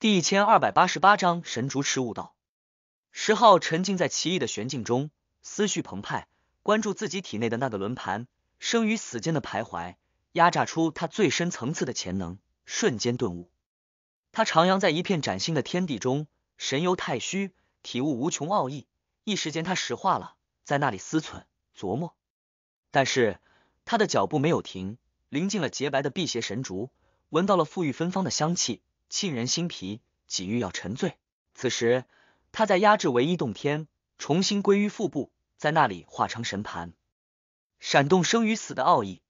第一千二百八十八章神竹持悟道。石浩沉浸在奇异的玄境中，思绪澎湃，关注自己体内的那个轮盘，生与死间的徘徊，压榨出他最深层次的潜能，瞬间顿悟。他徜徉在一片崭新的天地中，神游太虚，体悟无穷奥义。一时间，他石化了，在那里思忖琢磨。但是他的脚步没有停，临近了洁白的辟邪神竹，闻到了馥郁芬芳的香气。沁人心脾，几欲要沉醉。此时，他在压制唯一洞天，重新归于腹部，在那里化成神盘，闪动生与死的奥义，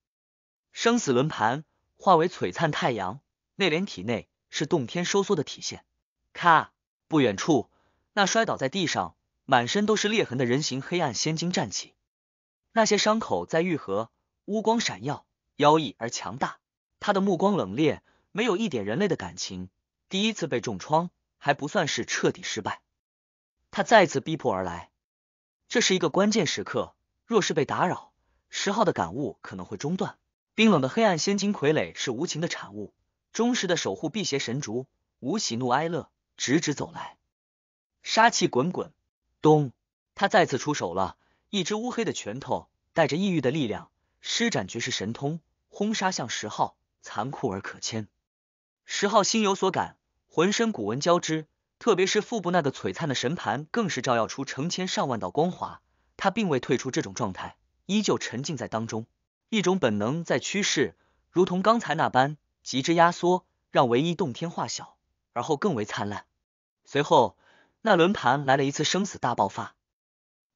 生死轮盘化为璀璨太阳。内敛体内，是洞天收缩的体现。咔！不远处，那摔倒在地上、满身都是裂痕的人形黑暗仙精站起，那些伤口在愈合，乌光闪耀，妖异而强大。他的目光冷冽。没有一点人类的感情，第一次被重创还不算是彻底失败。他再次逼迫而来，这是一个关键时刻，若是被打扰，十号的感悟可能会中断。冰冷的黑暗仙金傀儡是无情的产物，忠实的守护辟邪神竹，无喜怒哀乐，直直走来，杀气滚滚。咚！他再次出手了，一只乌黑的拳头带着抑郁的力量，施展绝世神通，轰杀向十号，残酷而可牵。十号心有所感，浑身骨纹交织，特别是腹部那个璀璨的神盘，更是照耀出成千上万道光华。他并未退出这种状态，依旧沉浸在当中，一种本能在驱使，如同刚才那般极致压缩，让唯一洞天化小，而后更为灿烂。随后，那轮盘来了一次生死大爆发，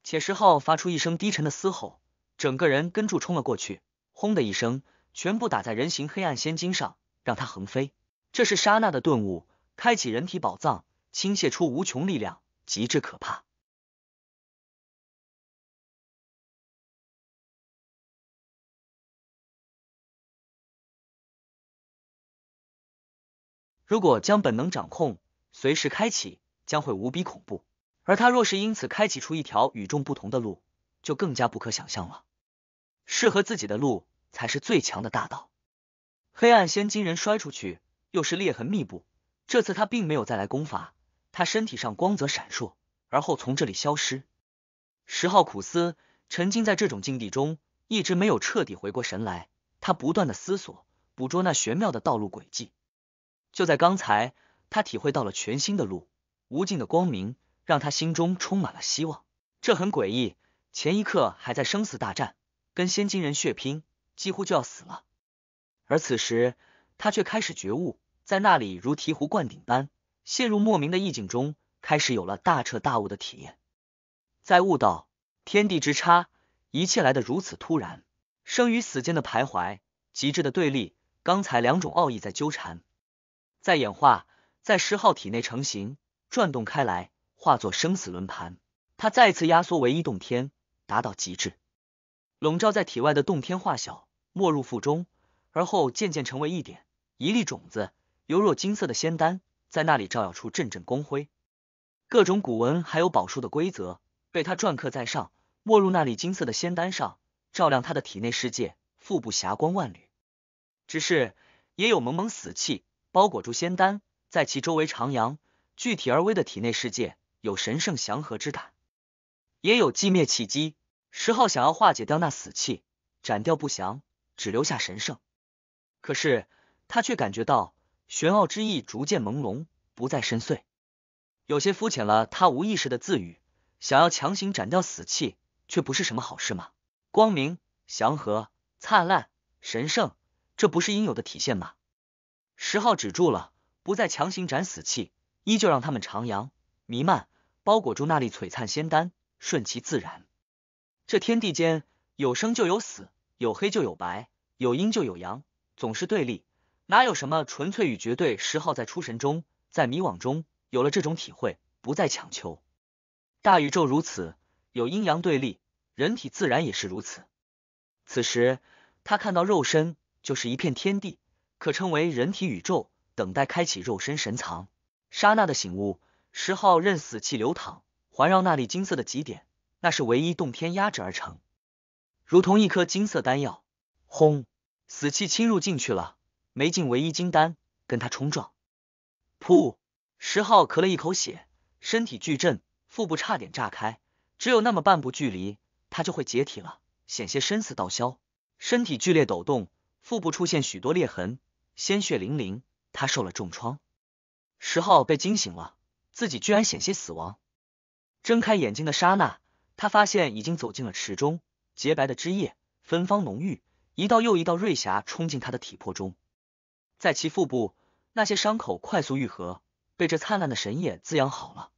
且十号发出一声低沉的嘶吼，整个人跟住冲了过去，轰的一声，全部打在人形黑暗仙晶上，让它横飞。这是沙娜的顿悟，开启人体宝藏，倾泻出无穷力量，极致可怕。如果将本能掌控，随时开启，将会无比恐怖。而他若是因此开启出一条与众不同的路，就更加不可想象了。适合自己的路，才是最强的大道。黑暗先金人摔出去。又是裂痕密布，这次他并没有再来攻伐，他身体上光泽闪烁，而后从这里消失。十号苦思，沉浸在这种境地中，一直没有彻底回过神来。他不断的思索，捕捉那玄妙的道路轨迹。就在刚才，他体会到了全新的路，无尽的光明，让他心中充满了希望。这很诡异，前一刻还在生死大战，跟先金人血拼，几乎就要死了，而此时他却开始觉悟。在那里如醍醐灌顶般陷入莫名的意境中，开始有了大彻大悟的体验。在悟道，天地之差，一切来得如此突然，生与死间的徘徊，极致的对立。刚才两种奥义在纠缠，在演化，在十号体内成型，转动开来，化作生死轮盘。它再次压缩为一洞天，达到极致，笼罩在体外的洞天化小，没入腹中，而后渐渐成为一点，一粒种子。犹若金色的仙丹，在那里照耀出阵阵光辉。各种古文还有宝术的规则，被他篆刻在上，没入那粒金色的仙丹上，照亮他的体内世界。腹部霞光万缕，只是也有蒙蒙死气包裹住仙丹，在其周围徜徉。具体而微的体内世界，有神圣祥和之感，也有寂灭契机。十号想要化解掉那死气，斩掉不祥，只留下神圣。可是他却感觉到。玄奥之意逐渐朦胧，不再深邃，有些肤浅了。他无意识的自语，想要强行斩掉死气，却不是什么好事吗？光明、祥和、灿烂、神圣，这不是应有的体现吗？十号止住了，不再强行斩死气，依旧让他们徜徉、弥漫、包裹住那粒璀璨仙丹，顺其自然。这天地间，有生就有死，有黑就有白，有阴就有阳，总是对立。哪有什么纯粹与绝对？十号在出神中，在迷惘中，有了这种体会，不再强求。大宇宙如此，有阴阳对立，人体自然也是如此。此时，他看到肉身就是一片天地，可称为人体宇宙，等待开启肉身神藏。刹那的醒悟，十号任死气流淌，环绕那粒金色的极点，那是唯一洞天压制而成，如同一颗金色丹药。轰！死气侵入进去了。没进唯一金丹，跟他冲撞，噗！石昊咳了一口血，身体巨震，腹部差点炸开，只有那么半步距离，他就会解体了，险些生死道消。身体剧烈抖动，腹部出现许多裂痕，鲜血淋淋，他受了重创。石昊被惊醒了，自己居然险些死亡。睁开眼睛的刹那，他发现已经走进了池中，洁白的枝叶，芬芳浓郁，一道又一道瑞霞冲进他的体魄中。在其腹部，那些伤口快速愈合，被这灿烂的神液滋养好了。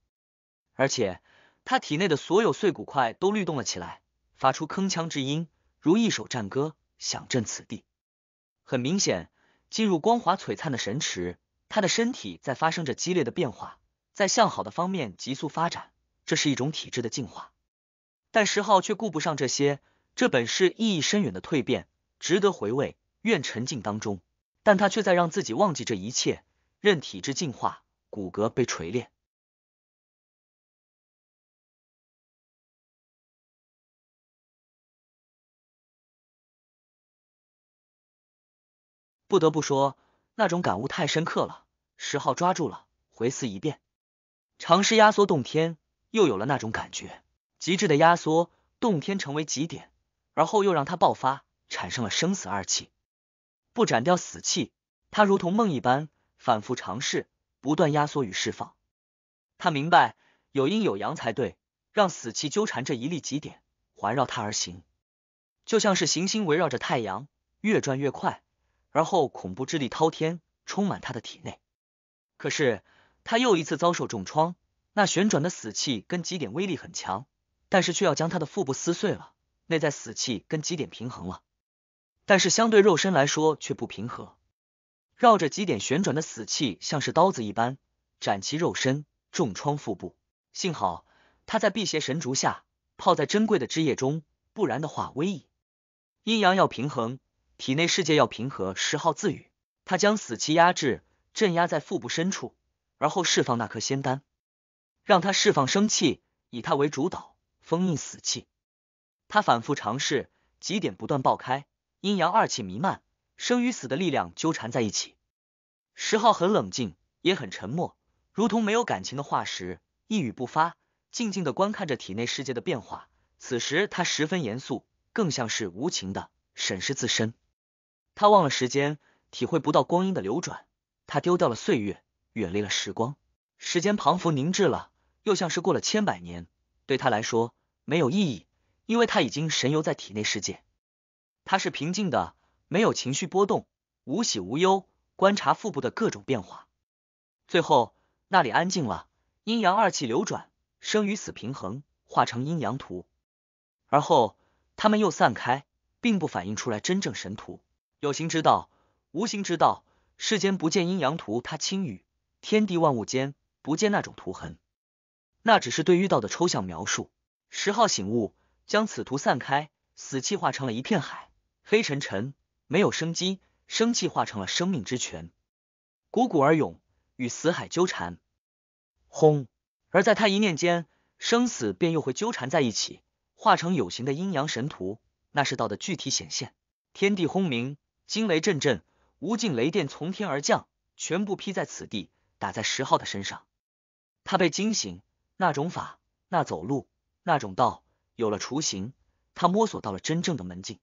而且，他体内的所有碎骨块都律动了起来，发出铿锵之音，如一首战歌，响震此地。很明显，进入光华璀璨的神池，他的身体在发生着激烈的变化，在向好的方面急速发展，这是一种体质的进化。但石浩却顾不上这些，这本是意义深远的蜕变，值得回味。愿沉静当中。但他却在让自己忘记这一切，任体质进化，骨骼被锤炼。不得不说，那种感悟太深刻了。十号抓住了，回思一遍，尝试压缩洞天，又有了那种感觉。极致的压缩洞天成为极点，而后又让它爆发，产生了生死二气。不斩掉死气，他如同梦一般反复尝试，不断压缩与释放。他明白有阴有阳才对，让死气纠缠这一粒极点，环绕他而行，就像是行星围绕着太阳，越转越快。而后恐怖之力滔天，充满他的体内。可是他又一次遭受重创，那旋转的死气跟极点威力很强，但是却要将他的腹部撕碎了。内在死气跟极点平衡了。但是相对肉身来说却不平和，绕着几点旋转的死气像是刀子一般斩其肉身，重创腹部。幸好他在辟邪神竹下泡在珍贵的汁液中，不然的话危矣。阴阳要平衡，体内世界要平和。十号自语，他将死气压制，镇压在腹部深处，而后释放那颗仙丹，让他释放生气，以他为主导封印死气。他反复尝试，几点不断爆开。阴阳二气弥漫，生与死的力量纠缠在一起。石浩很冷静，也很沉默，如同没有感情的化石，一语不发，静静的观看着体内世界的变化。此时他十分严肃，更像是无情的审视自身。他忘了时间，体会不到光阴的流转。他丢掉了岁月，远离了时光。时间仿佛凝滞了，又像是过了千百年。对他来说没有意义，因为他已经神游在体内世界。它是平静的，没有情绪波动，无喜无忧，观察腹部的各种变化。最后那里安静了，阴阳二气流转，生与死平衡，化成阴阳图。而后他们又散开，并不反映出来真正神图。有形之道，无形之道，世间不见阴阳图，它轻语，天地万物间不见那种图痕，那只是对遇到的抽象描述。十号醒悟，将此图散开，死气化成了一片海。黑沉沉，没有生机，生气化成了生命之泉，汩汩而涌，与死海纠缠。轰！而在他一念间，生死便又会纠缠在一起，化成有形的阴阳神图，那是道的具体显现。天地轰鸣，惊雷阵阵，无尽雷电从天而降，全部劈在此地，打在石昊的身上。他被惊醒，那种法，那走路，那种道，有了雏形。他摸索到了真正的门径。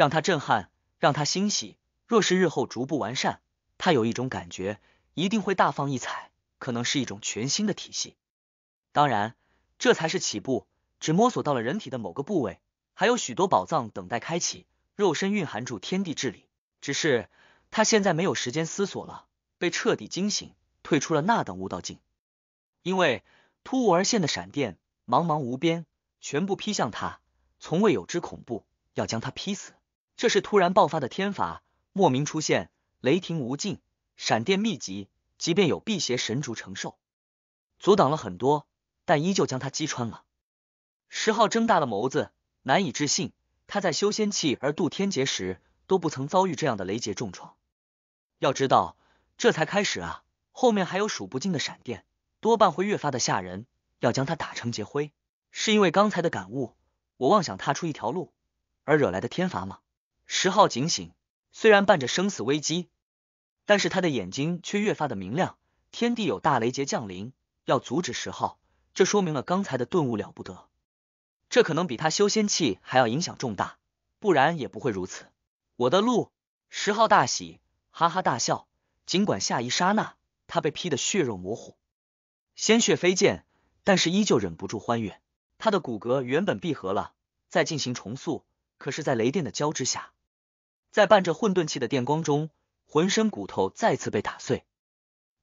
让他震撼，让他欣喜。若是日后逐步完善，他有一种感觉，一定会大放异彩，可能是一种全新的体系。当然，这才是起步，只摸索到了人体的某个部位，还有许多宝藏等待开启。肉身蕴含住天地之力，只是他现在没有时间思索了，被彻底惊醒，退出了那等悟道境。因为突兀而现的闪电，茫茫无边，全部劈向他，从未有之恐怖，要将他劈死。这是突然爆发的天罚，莫名出现，雷霆无尽，闪电密集。即便有辟邪神竹承受，阻挡了很多，但依旧将他击穿了。石昊睁大了眸子，难以置信。他在修仙气而渡天劫时，都不曾遭遇这样的雷劫重创。要知道，这才开始啊，后面还有数不尽的闪电，多半会越发的吓人，要将他打成劫灰。是因为刚才的感悟，我妄想踏出一条路而惹来的天罚吗？十号警醒，虽然伴着生死危机，但是他的眼睛却越发的明亮。天地有大雷劫降临，要阻止十号，这说明了刚才的顿悟了不得。这可能比他修仙气还要影响重大，不然也不会如此。我的路！十号大喜，哈哈大笑。尽管下一刹那他被劈得血肉模糊，鲜血飞溅，但是依旧忍不住欢悦。他的骨骼原本闭合了，在进行重塑，可是，在雷电的交织下。在伴着混沌气的电光中，浑身骨头再次被打碎，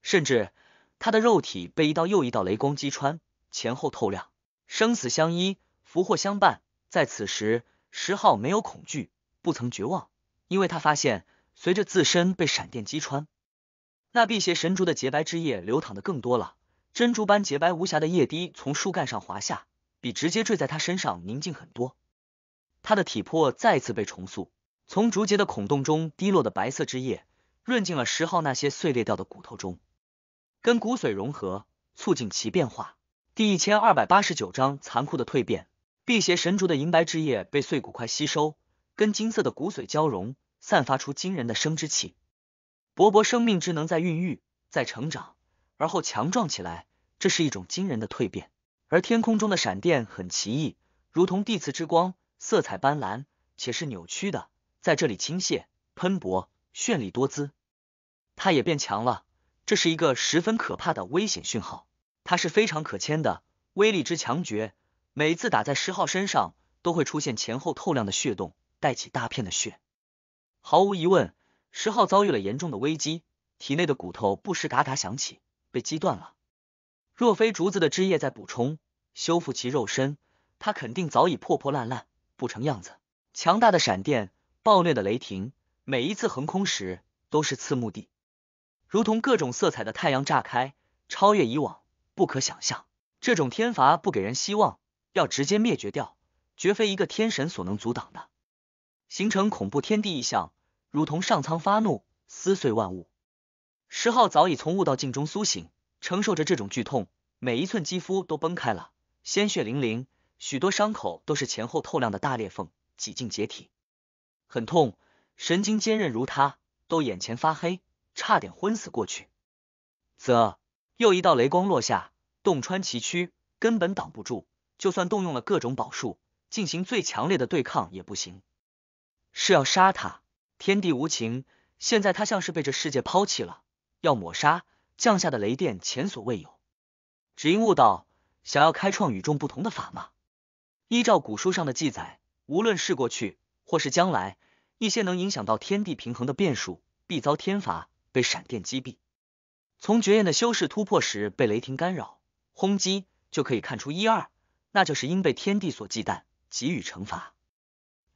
甚至他的肉体被一道又一道雷光击穿，前后透亮。生死相依，福祸相伴。在此时，石浩没有恐惧，不曾绝望，因为他发现，随着自身被闪电击穿，那辟邪神竹的洁白枝叶流淌的更多了，珍珠般洁白无瑕的叶滴从树干上滑下，比直接坠在他身上宁静很多。他的体魄再次被重塑。从竹节的孔洞中滴落的白色汁液，润进了十号那些碎裂掉的骨头中，跟骨髓融合，促进其变化。第一千二百八十九章残酷的蜕变。辟邪神竹的银白汁液被碎骨块吸收，跟金色的骨髓交融，散发出惊人的生气。勃勃生命之能在孕育，在成长，而后强壮起来。这是一种惊人的蜕变。而天空中的闪电很奇异，如同地磁之光，色彩斑斓，且是扭曲的。在这里倾泻喷薄，绚丽多姿。它也变强了，这是一个十分可怕的危险讯号。它是非常可签的，威力之强绝，每次打在十号身上都会出现前后透亮的血洞，带起大片的血。毫无疑问，十号遭遇了严重的危机，体内的骨头不时嘎嘎响起，被击断了。若非竹子的枝叶在补充修复其肉身，他肯定早已破破烂烂，不成样子。强大的闪电。暴虐的雷霆，每一次横空时都是次目的，如同各种色彩的太阳炸开，超越以往不可想象。这种天罚不给人希望，要直接灭绝掉，绝非一个天神所能阻挡的，形成恐怖天地异象，如同上苍发怒，撕碎万物。石昊早已从悟道境中苏醒，承受着这种剧痛，每一寸肌肤都崩开了，鲜血淋淋，许多伤口都是前后透亮的大裂缝，几近解体。很痛，神经坚韧如他，都眼前发黑，差点昏死过去。则又一道雷光落下，洞穿崎岖，根本挡不住。就算动用了各种宝术，进行最强烈的对抗也不行。是要杀他？天地无情。现在他像是被这世界抛弃了，要抹杀。降下的雷电前所未有，只因悟道，想要开创与众不同的法嘛？依照古书上的记载，无论是过去。或是将来一些能影响到天地平衡的变数，必遭天罚，被闪电击毙。从绝艳的修士突破时被雷霆干扰、轰击就可以看出一二，那就是因被天地所忌惮，给予惩罚。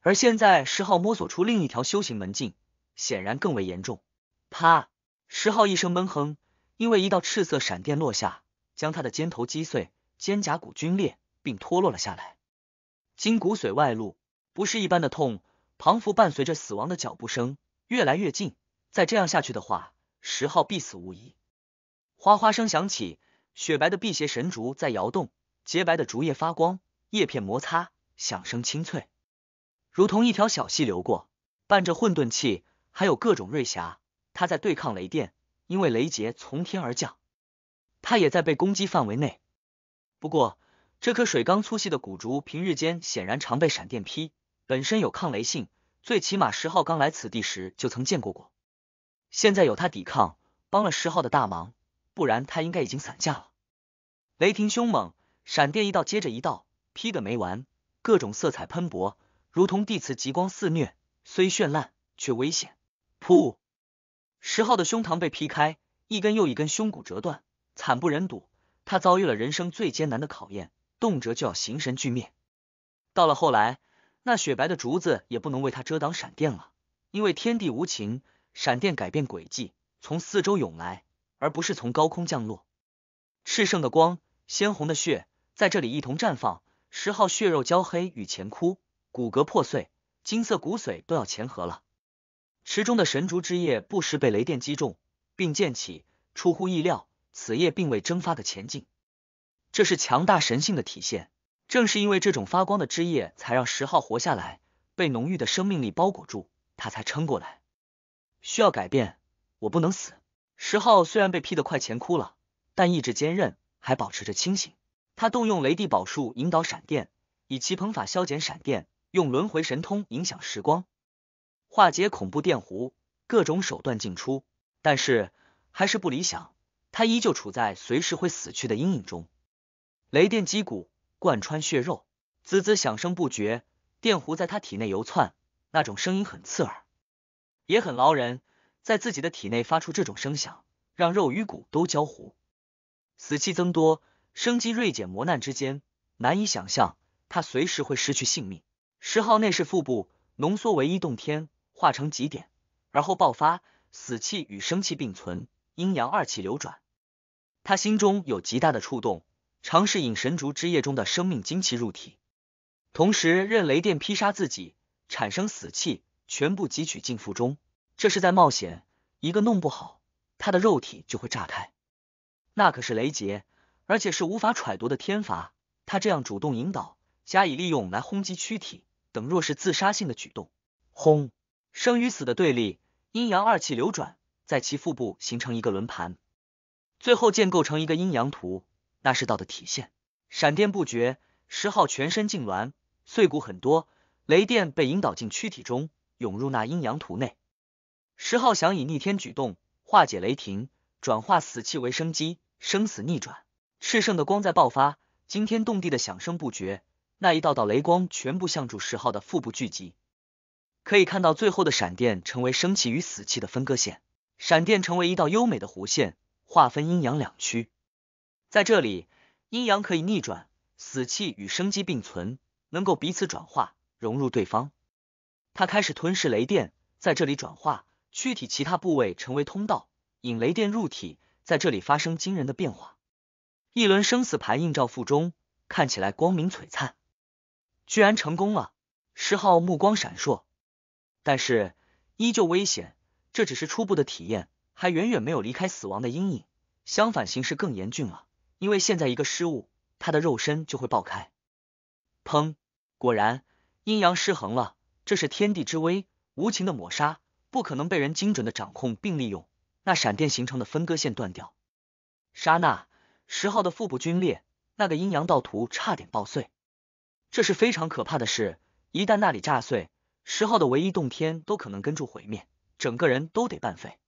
而现在，石浩摸索出另一条修行门径，显然更为严重。啪！石浩一声闷哼，因为一道赤色闪电落下，将他的肩头击碎，肩胛骨皲裂并脱落了下来，筋骨髓外露。不是一般的痛，彷佛伴随着死亡的脚步声越来越近。再这样下去的话，十号必死无疑。哗哗声响起，雪白的辟邪神竹在摇动，洁白的竹叶发光，叶片摩擦响声清脆，如同一条小溪流过，伴着混沌气，还有各种瑞霞。它在对抗雷电，因为雷劫从天而降，它也在被攻击范围内。不过，这棵水缸粗细的古竹平日间显然常被闪电劈。本身有抗雷性，最起码十号刚来此地时就曾见过过。现在有他抵抗，帮了十号的大忙，不然他应该已经散架了。雷霆凶猛，闪电一道接着一道劈个没完，各种色彩喷薄，如同地磁极光肆虐，虽绚烂却危险。噗！十号的胸膛被劈开，一根又一根胸骨折断，惨不忍睹。他遭遇了人生最艰难的考验，动辄就要形神俱灭。到了后来。那雪白的竹子也不能为他遮挡闪电了，因为天地无情，闪电改变轨迹，从四周涌来，而不是从高空降落。炽盛的光，鲜红的血，在这里一同绽放。十号血肉焦黑与前枯，骨骼破碎，金色骨髓都要前合了。池中的神竹枝叶不时被雷电击中，并溅起。出乎意料，此叶并未蒸发的前进，这是强大神性的体现。正是因为这种发光的枝叶，才让十号活下来。被浓郁的生命力包裹住，他才撑过来。需要改变，我不能死。十号虽然被劈得快前哭了，但意志坚韧，还保持着清醒。他动用雷帝宝术引导闪电，以奇鹏法消减闪电，用轮回神通影响时光，化解恐怖电弧，各种手段进出。但是还是不理想，他依旧处在随时会死去的阴影中。雷电击鼓。贯穿血肉，滋滋响声不绝，电弧在他体内游窜，那种声音很刺耳，也很劳人，在自己的体内发出这种声响，让肉与骨都焦糊，死气增多，生机锐减，磨难之间，难以想象他随时会失去性命。十号内是腹部浓缩为一洞天，化成极点，而后爆发，死气与生气并存，阴阳二气流转，他心中有极大的触动。尝试引神竹之夜中的生命精气入体，同时任雷电劈杀自己，产生死气全部汲取进腹中。这是在冒险，一个弄不好，他的肉体就会炸开。那可是雷劫，而且是无法揣度的天罚。他这样主动引导，加以利用来轰击躯体等，若是自杀性的举动，轰生与死的对立，阴阳二气流转在其腹部形成一个轮盘，最后建构成一个阴阳图。那是道的体现，闪电不绝，石号全身痉挛，碎骨很多，雷电被引导进躯体中，涌入那阴阳图内。石号想以逆天举动化解雷霆，转化死气为生机，生死逆转。炽盛的光在爆发，惊天动地的响声不绝，那一道道雷光全部向住石号的腹部聚集，可以看到最后的闪电成为生气与死气的分割线，闪电成为一道优美的弧线，划分阴阳两区。在这里，阴阳可以逆转，死气与生机并存，能够彼此转化，融入对方。他开始吞噬雷电，在这里转化躯体其他部位成为通道，引雷电入体，在这里发生惊人的变化。一轮生死牌映照腹中，看起来光明璀璨，居然成功了。石昊目光闪烁，但是依旧危险。这只是初步的体验，还远远没有离开死亡的阴影。相反，形势更严峻了。因为现在一个失误，他的肉身就会爆开。砰！果然阴阳失衡了，这是天地之威，无情的抹杀，不可能被人精准的掌控并利用。那闪电形成的分割线断掉，刹那，十号的腹部龟裂，那个阴阳道图差点爆碎。这是非常可怕的事，一旦那里炸碎，十号的唯一洞天都可能跟住毁灭，整个人都得半废。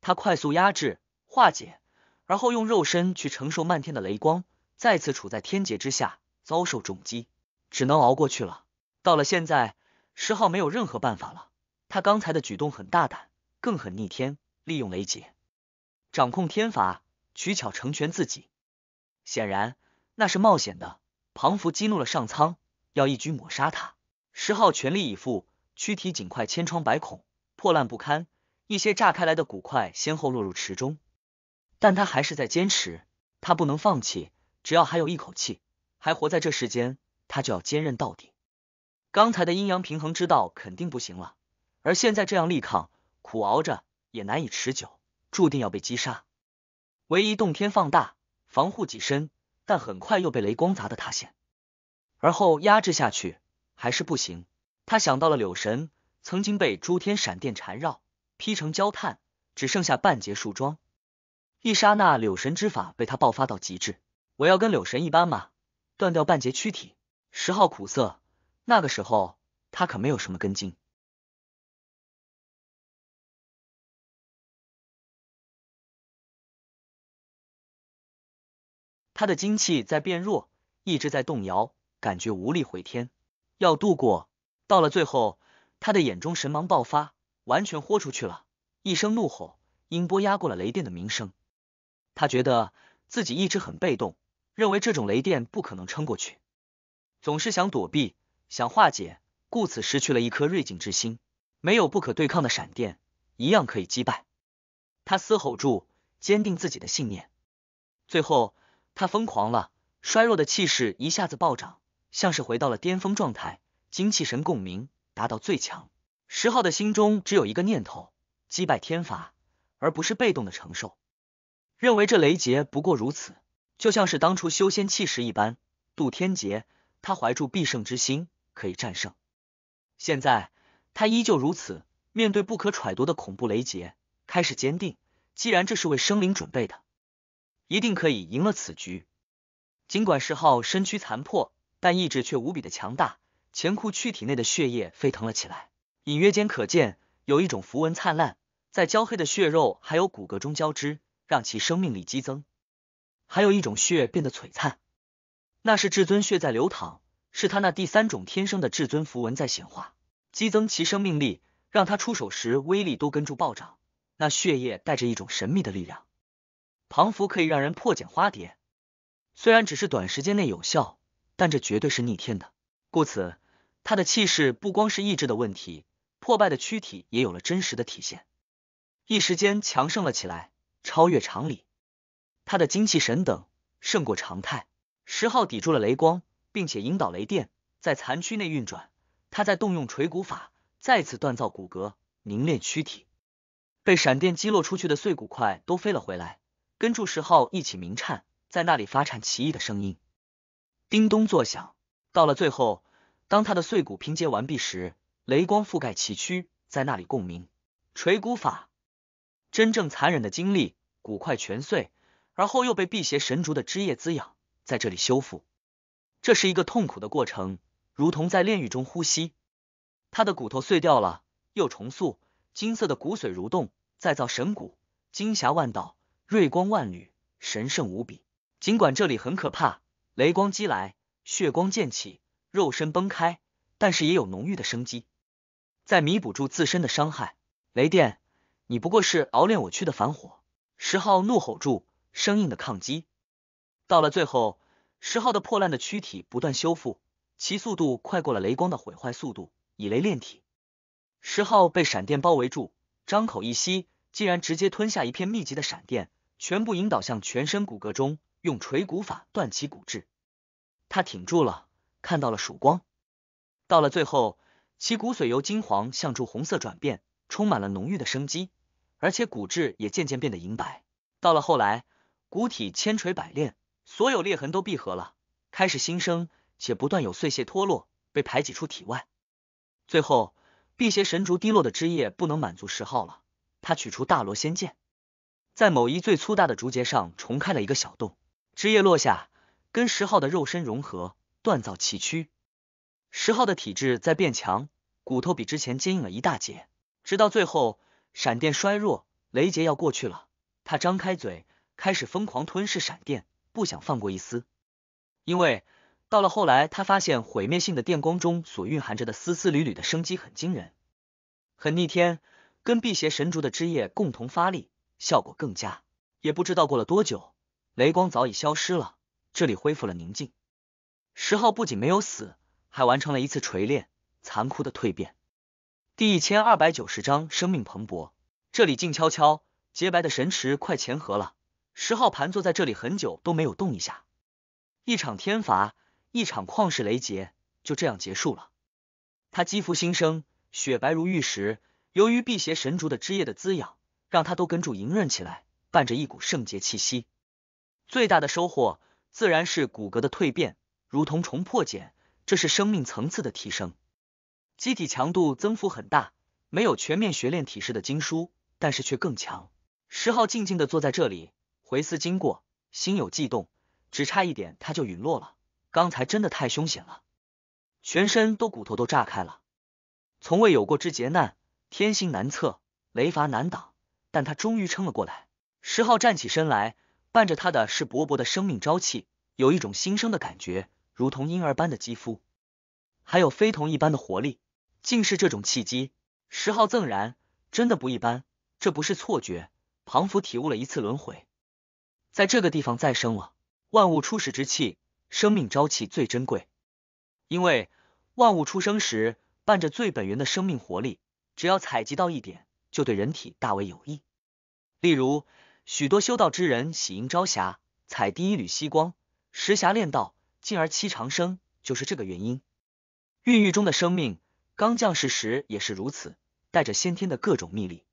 他快速压制化解。而后用肉身去承受漫天的雷光，再次处在天劫之下，遭受重击，只能熬过去了。到了现在，石浩没有任何办法了。他刚才的举动很大胆，更很逆天，利用雷劫掌控天法，取巧成全自己。显然那是冒险的，庞福激怒了上苍，要一举抹杀他。石浩全力以赴，躯体尽快千疮百孔，破烂不堪，一些炸开来的骨块先后落入池中。但他还是在坚持，他不能放弃，只要还有一口气，还活在这世间，他就要坚韧到底。刚才的阴阳平衡之道肯定不行了，而现在这样力抗苦熬着也难以持久，注定要被击杀。唯一洞天放大防护己身，但很快又被雷光砸得塌陷，而后压制下去还是不行。他想到了柳神曾经被诸天闪电缠绕劈成焦炭，只剩下半截树桩。一刹那，柳神之法被他爆发到极致。我要跟柳神一般吗？断掉半截躯体。十号苦涩，那个时候他可没有什么根茎，他的精气在变弱，一直在动摇，感觉无力回天。要度过，到了最后，他的眼中神芒爆发，完全豁出去了，一声怒吼，音波压过了雷电的鸣声。他觉得自己一直很被动，认为这种雷电不可能撑过去，总是想躲避、想化解，故此失去了一颗锐警之心。没有不可对抗的闪电，一样可以击败他。嘶吼住，坚定自己的信念。最后，他疯狂了，衰弱的气势一下子暴涨，像是回到了巅峰状态，精气神共鸣达到最强。石昊的心中只有一个念头：击败天罚，而不是被动的承受。认为这雷劫不过如此，就像是当初修仙气时一般渡天劫。他怀住必胜之心，可以战胜。现在他依旧如此，面对不可揣度的恐怖雷劫，开始坚定。既然这是为生灵准备的，一定可以赢了此局。尽管石昊身躯残破，但意志却无比的强大。乾枯躯体内的血液沸腾了起来，隐约间可见有一种符文灿烂，在焦黑的血肉还有骨骼中交织。让其生命力激增，还有一种血变得璀璨，那是至尊血在流淌，是他那第三种天生的至尊符文在显化，激增其生命力，让他出手时威力都跟住暴涨。那血液带着一种神秘的力量，庞符可以让人破茧化蝶，虽然只是短时间内有效，但这绝对是逆天的。故此，他的气势不光是意志的问题，破败的躯体也有了真实的体现，一时间强盛了起来。超越常理，他的精气神等胜过常态。十号抵住了雷光，并且引导雷电在残躯内运转。他在动用锤骨法，再次锻造骨骼，凝练躯体。被闪电击落出去的碎骨块都飞了回来，跟住十号一起鸣颤，在那里发颤奇异的声音，叮咚作响。到了最后，当他的碎骨拼接完毕时，雷光覆盖其躯，在那里共鸣。锤骨法。真正残忍的经历，骨块全碎，而后又被辟邪神竹的枝叶滋养，在这里修复。这是一个痛苦的过程，如同在炼狱中呼吸。他的骨头碎掉了，又重塑，金色的骨髓蠕动，再造神骨，金霞万道，锐光万缕，神圣无比。尽管这里很可怕，雷光击来，血光溅起，肉身崩开，但是也有浓郁的生机，在弥补住自身的伤害。雷电。你不过是熬炼我躯的凡火！石昊怒吼住，生硬的抗击。到了最后，石昊的破烂的躯体不断修复，其速度快过了雷光的毁坏速度，以雷炼体。石昊被闪电包围住，张口一吸，竟然直接吞下一片密集的闪电，全部引导向全身骨骼中，用锤骨法断其骨质。他挺住了，看到了曙光。到了最后，其骨髓由金黄向朱红色转变，充满了浓郁的生机。而且骨质也渐渐变得银白。到了后来，骨体千锤百炼，所有裂痕都闭合了，开始新生，且不断有碎屑脱落，被排挤出体外。最后，辟邪神竹滴落的枝叶不能满足石昊了，他取出大罗仙剑，在某一最粗大的竹节上重开了一个小洞，枝叶落下，跟石昊的肉身融合，锻造奇躯。石昊的体质在变强，骨头比之前坚硬了一大截，直到最后。闪电衰弱，雷劫要过去了。他张开嘴，开始疯狂吞噬闪电，不想放过一丝。因为到了后来，他发现毁灭性的电光中所蕴含着的丝丝缕缕的生机很惊人，很逆天。跟辟邪神竹的枝叶共同发力，效果更佳。也不知道过了多久，雷光早已消失了，这里恢复了宁静。石昊不仅没有死，还完成了一次锤炼，残酷的蜕变。第一千二百九十章生命蓬勃。这里静悄悄，洁白的神池快乾涸了。十号盘坐在这里很久都没有动一下。一场天罚，一场旷世雷劫，就这样结束了。他肌肤新生，雪白如玉石。由于辟邪神竹的枝叶的滋养，让他都根住莹润起来，伴着一股圣洁气息。最大的收获自然是骨骼的蜕变，如同重破茧，这是生命层次的提升。机体强度增幅很大，没有全面学练体式的经书，但是却更强。石昊静静的坐在这里，回思经过，心有悸动，只差一点他就陨落了。刚才真的太凶险了，全身都骨头都炸开了，从未有过之劫难，天性难测，雷罚难挡，但他终于撑了过来。石昊站起身来，伴着他的是勃勃的生命朝气，有一种新生的感觉，如同婴儿般的肌肤，还有非同一般的活力。竟是这种契机，石昊憎然，真的不一般，这不是错觉。庞福体悟了一次轮回，在这个地方再生了。万物初始之气，生命朝气最珍贵，因为万物出生时伴着最本源的生命活力，只要采集到一点，就对人体大为有益。例如，许多修道之人喜迎朝霞，采第一缕夕光，时霞炼道，进而期长生，就是这个原因。孕育中的生命。刚降世时也是如此，带着先天的各种秘力，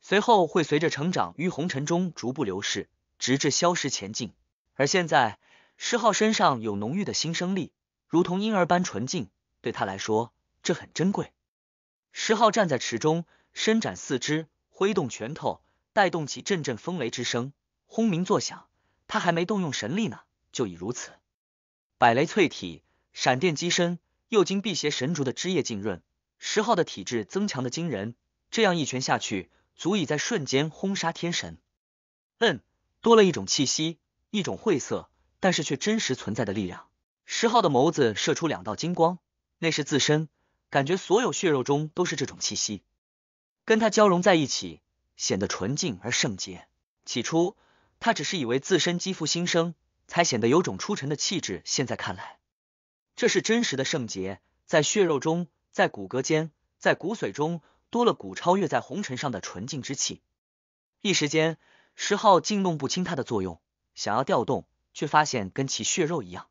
随后会随着成长于红尘中逐步流逝，直至消失前进。而现在，石浩身上有浓郁的新生力，如同婴儿般纯净，对他来说这很珍贵。石浩站在池中，伸展四肢，挥动拳头，带动起阵阵风雷之声，轰鸣作响。他还没动用神力呢，就已如此。百雷淬体，闪电机身。又经辟邪神竹的枝叶浸润，石号的体质增强的惊人。这样一拳下去，足以在瞬间轰杀天神。嗯，多了一种气息，一种晦涩但是却真实存在的力量。石号的眸子射出两道金光，那是自身，感觉所有血肉中都是这种气息，跟他交融在一起，显得纯净而圣洁。起初他只是以为自身肌肤新生，才显得有种出尘的气质，现在看来。这是真实的圣洁，在血肉中，在骨骼间，在骨髓中多了股超越在红尘上的纯净之气。一时间，石昊竟弄不清它的作用，想要调动，却发现跟其血肉一样，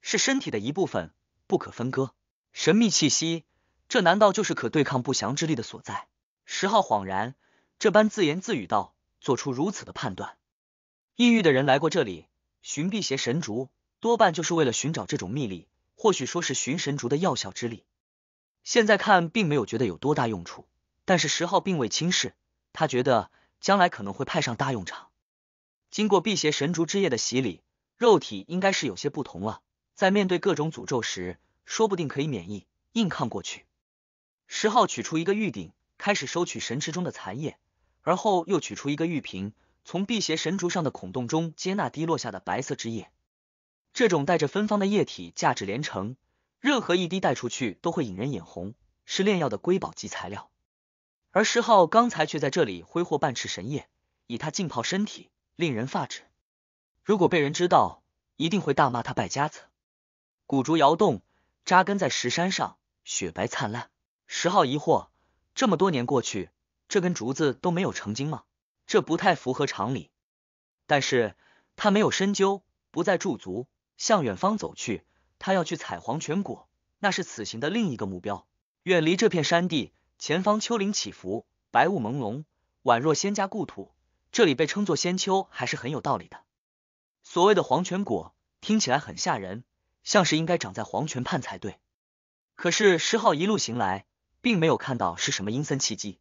是身体的一部分，不可分割。神秘气息，这难道就是可对抗不祥之力的所在？石昊恍然，这般自言自语道：“做出如此的判断，异域的人来过这里寻辟邪神竹，多半就是为了寻找这种秘力。”或许说是寻神竹的药效之力，现在看并没有觉得有多大用处，但是石浩并未轻视，他觉得将来可能会派上大用场。经过辟邪神竹之夜的洗礼，肉体应该是有些不同了，在面对各种诅咒时，说不定可以免疫，硬抗过去。石浩取出一个玉鼎，开始收取神池中的残液，而后又取出一个玉瓶，从辟邪神竹上的孔洞中接纳滴落下的白色汁液。这种带着芬芳的液体价值连城，任何一滴带出去都会引人眼红，是炼药的瑰宝级材料。而石浩刚才却在这里挥霍半池神液，以它浸泡身体，令人发指。如果被人知道，一定会大骂他败家子。古竹摇动，扎根在石山上，雪白灿烂。石浩疑惑：这么多年过去，这根竹子都没有成精吗？这不太符合常理。但是他没有深究，不再驻足。向远方走去，他要去采黄泉果，那是此行的另一个目标。远离这片山地，前方丘陵起伏，白雾朦胧，宛若仙家故土。这里被称作仙丘，还是很有道理的。所谓的黄泉果，听起来很吓人，像是应该长在黄泉畔才对。可是石浩一路行来，并没有看到是什么阴森气机，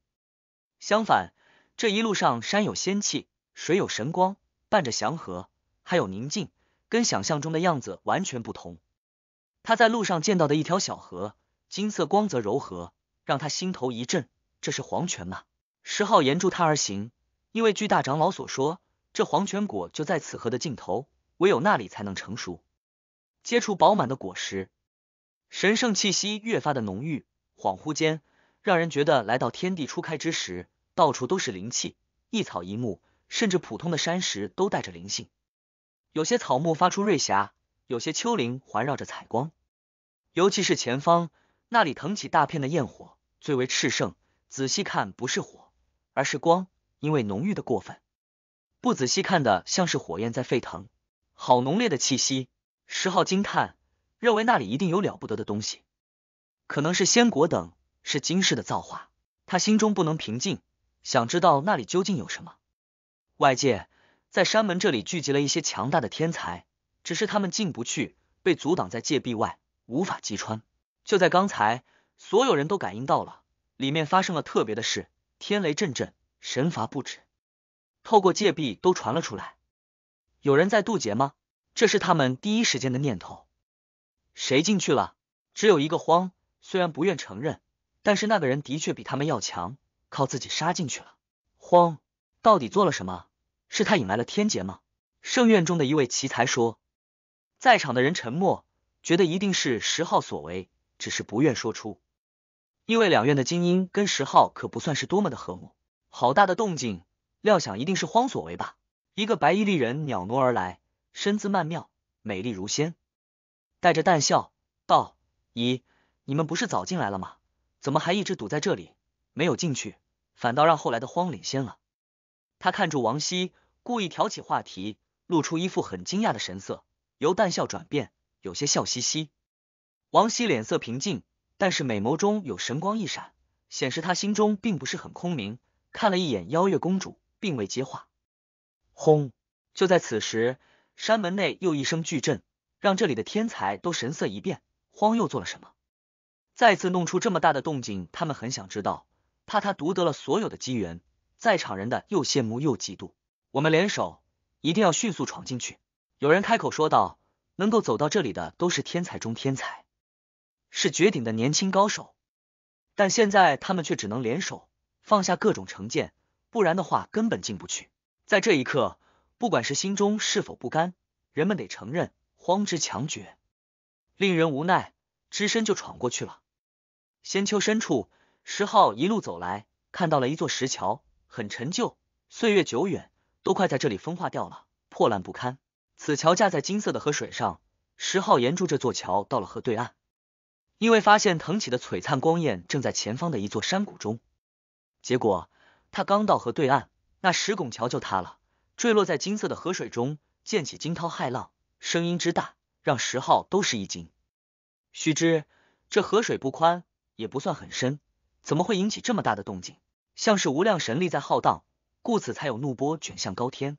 相反，这一路上山有仙气，水有神光，伴着祥和，还有宁静。跟想象中的样子完全不同。他在路上见到的一条小河，金色光泽柔和，让他心头一震。这是黄泉吗？石浩沿住他而行，因为据大长老所说，这黄泉果就在此河的尽头，唯有那里才能成熟，结出饱满的果实。神圣气息越发的浓郁，恍惚间让人觉得来到天地初开之时，到处都是灵气，一草一木，甚至普通的山石都带着灵性。有些草木发出瑞霞，有些丘陵环绕着彩光，尤其是前方那里腾起大片的焰火，最为炽盛。仔细看，不是火，而是光，因为浓郁的过分，不仔细看的像是火焰在沸腾。好浓烈的气息，石昊惊叹，认为那里一定有了不得的东西，可能是仙果等，是今世的造化。他心中不能平静，想知道那里究竟有什么。外界。在山门这里聚集了一些强大的天才，只是他们进不去，被阻挡在界壁外，无法击穿。就在刚才，所有人都感应到了里面发生了特别的事，天雷阵阵，神罚不止，透过界壁都传了出来。有人在渡劫吗？这是他们第一时间的念头。谁进去了？只有一个荒。虽然不愿承认，但是那个人的确比他们要强，靠自己杀进去了。荒到底做了什么？是他引来了天劫吗？圣院中的一位奇才说，在场的人沉默，觉得一定是石号所为，只是不愿说出，因为两院的精英跟石号可不算是多么的和睦。好大的动静，料想一定是荒所为吧？一个白衣丽人袅挪而来，身姿曼妙，美丽如仙，带着淡笑道：“咦，你们不是早进来了吗？怎么还一直堵在这里，没有进去，反倒让后来的荒领先了？”他看住王希。故意挑起话题，露出一副很惊讶的神色，由淡笑转变，有些笑嘻嘻。王希脸色平静，但是美眸中有神光一闪，显示他心中并不是很空明。看了一眼邀月公主，并未接话。轰！就在此时，山门内又一声巨震，让这里的天才都神色一变。慌又做了什么？再次弄出这么大的动静，他们很想知道，怕他独得了所有的机缘。在场人的又羡慕又嫉妒。我们联手，一定要迅速闯进去。有人开口说道：“能够走到这里的，都是天才中天才，是绝顶的年轻高手。但现在他们却只能联手，放下各种成见，不然的话根本进不去。”在这一刻，不管是心中是否不甘，人们得承认，荒之强绝令人无奈，只身就闯过去了。仙丘深处，石浩一路走来，看到了一座石桥，很陈旧，岁月久远。都快在这里风化掉了，破烂不堪。此桥架在金色的河水上，石昊沿住这座桥到了河对岸，因为发现腾起的璀璨光焰正在前方的一座山谷中。结果他刚到河对岸，那石拱桥就塌了，坠落在金色的河水中，溅起惊涛骇浪，声音之大，让石昊都是一惊。须知这河水不宽，也不算很深，怎么会引起这么大的动静？像是无量神力在浩荡。故此才有怒波卷向高天。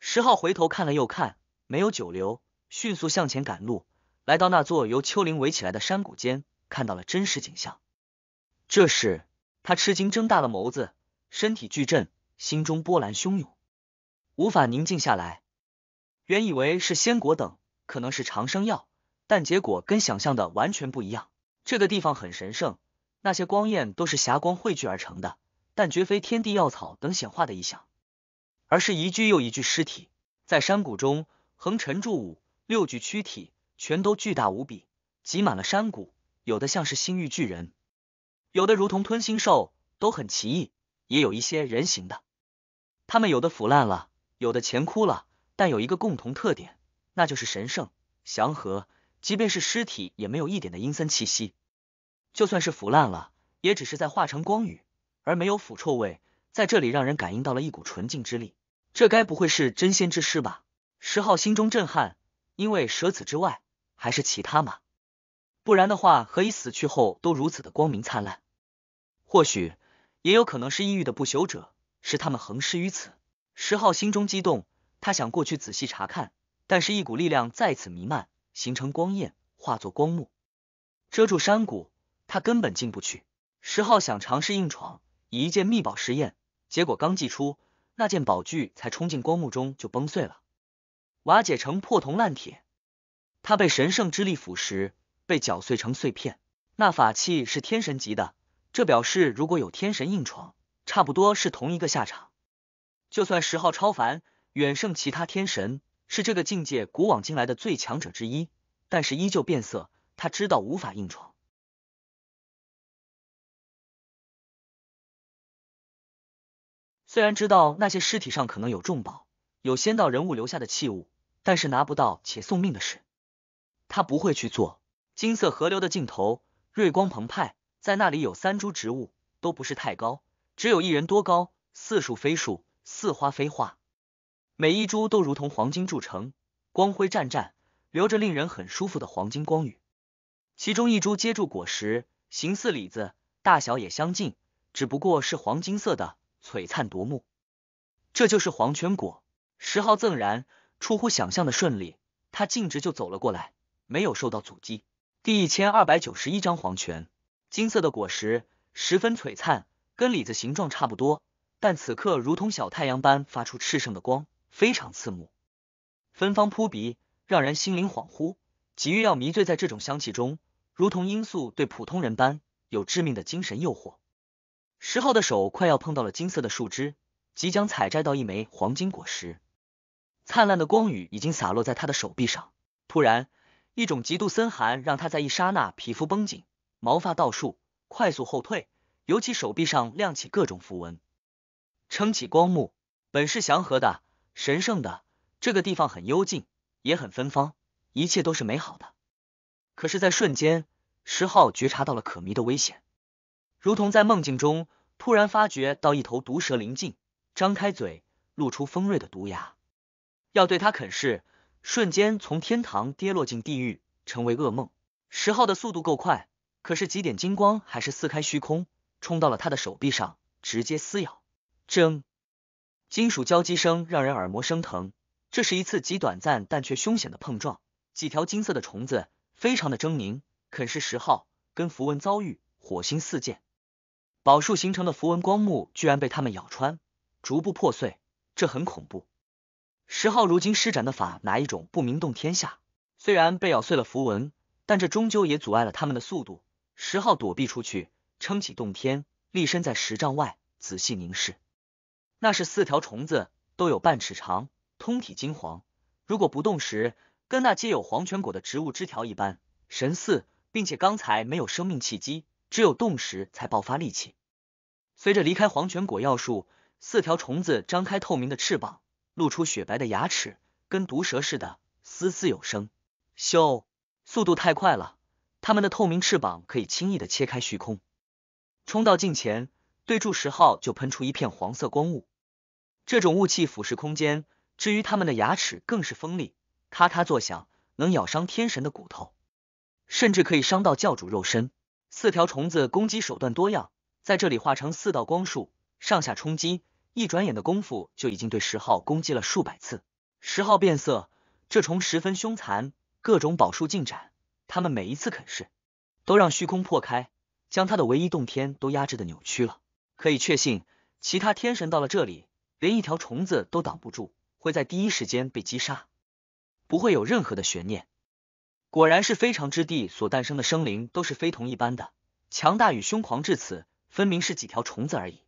石浩回头看了又看，没有久留，迅速向前赶路。来到那座由丘陵围起来的山谷间，看到了真实景象。这时，他吃惊睁大了眸子，身体巨震，心中波澜汹涌，无法宁静下来。原以为是仙果等，可能是长生药，但结果跟想象的完全不一样。这个地方很神圣，那些光焰都是霞光汇聚而成的。但绝非天地药草等显化的异象，而是一具又一具尸体在山谷中横陈。住五六具躯体，全都巨大无比，挤满了山谷。有的像是星域巨人，有的如同吞星兽，都很奇异。也有一些人形的，他们有的腐烂了，有的前枯了，但有一个共同特点，那就是神圣祥和。即便是尸体，也没有一点的阴森气息。就算是腐烂了，也只是在化成光雨。而没有腐臭味，在这里让人感应到了一股纯净之力。这该不会是真仙之尸吧？石昊心中震撼，因为舍此之外还是其他吗？不然的话，何以死去后都如此的光明灿烂？或许也有可能是异域的不朽者，是他们横尸于此。石昊心中激动，他想过去仔细查看，但是一股力量再次弥漫，形成光焰，化作光幕，遮住山谷，他根本进不去。石昊想尝试硬闯。以一件秘宝实验，结果刚祭出那件宝具，才冲进光幕中就崩碎了，瓦解成破铜烂铁。他被神圣之力腐蚀，被搅碎成碎片。那法器是天神级的，这表示如果有天神硬闯，差不多是同一个下场。就算十号超凡，远胜其他天神，是这个境界古往今来的最强者之一，但是依旧变色。他知道无法硬闯。虽然知道那些尸体上可能有重宝，有仙道人物留下的器物，但是拿不到且送命的事，他不会去做。金色河流的尽头，瑞光澎湃，在那里有三株植物，都不是太高，只有一人多高，似树非树，似花非花，每一株都如同黄金铸成，光辉湛湛，留着令人很舒服的黄金光雨。其中一株接住果实，形似李子，大小也相近，只不过是黄金色的。璀璨夺目，这就是黄泉果。十号赠然出乎想象的顺利，他径直就走了过来，没有受到阻击。第一千二百九十一章黄泉，金色的果实十分璀璨，跟李子形状差不多，但此刻如同小太阳般发出炽盛的光，非常刺目。芬芳扑鼻，让人心灵恍惚，急于要迷醉在这种香气中，如同罂粟对普通人般有致命的精神诱惑。十号的手快要碰到了金色的树枝，即将采摘到一枚黄金果实。灿烂的光雨已经洒落在他的手臂上。突然，一种极度森寒让他在一刹那皮肤绷紧，毛发倒竖，快速后退。尤其手臂上亮起各种符文，撑起光幕。本是祥和的、神圣的，这个地方很幽静，也很芬芳，一切都是美好的。可是，在瞬间，十号觉察到了可迷的危险。如同在梦境中突然发觉到一头毒蛇临近，张开嘴露出锋锐的毒牙，要对他啃噬。瞬间从天堂跌落进地狱，成为噩梦。十号的速度够快，可是几点金光还是撕开虚空，冲到了他的手臂上，直接撕咬。铮，金属交击声让人耳膜生疼。这是一次极短暂但却凶险的碰撞。几条金色的虫子非常的狰狞，啃噬十号跟符文遭遇，火星四溅。宝树形成的符文光幕居然被他们咬穿，逐步破碎，这很恐怖。十号如今施展的法哪一种不名动天下？虽然被咬碎了符文，但这终究也阻碍了他们的速度。十号躲避出去，撑起洞天，立身在十丈外，仔细凝视。那是四条虫子，都有半尺长，通体金黄。如果不动时，跟那皆有黄泉果的植物枝条一般，神似，并且刚才没有生命气机，只有动时才爆发力气。随着离开黄泉果药树，四条虫子张开透明的翅膀，露出雪白的牙齿，跟毒蛇似的嘶嘶有声。咻，速度太快了，它们的透明翅膀可以轻易的切开虚空，冲到近前，对住十号就喷出一片黄色光雾。这种雾气腐蚀空间，至于它们的牙齿更是锋利，咔咔作响，能咬伤天神的骨头，甚至可以伤到教主肉身。四条虫子攻击手段多样。在这里化成四道光束，上下冲击。一转眼的功夫，就已经对十号攻击了数百次。十号变色，这虫十分凶残，各种宝术进展。他们每一次啃噬，都让虚空破开，将他的唯一洞天都压制的扭曲了。可以确信，其他天神到了这里，连一条虫子都挡不住，会在第一时间被击杀，不会有任何的悬念。果然是非常之地所诞生的生灵，都是非同一般的强大与凶狂至此。分明是几条虫子而已。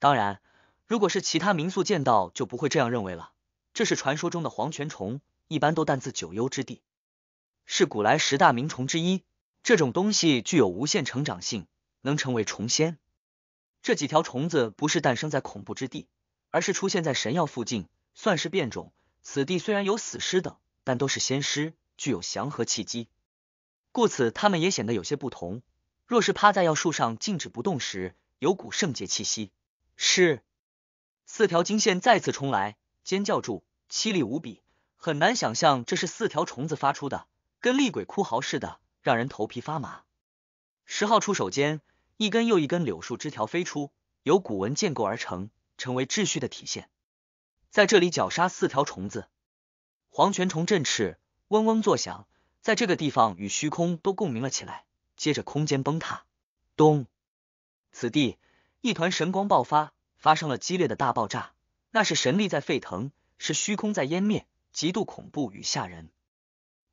当然，如果是其他民宿见到，就不会这样认为了。这是传说中的黄泉虫，一般都诞自九幽之地，是古来十大名虫之一。这种东西具有无限成长性，能成为虫仙。这几条虫子不是诞生在恐怖之地，而是出现在神药附近，算是变种。此地虽然有死尸等，但都是仙尸，具有祥和契机，故此它们也显得有些不同。若是趴在药树上静止不动时，有股圣洁气息。是，四条金线再次冲来，尖叫住，凄厉无比，很难想象这是四条虫子发出的，跟厉鬼哭嚎似的，让人头皮发麻。十号出手间，一根又一根柳树枝条飞出，由古文建构而成，成为秩序的体现。在这里绞杀四条虫子，黄泉虫振翅，嗡嗡作响，在这个地方与虚空都共鸣了起来。接着，空间崩塌，咚！此地一团神光爆发，发生了激烈的大爆炸。那是神力在沸腾，是虚空在湮灭，极度恐怖与吓人。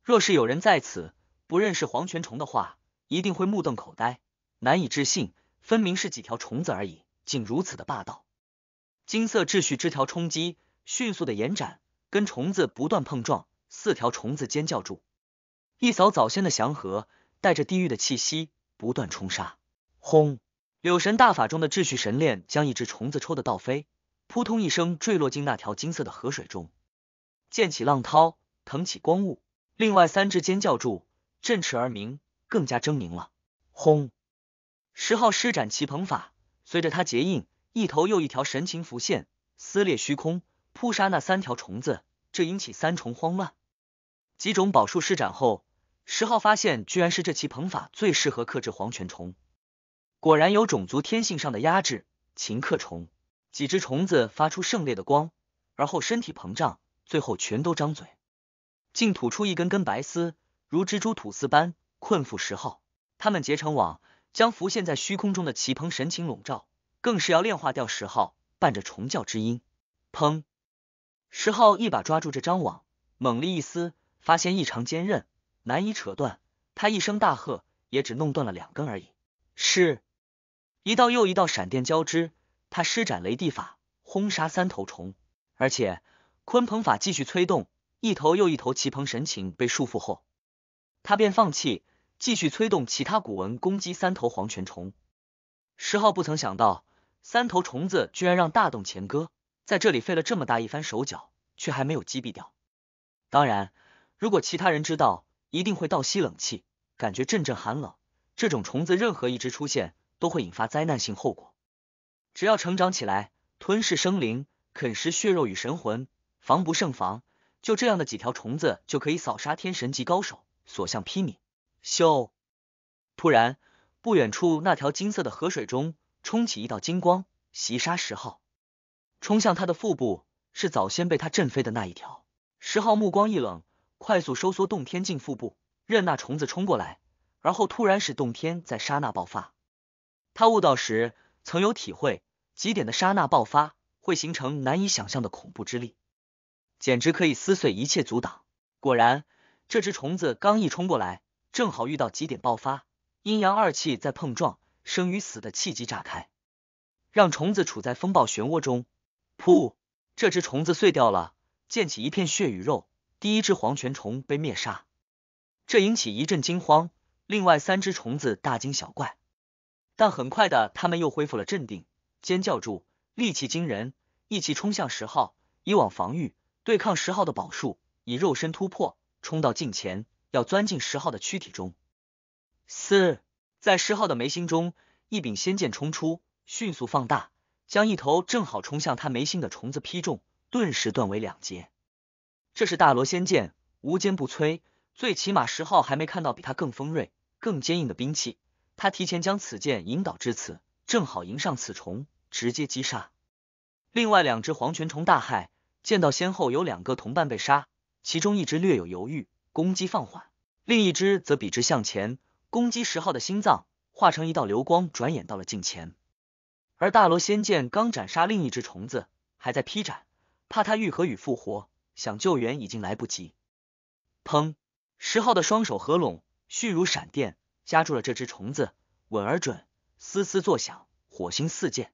若是有人在此不认识黄泉虫的话，一定会目瞪口呆，难以置信。分明是几条虫子而已，竟如此的霸道！金色秩序枝条冲击，迅速的延展，跟虫子不断碰撞。四条虫子尖叫住，一扫早先的祥和。带着地狱的气息，不断冲杀。轰！柳神大法中的秩序神链将一只虫子抽得倒飞，扑通一声坠落进那条金色的河水中，溅起浪涛，腾起光雾。另外三只尖叫住，振翅而鸣，更加狰狞了。轰！十号施展奇鹏法，随着他结印，一头又一条神情浮现，撕裂虚空，扑杀那三条虫子，这引起三重慌乱。几种宝术施展后。十号发现，居然是这奇鹏法最适合克制黄泉虫。果然有种族天性上的压制，秦克虫。几只虫子发出圣烈的光，而后身体膨胀，最后全都张嘴，竟吐出一根根白丝，如蜘蛛吐丝般困缚十号。他们结成网，将浮现在虚空中的奇鹏神情笼罩，更是要炼化掉十号。伴着虫叫之音，砰！十号一把抓住这张网，猛力一撕，发现异常坚韧。难以扯断，他一声大喝，也只弄断了两根而已。是一道又一道闪电交织，他施展雷地法轰杀三头虫，而且鲲鹏法继续催动，一头又一头奇鹏神禽被束缚后，他便放弃，继续催动其他古文攻击三头黄泉虫。石浩不曾想到，三头虫子居然让大洞前哥在这里费了这么大一番手脚，却还没有击毙掉。当然，如果其他人知道。一定会倒吸冷气，感觉阵阵寒冷。这种虫子任何一只出现，都会引发灾难性后果。只要成长起来，吞噬生灵，啃食血肉与神魂，防不胜防。就这样的几条虫子，就可以扫杀天神级高手，所向披靡。咻！突然，不远处那条金色的河水中冲起一道金光，袭杀石昊，冲向他的腹部是早先被他震飞的那一条。石昊目光一冷。快速收缩洞天镜腹部，任那虫子冲过来，而后突然使洞天在刹那爆发。他悟道时曾有体会，极点的刹那爆发会形成难以想象的恐怖之力，简直可以撕碎一切阻挡。果然，这只虫子刚一冲过来，正好遇到极点爆发，阴阳二气在碰撞，生与死的契机炸开，让虫子处在风暴漩涡中。噗！这只虫子碎掉了，溅起一片血与肉。第一只黄泉虫被灭杀，这引起一阵惊慌。另外三只虫子大惊小怪，但很快的，他们又恢复了镇定，尖叫住，力气惊人，一起冲向十号。以往防御对抗十号的宝术，以肉身突破，冲到近前，要钻进十号的躯体中。四，在十号的眉心中，一柄仙剑冲出，迅速放大，将一头正好冲向他眉心的虫子劈中，顿时断为两截。这是大罗仙剑，无坚不摧。最起码十号还没看到比他更锋锐、更坚硬的兵器。他提前将此剑引导至此，正好迎上此虫，直接击杀。另外两只黄泉虫大骇，见到先后有两个同伴被杀，其中一只略有犹豫，攻击放缓；另一只则笔直向前，攻击十号的心脏，化成一道流光，转眼到了近前。而大罗仙剑刚斩杀另一只虫子，还在劈斩，怕它愈合与复活。想救援已经来不及。砰！石浩的双手合拢，迅如闪电，夹住了这只虫子，稳而准，嘶嘶作响，火星四溅。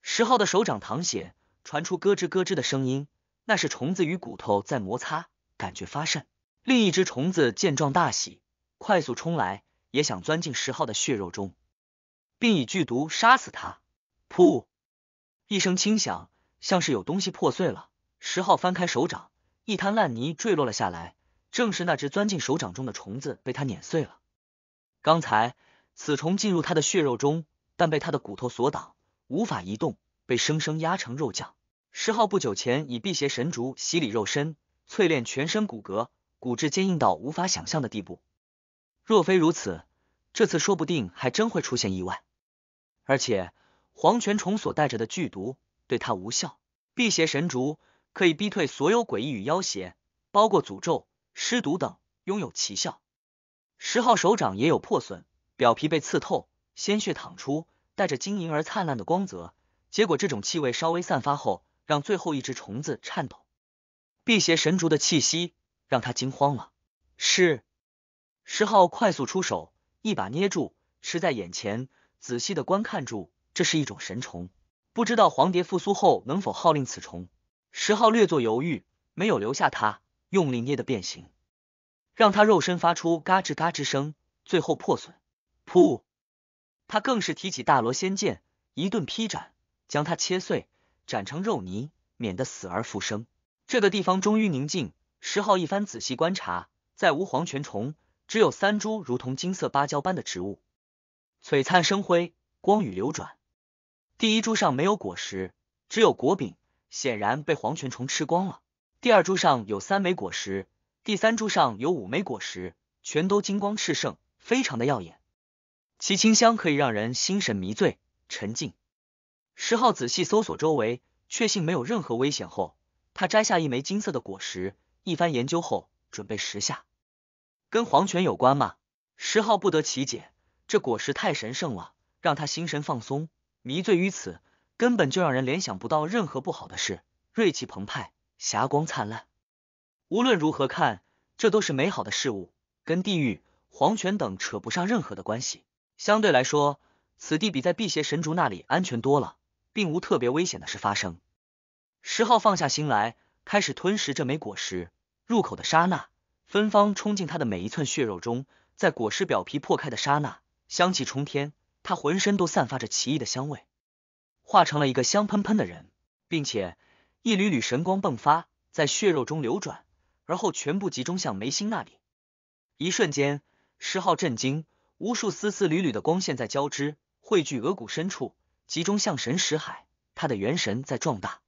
石浩的手掌淌血，传出咯吱咯吱的声音，那是虫子与骨头在摩擦，感觉发瘆。另一只虫子见状大喜，快速冲来。也想钻进石号的血肉中，并以剧毒杀死他。噗！一声轻响，像是有东西破碎了。石号翻开手掌，一滩烂泥坠落了下来，正是那只钻进手掌中的虫子被他碾碎了。刚才此虫进入他的血肉中，但被他的骨头所挡，无法移动，被生生压成肉酱。石号不久前以辟邪神竹洗礼肉身，淬炼全身骨骼，骨质坚硬到无法想象的地步。若非如此，这次说不定还真会出现意外。而且黄泉虫所带着的剧毒对他无效，辟邪神竹可以逼退所有诡异与妖邪，包括诅咒、尸毒等，拥有奇效。十号手掌也有破损，表皮被刺透，鲜血淌出，带着晶莹而灿烂的光泽。结果这种气味稍微散发后，让最后一只虫子颤抖。辟邪神竹的气息让他惊慌了，是。石浩快速出手，一把捏住，持在眼前，仔细的观看住。这是一种神虫，不知道黄蝶复苏后能否号令此虫。石浩略作犹豫，没有留下它，用力捏的变形，让他肉身发出嘎吱嘎吱声，最后破损。噗！他更是提起大罗仙剑，一顿劈斩，将它切碎，斩成肉泥，免得死而复生。这个地方终于宁静。石浩一番仔细观察，再无黄泉虫。只有三株如同金色芭蕉般的植物，璀璨生辉，光雨流转。第一株上没有果实，只有果柄，显然被黄泉虫吃光了。第二株上有三枚果实，第三株上有五枚果实，全都金光炽盛，非常的耀眼。其清香可以让人心神迷醉、沉静。石浩仔细搜索周围，确信没有任何危险后，他摘下一枚金色的果实，一番研究后，准备食下。跟黄泉有关吗？十号不得其解，这果实太神圣了，让他心神放松，迷醉于此，根本就让人联想不到任何不好的事，锐气澎湃，霞光灿烂。无论如何看，这都是美好的事物，跟地狱、黄泉等扯不上任何的关系。相对来说，此地比在辟邪神竹那里安全多了，并无特别危险的事发生。十号放下心来，开始吞食这枚果实，入口的刹那。芬芳冲进他的每一寸血肉中，在果实表皮破开的刹那，香气冲天，他浑身都散发着奇异的香味，化成了一个香喷喷的人，并且一缕缕神光迸发在血肉中流转，而后全部集中向眉心那里。一瞬间，石昊震惊，无数丝丝缕缕的光线在交织汇聚额骨深处，集中向神识海，他的元神在壮大。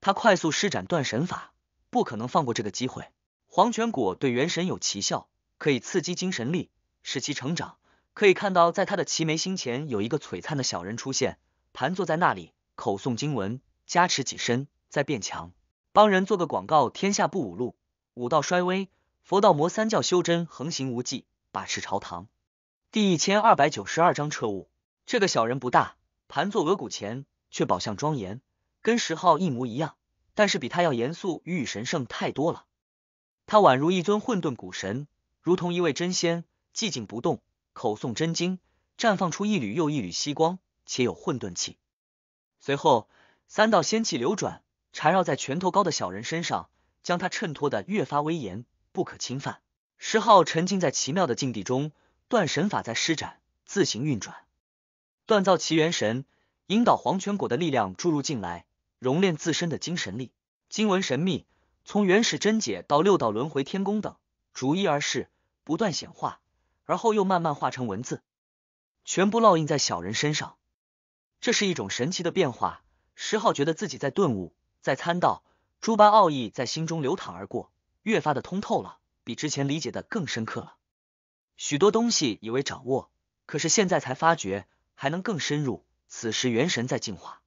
他快速施展断神法，不可能放过这个机会。黄泉果对元神有奇效，可以刺激精神力，使其成长。可以看到，在他的齐眉心前有一个璀璨的小人出现，盘坐在那里，口诵经文，加持己身，在变强。帮人做个广告，天下不武路，武道衰微，佛道魔三教修真横行无忌，把持朝堂。第一千二百九十二章彻悟。这个小人不大，盘坐额骨前，却宝相庄严，跟石昊一模一样，但是比他要严肃与神圣太多了。他宛如一尊混沌古神，如同一位真仙，寂静不动，口诵真经，绽放出一缕又一缕息光，且有混沌气。随后，三道仙气流转，缠绕在拳头高的小人身上，将他衬托的越发威严，不可侵犯。石昊沉浸在奇妙的境地中，断神法在施展，自行运转，锻造其元神，引导黄泉果的力量注入进来，熔炼自身的精神力。经文神秘。从原始真解到六道轮回、天宫等，逐一而逝，不断显化，而后又慢慢化成文字，全部烙印在小人身上。这是一种神奇的变化。石浩觉得自己在顿悟，在参道，诸般奥义在心中流淌而过，越发的通透了，比之前理解的更深刻了。许多东西以为掌握，可是现在才发觉还能更深入。此时元神在进化，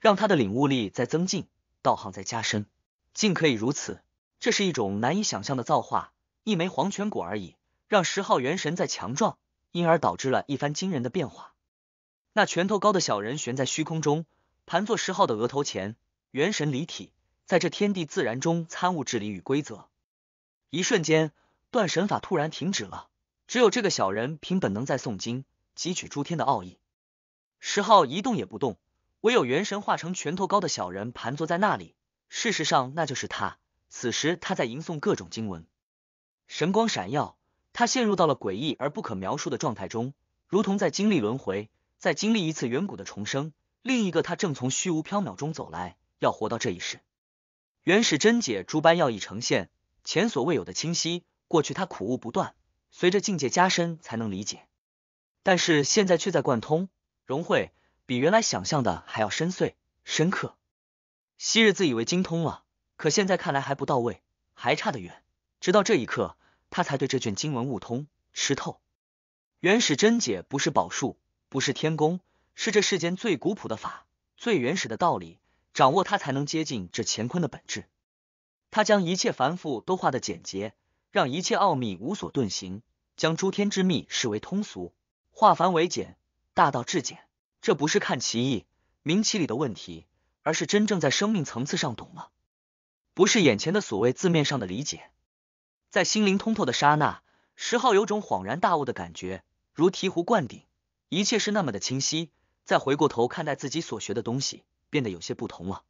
让他的领悟力在增进，道行在加深。竟可以如此，这是一种难以想象的造化。一枚黄泉果而已，让十号元神再强壮，因而导致了一番惊人的变化。那拳头高的小人悬在虚空中，盘坐十号的额头前，元神离体，在这天地自然中参悟治理与规则。一瞬间，断神法突然停止了，只有这个小人凭本能在诵经，汲取诸天的奥义。十号一动也不动，唯有元神化成拳头高的小人盘坐在那里。事实上，那就是他。此时，他在吟诵各种经文，神光闪耀。他陷入到了诡异而不可描述的状态中，如同在经历轮回，在经历一次远古的重生。另一个他正从虚无缥缈中走来，要活到这一世。原始真解诸般要义呈现前所未有的清晰。过去他苦悟不断，随着境界加深才能理解，但是现在却在贯通融会，比原来想象的还要深邃深刻。昔日自以为精通了，可现在看来还不到位，还差得远。直到这一刻，他才对这卷经文悟通、吃透。原始真解不是宝术，不是天宫，是这世间最古朴的法，最原始的道理。掌握它，才能接近这乾坤的本质。他将一切繁复都化得简洁，让一切奥秘无所遁形。将诸天之秘视为通俗，化繁为简，大道至简。这不是看其意，明其理的问题。而是真正在生命层次上懂了，不是眼前的所谓字面上的理解。在心灵通透的刹那，石浩有种恍然大悟的感觉，如醍醐灌顶，一切是那么的清晰。再回过头看待自己所学的东西，变得有些不同了。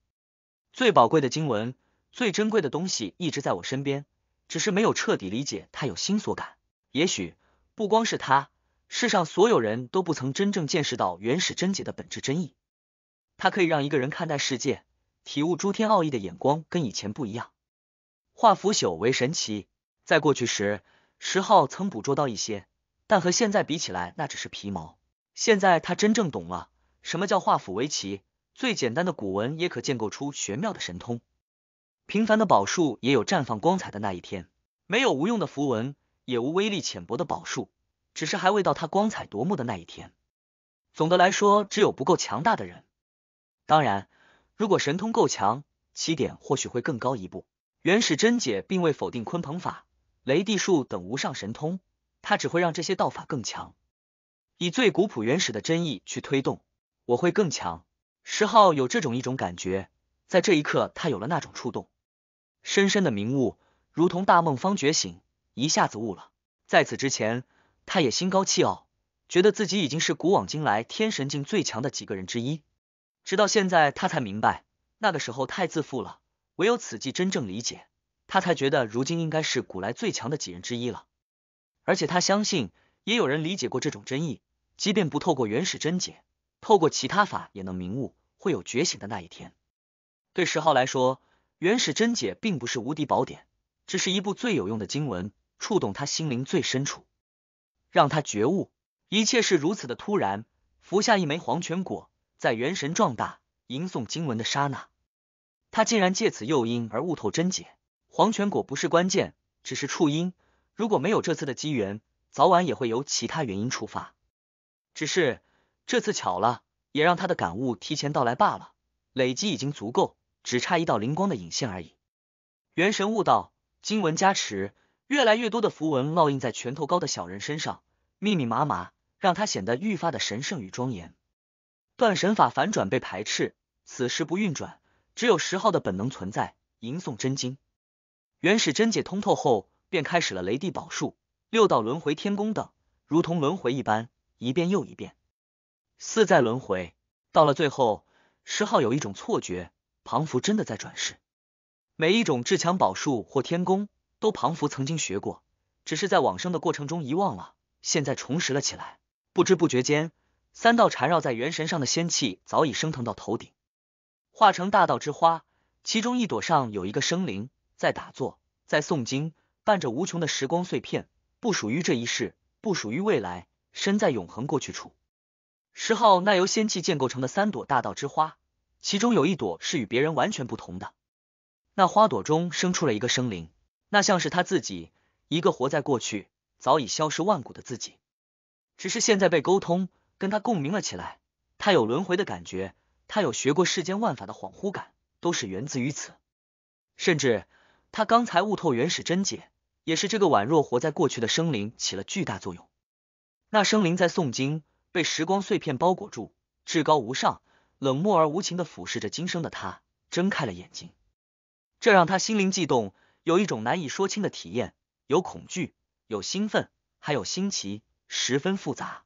最宝贵的经文，最珍贵的东西，一直在我身边，只是没有彻底理解它。有心所感，也许不光是他，世上所有人都不曾真正见识到原始真解的本质真意。它可以让一个人看待世界、体悟诸天奥义的眼光跟以前不一样，化腐朽为神奇。在过去时，石昊曾捕捉到一些，但和现在比起来，那只是皮毛。现在他真正懂了什么叫化腐为奇，最简单的古文也可建构出玄妙的神通，平凡的宝树也有绽放光彩的那一天。没有无用的符文，也无威力浅薄的宝树，只是还未到它光彩夺目的那一天。总的来说，只有不够强大的人。当然，如果神通够强，起点或许会更高一步。原始真解并未否定鲲鹏法、雷帝术等无上神通，它只会让这些道法更强。以最古朴原始的真意去推动，我会更强。石昊有这种一种感觉，在这一刻，他有了那种触动，深深的明悟，如同大梦方觉醒，一下子悟了。在此之前，他也心高气傲，觉得自己已经是古往今来天神境最强的几个人之一。直到现在，他才明白那个时候太自负了。唯有此计真正理解，他才觉得如今应该是古来最强的几人之一了。而且他相信，也有人理解过这种真意，即便不透过原始真解，透过其他法也能明悟，会有觉醒的那一天。对石浩来说，原始真解并不是无敌宝典，只是一部最有用的经文，触动他心灵最深处，让他觉悟。一切是如此的突然，服下一枚黄泉果。在元神壮大、吟诵经文的刹那，他竟然借此诱因而悟透真解。黄泉果不是关键，只是触因。如果没有这次的机缘，早晚也会由其他原因触发。只是这次巧了，也让他的感悟提前到来罢了。累积已经足够，只差一道灵光的引线而已。元神悟道，经文加持，越来越多的符文烙印在拳头高的小人身上，密密麻麻，让他显得愈发的神圣与庄严。断神法反转被排斥，此时不运转，只有十号的本能存在，吟诵真经。原始真解通透后，便开始了雷帝宝术、六道轮回、天宫等，如同轮回一般，一遍又一遍，似在轮回。到了最后，十号有一种错觉，庞福真的在转世。每一种至强宝术或天宫，都庞福曾经学过，只是在往生的过程中遗忘了，现在重拾了起来。不知不觉间。三道缠绕在元神上的仙气早已升腾到头顶，化成大道之花。其中一朵上有一个生灵在打坐，在诵经，伴着无穷的时光碎片，不属于这一世，不属于未来，身在永恒过去处。十号那由仙气建构成的三朵大道之花，其中有一朵是与别人完全不同的。那花朵中生出了一个生灵，那像是他自己，一个活在过去早已消失万古的自己，只是现在被沟通。跟他共鸣了起来，他有轮回的感觉，他有学过世间万法的恍惚感，都是源自于此。甚至他刚才悟透原始真解，也是这个宛若活在过去的生灵起了巨大作用。那生灵在诵经，被时光碎片包裹住，至高无上，冷漠而无情的俯视着今生的他，睁开了眼睛，这让他心灵悸动，有一种难以说清的体验，有恐惧，有兴奋，还有新奇，十分复杂。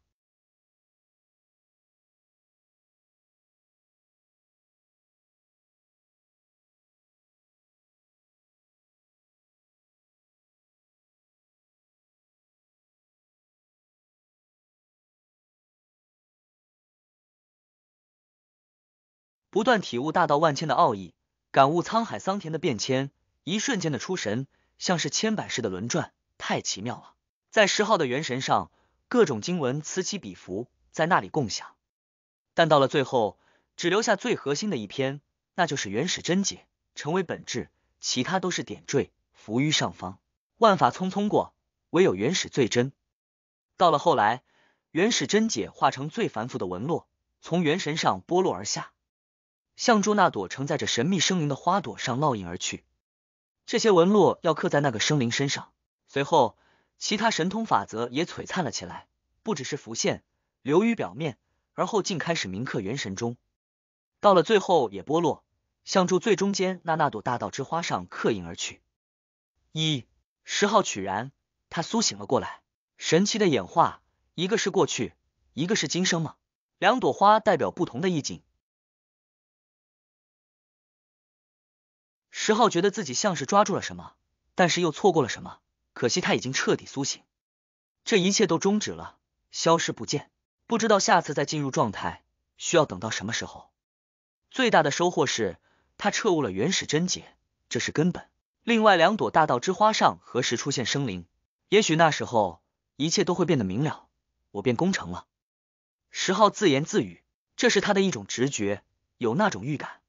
不断体悟大道万千的奥义，感悟沧海桑田的变迁。一瞬间的出神，像是千百世的轮转，太奇妙了。在十号的元神上，各种经文此起彼伏，在那里共享。但到了最后，只留下最核心的一篇，那就是原始真解，成为本质，其他都是点缀，浮于上方。万法匆匆过，唯有原始最真。到了后来，原始真解化成最繁复的纹络，从元神上剥落而下。向柱那朵承载着神秘生灵的花朵上烙印而去，这些纹路要刻在那个生灵身上。随后，其他神通法则也璀璨了起来，不只是浮现，流于表面，而后竟开始铭刻元神中。到了最后，也剥落，向柱最中间那那朵大道之花上刻印而去。一十号曲然，他苏醒了过来，神奇的演化，一个是过去，一个是今生吗？两朵花代表不同的意境。石浩觉得自己像是抓住了什么，但是又错过了什么。可惜他已经彻底苏醒，这一切都终止了，消失不见。不知道下次再进入状态，需要等到什么时候？最大的收获是他彻悟了原始贞洁，这是根本。另外两朵大道之花上何时出现生灵？也许那时候一切都会变得明了，我便功成了。石浩自言自语，这是他的一种直觉，有那种预感。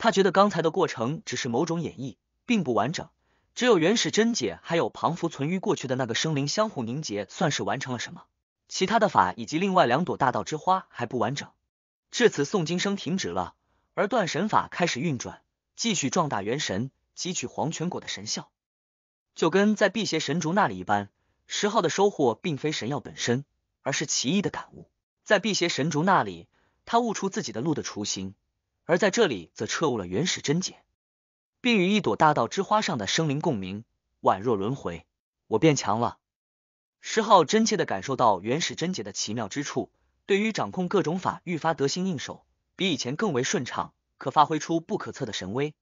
他觉得刚才的过程只是某种演绎，并不完整。只有原始真解还有庞佛存于过去的那个生灵相互凝结，算是完成了什么。其他的法以及另外两朵大道之花还不完整。至此，诵经声停止了，而断神法开始运转，继续壮大元神，汲取黄泉果的神效。就跟在辟邪神竹那里一般，石昊的收获并非神药本身，而是奇异的感悟。在辟邪神竹那里，他悟出自己的路的雏形。而在这里，则彻悟了原始真解，并与一朵大道之花上的生灵共鸣，宛若轮回。我变强了，石浩真切的感受到原始真解的奇妙之处，对于掌控各种法愈发得心应手，比以前更为顺畅，可发挥出不可测的神威。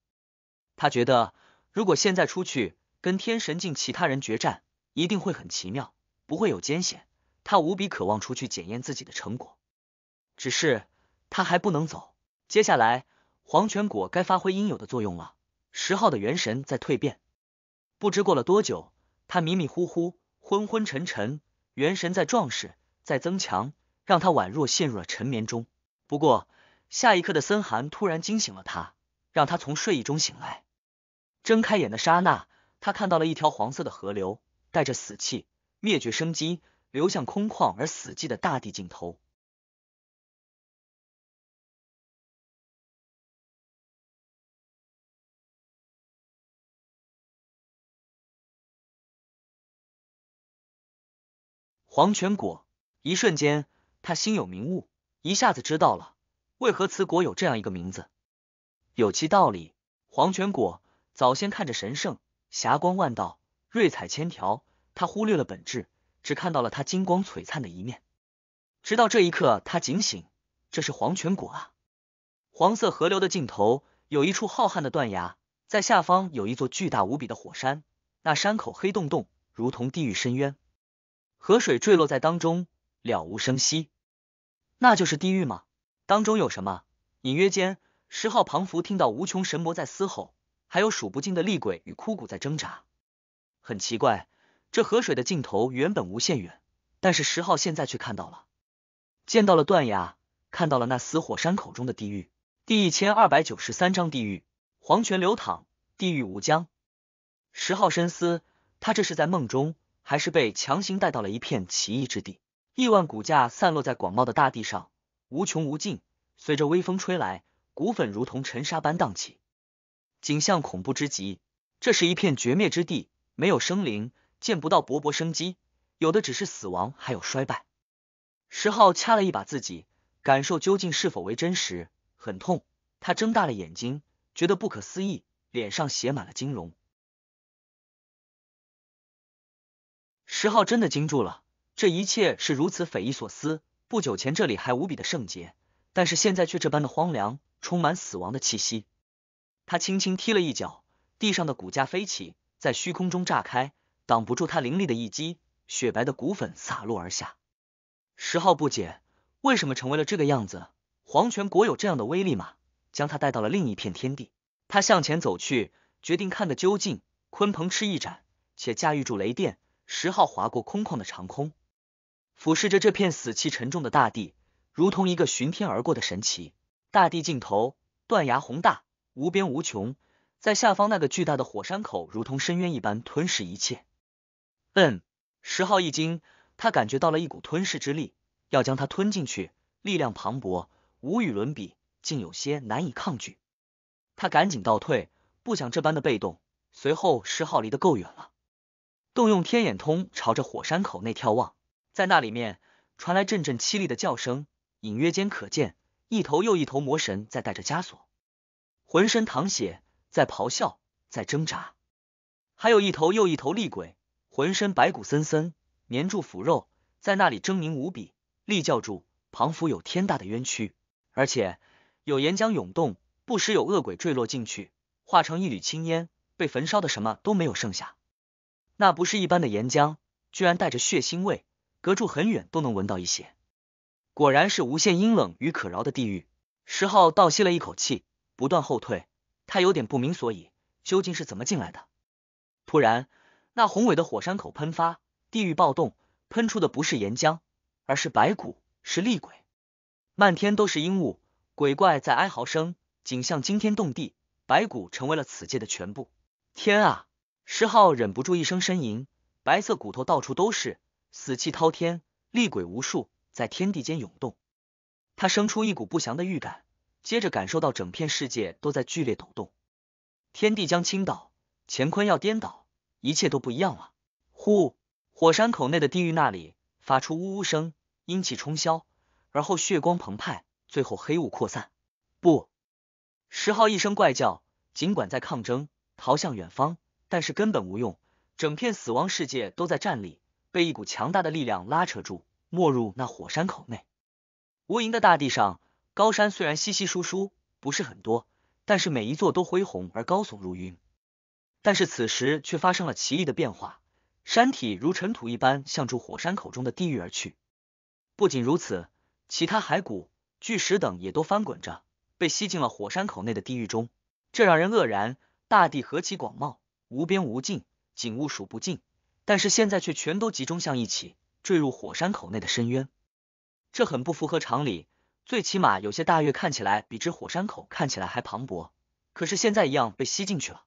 他觉得，如果现在出去跟天神境其他人决战，一定会很奇妙，不会有艰险。他无比渴望出去检验自己的成果，只是他还不能走。接下来，黄泉果该发挥应有的作用了。十号的元神在蜕变，不知过了多久，他迷迷糊糊、昏昏沉沉，元神在壮实，在增强，让他宛若陷入了沉眠中。不过，下一刻的森寒突然惊醒了他，让他从睡意中醒来。睁开眼的刹那，他看到了一条黄色的河流，带着死气、灭绝生机，流向空旷而死寂的大地尽头。黄泉果，一瞬间，他心有明悟，一下子知道了为何此果有这样一个名字，有其道理。黄泉果早先看着神圣，霞光万道，瑞彩千条，他忽略了本质，只看到了它金光璀璨的一面。直到这一刻，他警醒，这是黄泉果啊！黄色河流的尽头有一处浩瀚的断崖，在下方有一座巨大无比的火山，那山口黑洞洞，如同地狱深渊。河水坠落在当中，了无声息。那就是地狱吗？当中有什么？隐约间，十号庞福听到无穷神魔在嘶吼，还有数不尽的厉鬼与枯骨在挣扎。很奇怪，这河水的尽头原本无限远，但是十号现在却看到了，见到了断崖，看到了那死火山口中的地狱。第一千二百九十三章地狱，黄泉流淌，地狱无疆。十号深思，他这是在梦中。还是被强行带到了一片奇异之地，亿万骨架散落在广袤的大地上，无穷无尽。随着微风吹来，骨粉如同尘沙般荡起，景象恐怖之极。这是一片绝灭之地，没有生灵，见不到勃勃生机，有的只是死亡，还有衰败。石浩掐了一把自己，感受究竟是否为真实，很痛。他睁大了眼睛，觉得不可思议，脸上写满了惊容。石浩真的惊住了，这一切是如此匪夷所思。不久前这里还无比的圣洁，但是现在却这般的荒凉，充满死亡的气息。他轻轻踢了一脚，地上的骨架飞起，在虚空中炸开，挡不住他凌厉的一击，雪白的骨粉洒落而下。石浩不解，为什么成为了这个样子？黄泉国有这样的威力吗？将他带到了另一片天地。他向前走去，决定看个究竟。鲲鹏翅一展，且驾驭住雷电。十号划过空旷的长空，俯视着这片死气沉重的大地，如同一个巡天而过的神奇。大地尽头，断崖宏大，无边无穷，在下方那个巨大的火山口，如同深渊一般吞噬一切。嗯，十号一惊，他感觉到了一股吞噬之力，要将它吞进去，力量磅礴，无与伦比，竟有些难以抗拒。他赶紧倒退，不想这般的被动。随后，十号离得够远了。动用天眼通朝着火山口内眺望，在那里面传来阵阵凄厉的叫声，隐约间可见一头又一头魔神在带着枷锁，浑身淌血，在咆哮，在挣扎；还有一头又一头厉鬼，浑身白骨森森，粘住腐肉，在那里狰狞无比。厉叫住，彷佛有天大的冤屈，而且有岩浆涌动，不时有恶鬼坠落进去，化成一缕青烟，被焚烧的什么都没有剩下。那不是一般的岩浆，居然带着血腥味，隔住很远都能闻到一些。果然是无限阴冷与可饶的地狱。石浩倒吸了一口气，不断后退。他有点不明所以，究竟是怎么进来的？突然，那宏伟的火山口喷发，地狱暴动，喷出的不是岩浆，而是白骨，是厉鬼。漫天都是阴雾，鬼怪在哀嚎声，景象惊天动地。白骨成为了此界的全部。天啊！石浩忍不住一声呻吟，白色骨头到处都是，死气滔天，厉鬼无数，在天地间涌动。他生出一股不祥的预感，接着感受到整片世界都在剧烈抖动，天地将倾倒，乾坤要颠倒，一切都不一样了。呼！火山口内的地狱那里发出呜呜声，阴气冲霄，而后血光澎湃，最后黑雾扩散。不！石浩一声怪叫，尽管在抗争，逃向远方。但是根本无用，整片死亡世界都在站立，被一股强大的力量拉扯住，没入那火山口内。无垠的大地上，高山虽然稀稀疏疏，不是很多，但是每一座都恢宏而高耸入云。但是此时却发生了奇异的变化，山体如尘土一般向住火山口中的地狱而去。不仅如此，其他骸骨、巨石等也都翻滚着，被吸进了火山口内的地狱中。这让人愕然，大地何其广袤！无边无尽，景物数不尽，但是现在却全都集中向一起，坠入火山口内的深渊，这很不符合常理。最起码有些大月看起来比这火山口看起来还磅礴，可是现在一样被吸进去了。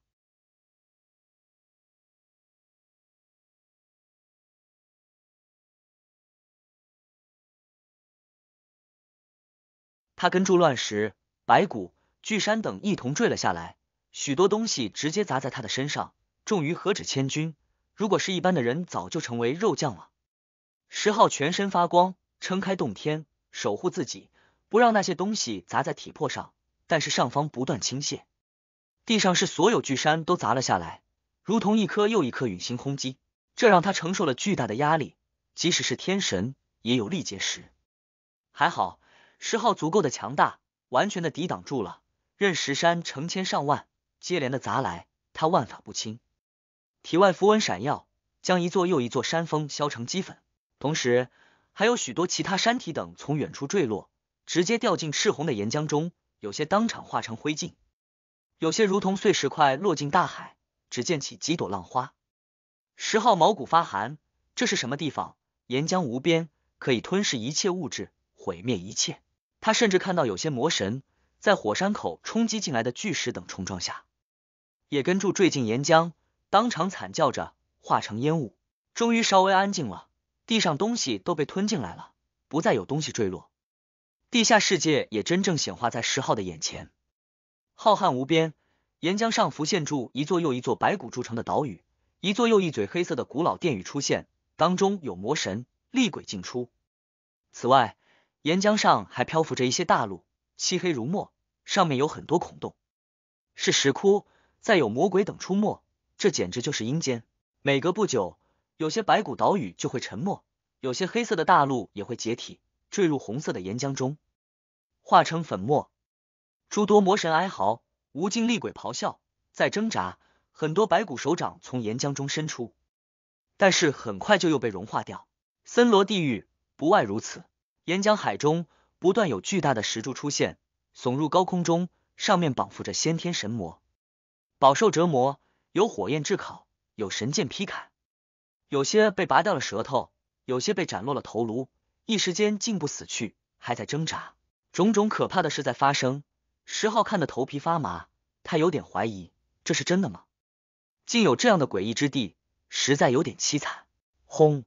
他跟住乱石、白骨、巨山等一同坠了下来。许多东西直接砸在他的身上，重于何止千钧？如果是一般的人，早就成为肉酱了。石浩全身发光，撑开洞天，守护自己，不让那些东西砸在体魄上。但是上方不断倾泻，地上是所有巨山都砸了下来，如同一颗又一颗陨星轰击，这让他承受了巨大的压力。即使是天神也有力竭时，还好石浩足够的强大，完全的抵挡住了。任石山成千上万。接连的砸来，他万法不侵，体外符文闪耀，将一座又一座山峰削成齑粉，同时还有许多其他山体等从远处坠落，直接掉进赤红的岩浆中，有些当场化成灰烬，有些如同碎石块落进大海，只溅起几朵浪花。石昊毛骨发寒，这是什么地方？岩浆无边，可以吞噬一切物质，毁灭一切。他甚至看到有些魔神在火山口冲击进来的巨石等冲撞下。也跟住坠进岩浆，当场惨叫着化成烟雾。终于稍微安静了，地上东西都被吞进来了，不再有东西坠落。地下世界也真正显化在石浩的眼前，浩瀚无边。岩浆上浮现住一座又一座白骨筑成的岛屿，一座又一嘴黑色的古老殿宇出现，当中有魔神、厉鬼进出。此外，岩浆上还漂浮着一些大陆，漆黑如墨，上面有很多孔洞，是石窟。再有魔鬼等出没，这简直就是阴间。每隔不久，有些白骨岛屿就会沉没，有些黑色的大陆也会解体，坠入红色的岩浆中，化成粉末。诸多魔神哀嚎，无尽厉鬼咆哮，在挣扎。很多白骨手掌从岩浆中伸出，但是很快就又被融化掉。森罗地狱不外如此，岩浆海中不断有巨大的石柱出现，耸入高空中，上面绑缚着先天神魔。饱受折磨，有火焰炙烤，有神剑劈砍，有些被拔掉了舌头，有些被斩落了头颅，一时间竟不死去，还在挣扎。种种可怕的事在发生，石昊看得头皮发麻，他有点怀疑这是真的吗？竟有这样的诡异之地，实在有点凄惨。轰！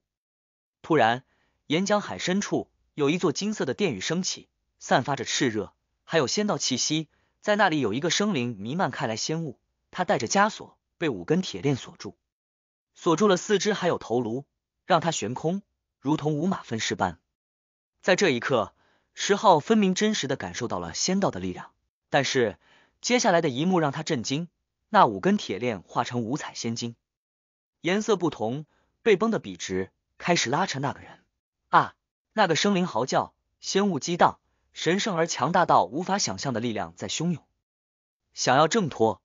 突然，岩浆海深处有一座金色的殿宇升起，散发着炽热，还有仙道气息。在那里，有一个生灵弥漫开来仙雾。他带着枷锁，被五根铁链锁住，锁住了四肢，还有头颅，让他悬空，如同五马分尸般。在这一刻，石浩分明真实的感受到了仙道的力量。但是接下来的一幕让他震惊：那五根铁链化成五彩仙金，颜色不同，被绷得笔直，开始拉扯那个人。啊！那个生灵嚎叫，仙雾激荡，神圣而强大到无法想象的力量在汹涌，想要挣脱。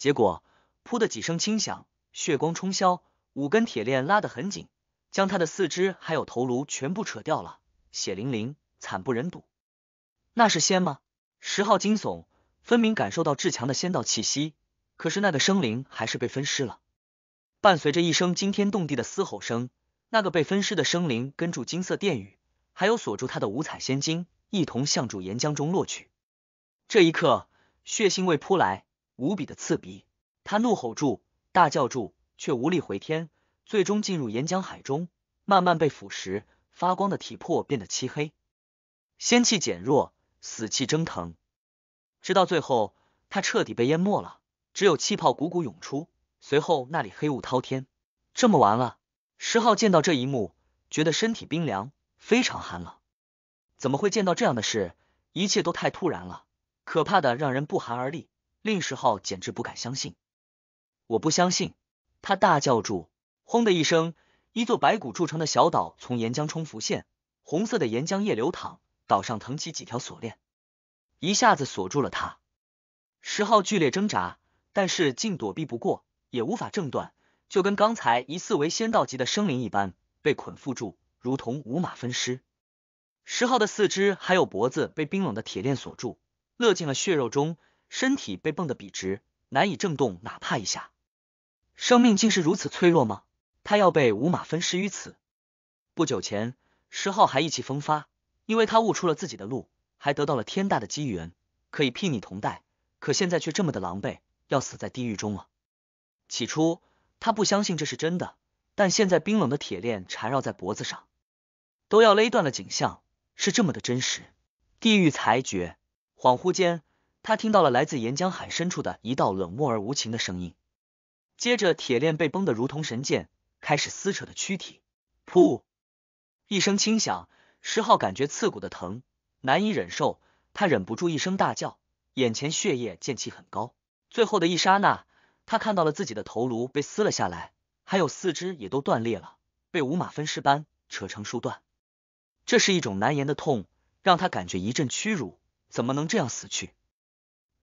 结果，扑的几声轻响，血光冲霄，五根铁链拉得很紧，将他的四肢还有头颅全部扯掉了，血淋淋，惨不忍睹。那是仙吗？十号惊悚，分明感受到至强的仙道气息，可是那个生灵还是被分尸了。伴随着一声惊天动地的嘶吼声，那个被分尸的生灵跟住金色殿宇，还有锁住他的五彩仙晶，一同向住岩浆中落去。这一刻，血腥味扑来。无比的刺鼻，他怒吼住，大叫住，却无力回天，最终进入岩浆海中，慢慢被腐蚀，发光的体魄变得漆黑，仙气减弱，死气蒸腾，直到最后，他彻底被淹没了，只有气泡汩汩涌出，随后那里黑雾滔天，这么完了？石浩见到这一幕，觉得身体冰凉，非常寒冷，怎么会见到这样的事？一切都太突然了，可怕的让人不寒而栗。令石昊简直不敢相信！我不相信！他大叫住，轰的一声，一座白骨铸成的小岛从岩浆中浮现，红色的岩浆液流淌，岛上腾起几条锁链，一下子锁住了他。石昊剧烈挣扎，但是竟躲避不过，也无法挣断，就跟刚才疑似为仙道级的生灵一般，被捆缚住，如同五马分尸。石昊的四肢还有脖子被冰冷的铁链锁住，勒进了血肉中。身体被蹦得笔直，难以震动哪怕一下。生命竟是如此脆弱吗？他要被五马分尸于此。不久前，石浩还意气风发，因为他悟出了自己的路，还得到了天大的机缘，可以睥睨同代。可现在却这么的狼狈，要死在地狱中了。起初他不相信这是真的，但现在冰冷的铁链缠绕在脖子上，都要勒断了，景象是这么的真实。地狱裁决，恍惚间。他听到了来自岩浆海深处的一道冷漠而无情的声音，接着铁链被崩得如同神剑，开始撕扯的躯体。噗，一声轻响，石浩感觉刺骨的疼，难以忍受，他忍不住一声大叫。眼前血液溅起很高，最后的一刹那，他看到了自己的头颅被撕了下来，还有四肢也都断裂了，被五马分尸般扯成数段。这是一种难言的痛，让他感觉一阵屈辱，怎么能这样死去？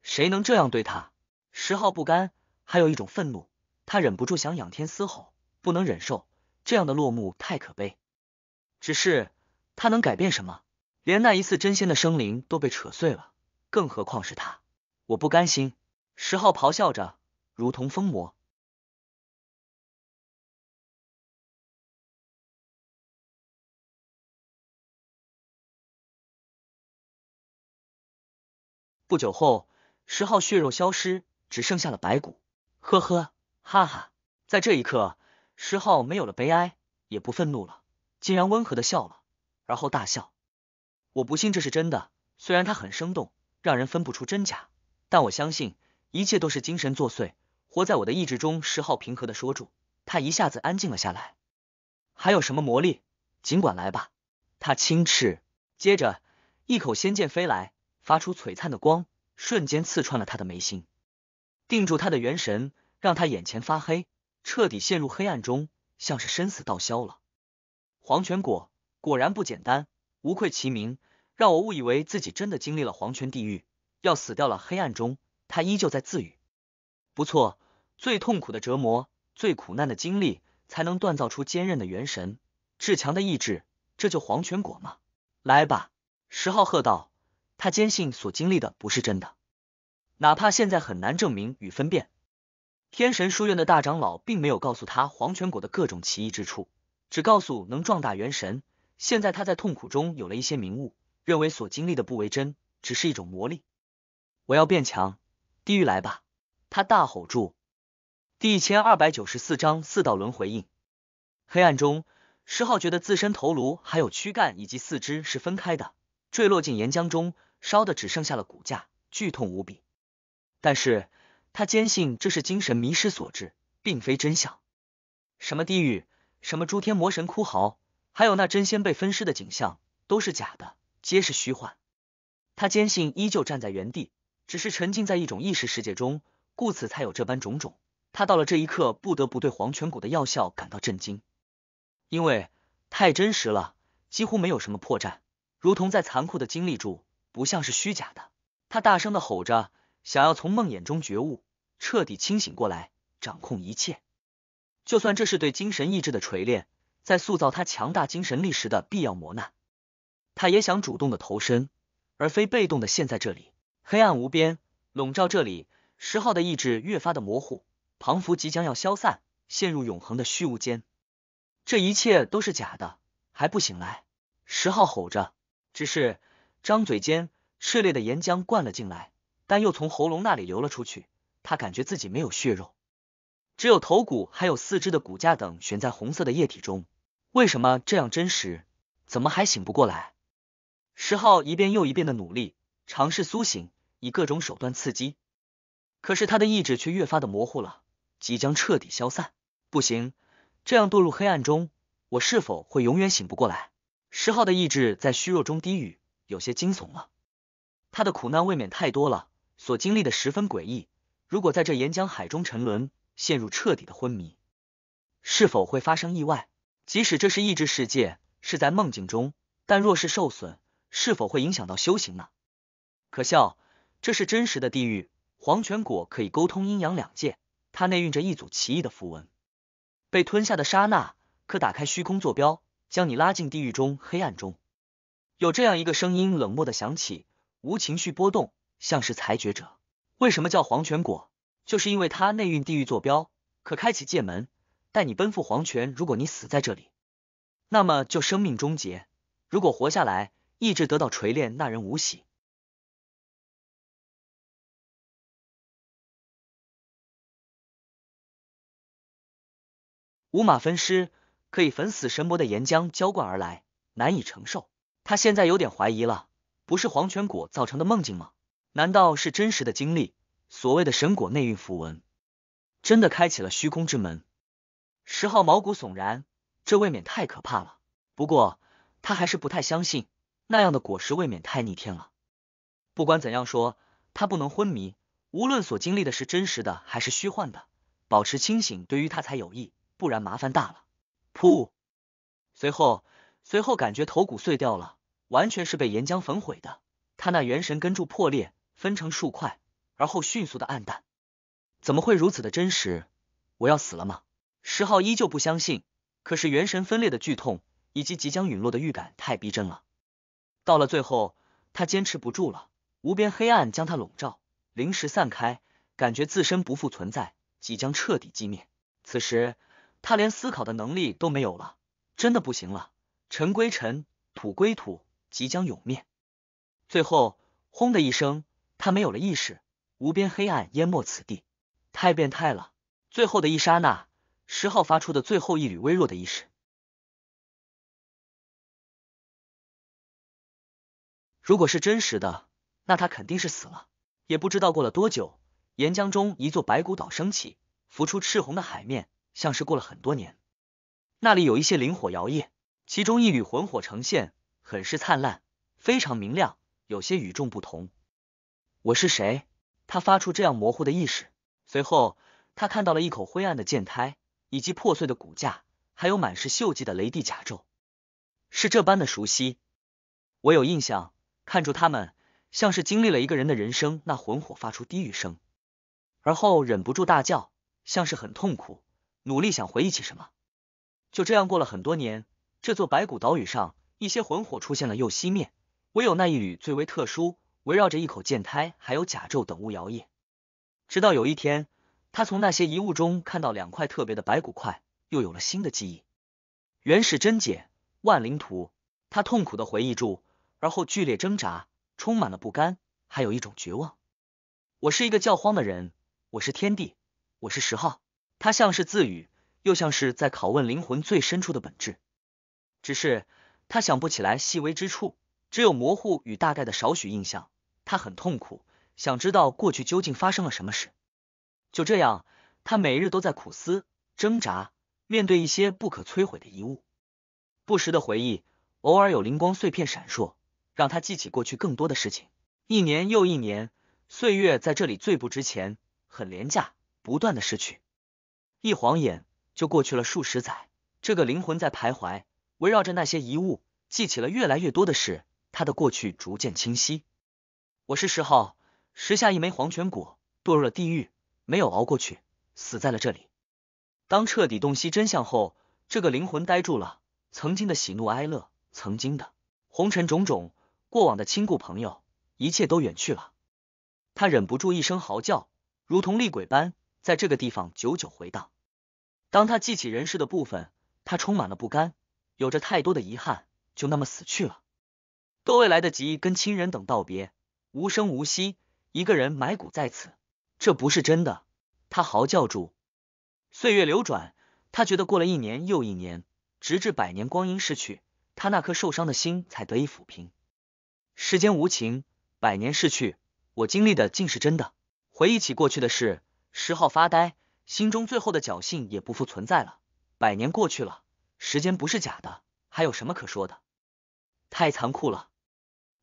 谁能这样对他？石浩不甘，还有一种愤怒，他忍不住想仰天嘶吼，不能忍受这样的落幕太可悲。只是他能改变什么？连那一次真仙的生灵都被扯碎了，更何况是他？我不甘心！石浩咆哮着，如同疯魔。不久后。十号血肉消失，只剩下了白骨。呵呵哈哈，在这一刻，十号没有了悲哀，也不愤怒了，竟然温和的笑了，而后大笑。我不信这是真的，虽然他很生动，让人分不出真假，但我相信一切都是精神作祟。活在我的意志中，十号平和的说住，他一下子安静了下来。还有什么魔力？尽管来吧。他轻斥，接着一口仙剑飞来，发出璀璨的光。瞬间刺穿了他的眉心，定住他的元神，让他眼前发黑，彻底陷入黑暗中，像是生死道消了。黄泉果果然不简单，无愧其名，让我误以为自己真的经历了黄泉地狱，要死掉了。黑暗中，他依旧在自语：“不错，最痛苦的折磨，最苦难的经历，才能锻造出坚韧的元神，至强的意志。这就黄泉果吗？”来吧，十号喝道。他坚信所经历的不是真的，哪怕现在很难证明与分辨。天神书院的大长老并没有告诉他黄泉果的各种奇异之处，只告诉能壮大元神。现在他在痛苦中有了一些明悟，认为所经历的不为真，只是一种魔力。我要变强，地狱来吧！他大吼住。第一千二百九十四章四道轮回印。黑暗中，石浩觉得自身头颅、还有躯干以及四肢是分开的，坠落进岩浆中。烧的只剩下了骨架，剧痛无比。但是他坚信这是精神迷失所致，并非真相。什么地狱，什么诸天魔神哭嚎，还有那真仙被分尸的景象，都是假的，皆是虚幻。他坚信依旧站在原地，只是沉浸在一种意识世界中，故此才有这般种种。他到了这一刻，不得不对黄泉谷的药效感到震惊，因为太真实了，几乎没有什么破绽，如同在残酷的经历中。不像是虚假的，他大声的吼着，想要从梦魇中觉悟，彻底清醒过来，掌控一切。就算这是对精神意志的锤炼，在塑造他强大精神力时的必要磨难，他也想主动的投身，而非被动的陷在这里。黑暗无边，笼罩这里。十号的意志越发的模糊，庞佛即将要消散，陷入永恒的虚无间。这一切都是假的，还不醒来！十号吼着，只是。张嘴间，炽烈的岩浆灌了进来，但又从喉咙那里流了出去。他感觉自己没有血肉，只有头骨还有四肢的骨架等悬在红色的液体中。为什么这样真实？怎么还醒不过来？石浩一遍又一遍的努力尝试苏醒，以各种手段刺激，可是他的意志却越发的模糊了，即将彻底消散。不行，这样堕入黑暗中，我是否会永远醒不过来？石浩的意志在虚弱中低语。有些惊悚了，他的苦难未免太多了，所经历的十分诡异。如果在这岩浆海中沉沦，陷入彻底的昏迷，是否会发生意外？即使这是异质世界，是在梦境中，但若是受损，是否会影响到修行呢？可笑，这是真实的地狱。黄泉果可以沟通阴阳两界，它内蕴着一组奇异的符文，被吞下的刹那，可打开虚空坐标，将你拉进地狱中黑暗中。有这样一个声音冷漠的响起，无情绪波动，像是裁决者。为什么叫黄泉果？就是因为它内蕴地狱坐标，可开启界门，带你奔赴黄泉。如果你死在这里，那么就生命终结；如果活下来，意志得到锤炼，那人无喜。五马分尸可以焚死神魔的岩浆浇灌而来，难以承受。他现在有点怀疑了，不是黄泉果造成的梦境吗？难道是真实的经历？所谓的神果内蕴符文，真的开启了虚空之门？十号毛骨悚然，这未免太可怕了。不过他还是不太相信，那样的果实未免太逆天了。不管怎样说，他不能昏迷。无论所经历的是真实的还是虚幻的，保持清醒对于他才有益，不然麻烦大了。噗！随后，随后感觉头骨碎掉了。完全是被岩浆焚毁的，他那元神根柱破裂，分成数块，而后迅速的暗淡。怎么会如此的真实？我要死了吗？石浩依旧不相信，可是元神分裂的剧痛以及即将陨落的预感太逼真了。到了最后，他坚持不住了，无边黑暗将他笼罩，灵时散开，感觉自身不复存在，即将彻底寂灭。此时，他连思考的能力都没有了，真的不行了。尘归尘，土归土。即将永灭。最后，轰的一声，他没有了意识，无边黑暗淹没此地。太变态了！最后的一刹那，十号发出的最后一缕微弱的意识。如果是真实的，那他肯定是死了。也不知道过了多久，岩浆中一座白骨岛升起，浮出赤红的海面，像是过了很多年。那里有一些灵火摇曳，其中一缕魂火呈现。很是灿烂，非常明亮，有些与众不同。我是谁？他发出这样模糊的意识。随后，他看到了一口灰暗的剑胎，以及破碎的骨架，还有满是锈迹的雷帝甲胄。是这般的熟悉，我有印象，看出他们像是经历了一个人的人生。那魂火发出低语声，而后忍不住大叫，像是很痛苦，努力想回忆起什么。就这样过了很多年，这座白骨岛屿上。一些魂火出现了又熄灭，唯有那一缕最为特殊，围绕着一口剑胎，还有甲胄等物摇曳。直到有一天，他从那些遗物中看到两块特别的白骨块，又有了新的记忆：原始真解、万灵图。他痛苦的回忆住，而后剧烈挣扎，充满了不甘，还有一种绝望。我是一个叫荒的人，我是天地，我是十号。他像是自语，又像是在拷问灵魂最深处的本质。只是。他想不起来细微之处，只有模糊与大概的少许印象。他很痛苦，想知道过去究竟发生了什么事。就这样，他每日都在苦思挣扎，面对一些不可摧毁的遗物，不时的回忆，偶尔有灵光碎片闪烁，让他记起过去更多的事情。一年又一年，岁月在这里最不值钱，很廉价，不断的逝去，一晃眼就过去了数十载。这个灵魂在徘徊。围绕着那些遗物，记起了越来越多的事，他的过去逐渐清晰。我是十号，食下一枚黄泉果，堕入了地狱，没有熬过去，死在了这里。当彻底洞悉真相后，这个灵魂呆住了。曾经的喜怒哀乐，曾经的红尘种种，过往的亲故朋友，一切都远去了。他忍不住一声嚎叫，如同厉鬼般，在这个地方久久回荡。当他记起人世的部分，他充满了不甘。有着太多的遗憾，就那么死去了，都未来得及跟亲人等道别，无声无息，一个人埋骨在此，这不是真的。他嚎叫住，岁月流转，他觉得过了一年又一年，直至百年光阴逝去，他那颗受伤的心才得以抚平。时间无情，百年逝去，我经历的竟是真的。回忆起过去的事，十号发呆，心中最后的侥幸也不复存在了。百年过去了。时间不是假的，还有什么可说的？太残酷了，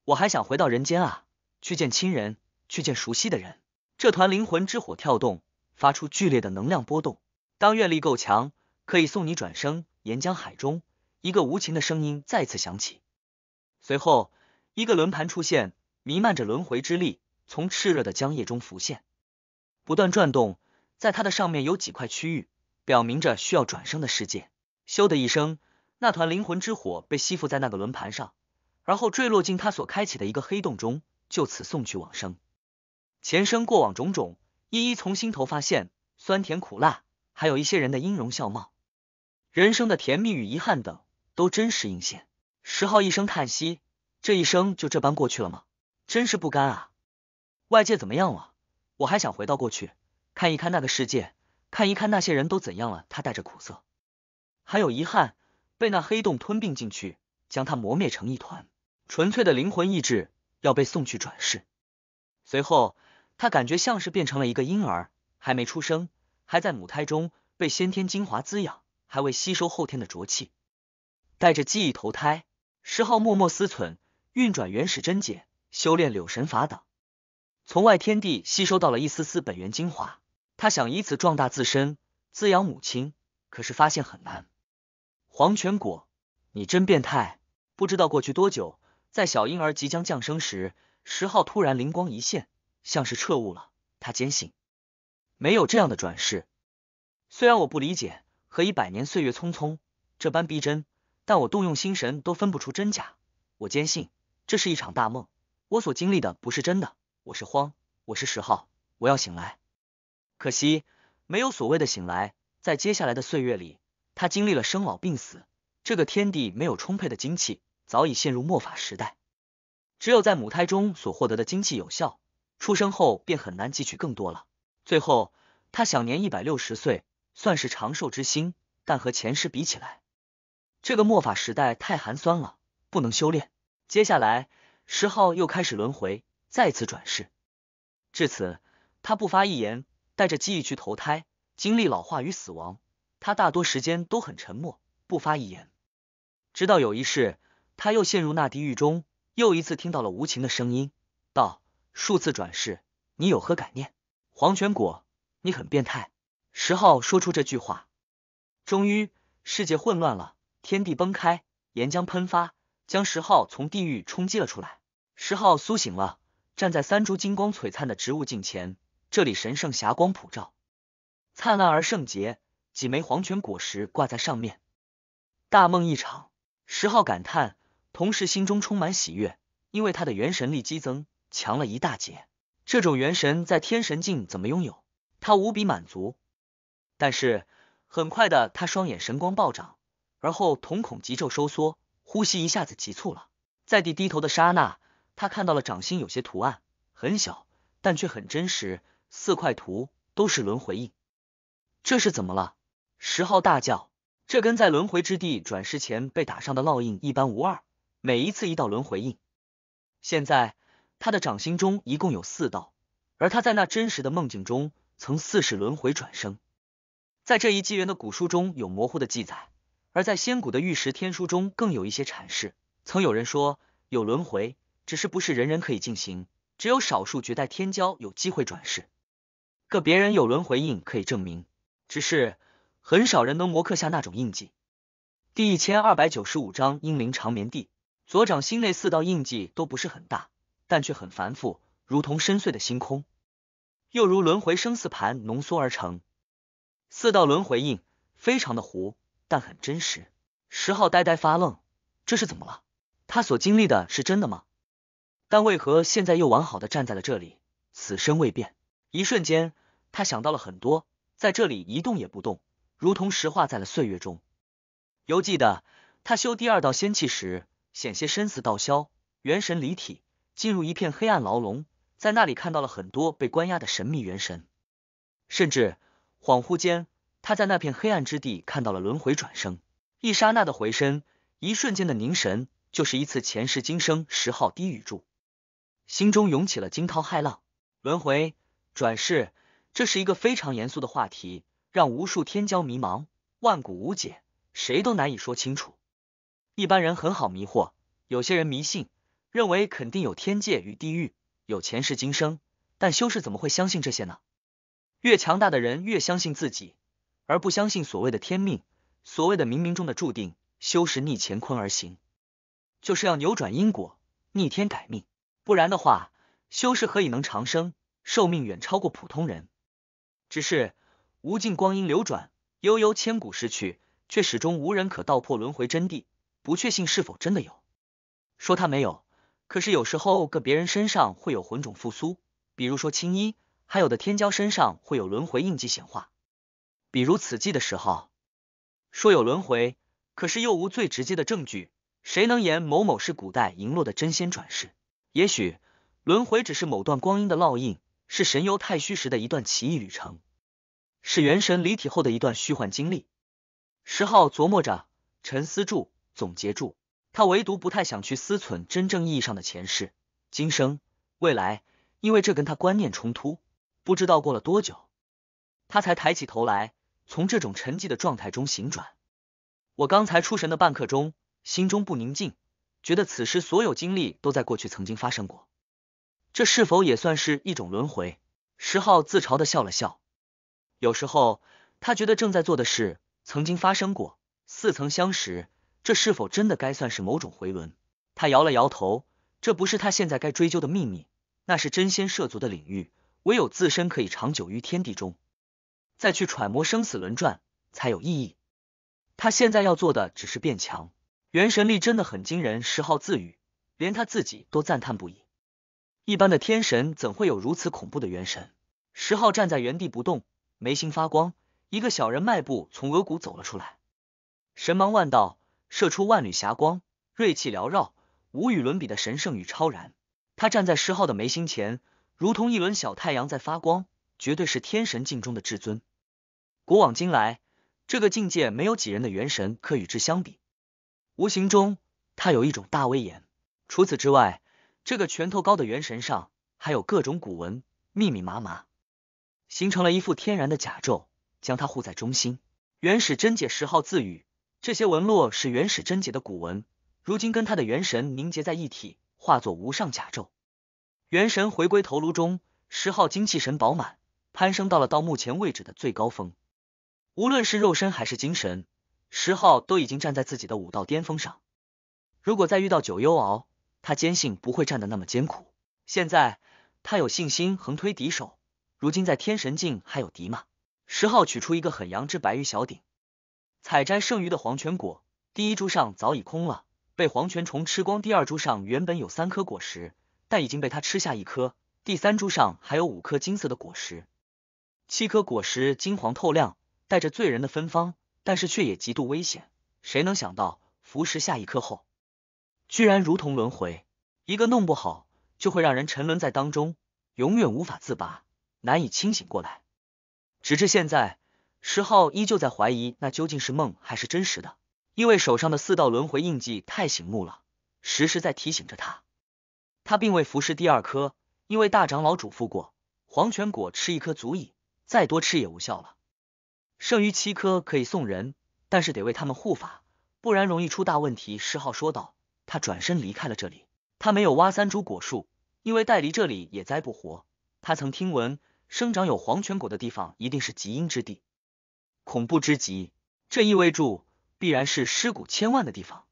我还想回到人间啊，去见亲人，去见熟悉的人。这团灵魂之火跳动，发出剧烈的能量波动。当愿力够强，可以送你转生。岩浆海中，一个无情的声音再次响起。随后，一个轮盘出现，弥漫着轮回之力，从炽热的浆液中浮现，不断转动。在它的上面有几块区域，表明着需要转生的世界。咻的一声，那团灵魂之火被吸附在那个轮盘上，而后坠落进他所开启的一个黑洞中，就此送去往生。前生过往种种，一一从心头发现，酸甜苦辣，还有一些人的音容笑貌，人生的甜蜜与遗憾等，都真实应现。石浩一声叹息，这一生就这般过去了吗？真是不甘啊！外界怎么样了？我还想回到过去，看一看那个世界，看一看那些人都怎样了。他带着苦涩。还有遗憾被那黑洞吞并进去，将它磨灭成一团，纯粹的灵魂意志要被送去转世。随后，他感觉像是变成了一个婴儿，还没出生，还在母胎中被先天精华滋养，还未吸收后天的浊气，带着记忆投胎。石昊默默思忖，运转原始真解，修炼柳神法等，从外天地吸收到了一丝丝本源精华。他想以此壮大自身，滋养母亲，可是发现很难。黄泉果，你真变态！不知道过去多久，在小婴儿即将降生时，十号突然灵光一现，像是彻悟了。他坚信没有这样的转世。虽然我不理解何以百年岁月匆匆这般逼真，但我动用心神都分不出真假。我坚信这是一场大梦，我所经历的不是真的。我是慌，我是十号，我要醒来。可惜没有所谓的醒来，在接下来的岁月里。他经历了生老病死，这个天地没有充沛的精气，早已陷入末法时代。只有在母胎中所获得的精气有效，出生后便很难汲取更多了。最后，他享年一百六十岁，算是长寿之星。但和前世比起来，这个末法时代太寒酸了，不能修炼。接下来，石昊又开始轮回，再次转世。至此，他不发一言，带着记忆去投胎，经历老化与死亡。他大多时间都很沉默，不发一言。直到有一世，他又陷入那地狱中，又一次听到了无情的声音，道：“数次转世，你有何感念？”黄泉果，你很变态。石浩说出这句话，终于世界混乱了，天地崩开，岩浆喷发，将石浩从地狱冲击了出来。石浩苏醒了，站在三株金光璀璨的植物镜前，这里神圣，霞光普照，灿烂而圣洁。几枚黄泉果实挂在上面，大梦一场。石浩感叹，同时心中充满喜悦，因为他的元神力激增，强了一大截。这种元神在天神境怎么拥有？他无比满足。但是很快的，他双眼神光暴涨，而后瞳孔急骤收缩，呼吸一下子急促了。在地低头的刹那，他看到了掌心有些图案，很小，但却很真实。四块图都是轮回印，这是怎么了？十号大叫：“这跟在轮回之地转世前被打上的烙印一般无二。每一次一道轮回印，现在他的掌心中一共有四道。而他在那真实的梦境中，曾四世轮回转生。在这一纪元的古书中有模糊的记载，而在仙古的玉石天书中更有一些阐释。曾有人说有轮回，只是不是人人可以进行，只有少数绝代天骄有机会转世。个别人有轮回印可以证明，只是。”很少人能磨刻下那种印记。第一千二百九十五章英灵长眠地。左掌心内四道印记都不是很大，但却很繁复，如同深邃的星空，又如轮回生死盘浓缩而成。四道轮回印，非常的糊，但很真实。石浩呆呆发愣，这是怎么了？他所经历的是真的吗？但为何现在又完好的站在了这里，此生未变？一瞬间，他想到了很多，在这里一动也不动。如同石化在了岁月中。犹记得他修第二道仙气时，险些身死道消，元神离体，进入一片黑暗牢笼，在那里看到了很多被关押的神秘元神，甚至恍惚间，他在那片黑暗之地看到了轮回转生。一刹那的回身，一瞬间的凝神，就是一次前世今生。十号低语住，心中涌起了惊涛骇浪。轮回转世，这是一个非常严肃的话题。让无数天骄迷茫，万古无解，谁都难以说清楚。一般人很好迷惑，有些人迷信，认为肯定有天界与地狱，有前世今生。但修士怎么会相信这些呢？越强大的人越相信自己，而不相信所谓的天命，所谓的冥冥中的注定。修士逆乾坤而行，就是要扭转因果，逆天改命。不然的话，修士何以能长生，寿命远超过普通人？只是。无尽光阴流转，悠悠千古逝去，却始终无人可道破轮回真谛。不确信是否真的有，说他没有，可是有时候个别人身上会有魂种复苏，比如说青衣，还有的天骄身上会有轮回印记显化。比如此际的时候，说有轮回，可是又无最直接的证据。谁能言某某是古代银落的真仙转世？也许轮回只是某段光阴的烙印，是神游太虚时的一段奇异旅程。是元神离体后的一段虚幻经历。十号琢磨着，沉思住，总结住，他唯独不太想去思忖真正意义上的前世、今生、未来，因为这跟他观念冲突。不知道过了多久，他才抬起头来，从这种沉寂的状态中醒转。我刚才出神的半刻钟，心中不宁静，觉得此时所有经历都在过去曾经发生过。这是否也算是一种轮回？十号自嘲的笑了笑。有时候，他觉得正在做的事曾经发生过，似曾相识。这是否真的该算是某种回轮？他摇了摇头，这不是他现在该追究的秘密，那是真仙涉足的领域，唯有自身可以长久于天地中，再去揣摩生死轮转才有意义。他现在要做的只是变强，元神力真的很惊人。石昊自语，连他自己都赞叹不已。一般的天神怎会有如此恐怖的元神？石昊站在原地不动。眉心发光，一个小人迈步从额骨走了出来，神芒万道，射出万缕霞光，锐气缭绕，无与伦比的神圣与超然。他站在石昊的眉心前，如同一轮小太阳在发光，绝对是天神境中的至尊。古往今来，这个境界没有几人的元神可与之相比。无形中，他有一种大威严。除此之外，这个拳头高的元神上还有各种古文，密密麻麻。形成了一副天然的甲胄，将他护在中心。原始真解十号自语：“这些纹络是原始真解的古文，如今跟他的元神凝结在一体，化作无上甲胄。”元神回归头颅中，十号精气神饱满，攀升到了到目前为止的最高峰。无论是肉身还是精神，十号都已经站在自己的武道巅峰上。如果再遇到九幽鳌，他坚信不会战得那么艰苦。现在他有信心横推敌手。如今在天神境还有敌吗？十号取出一个很阳之白玉小鼎，采摘剩余的黄泉果。第一株上早已空了，被黄泉虫吃光。第二株上原本有三颗果实，但已经被他吃下一颗。第三株上还有五颗金色的果实，七颗果实金黄透亮，带着醉人的芬芳，但是却也极度危险。谁能想到服食下一颗后，居然如同轮回，一个弄不好就会让人沉沦在当中，永远无法自拔。难以清醒过来，直至现在，石浩依旧在怀疑那究竟是梦还是真实的，因为手上的四道轮回印记太醒目了，时时在提醒着他。他并未服食第二颗，因为大长老嘱咐过，黄泉果吃一颗足矣，再多吃也无效了。剩余七颗可以送人，但是得为他们护法，不然容易出大问题。石浩说道，他转身离开了这里。他没有挖三株果树，因为带离这里也栽不活。他曾听闻。生长有黄泉果的地方，一定是极阴之地，恐怖之极。这意味着必然是尸骨千万的地方。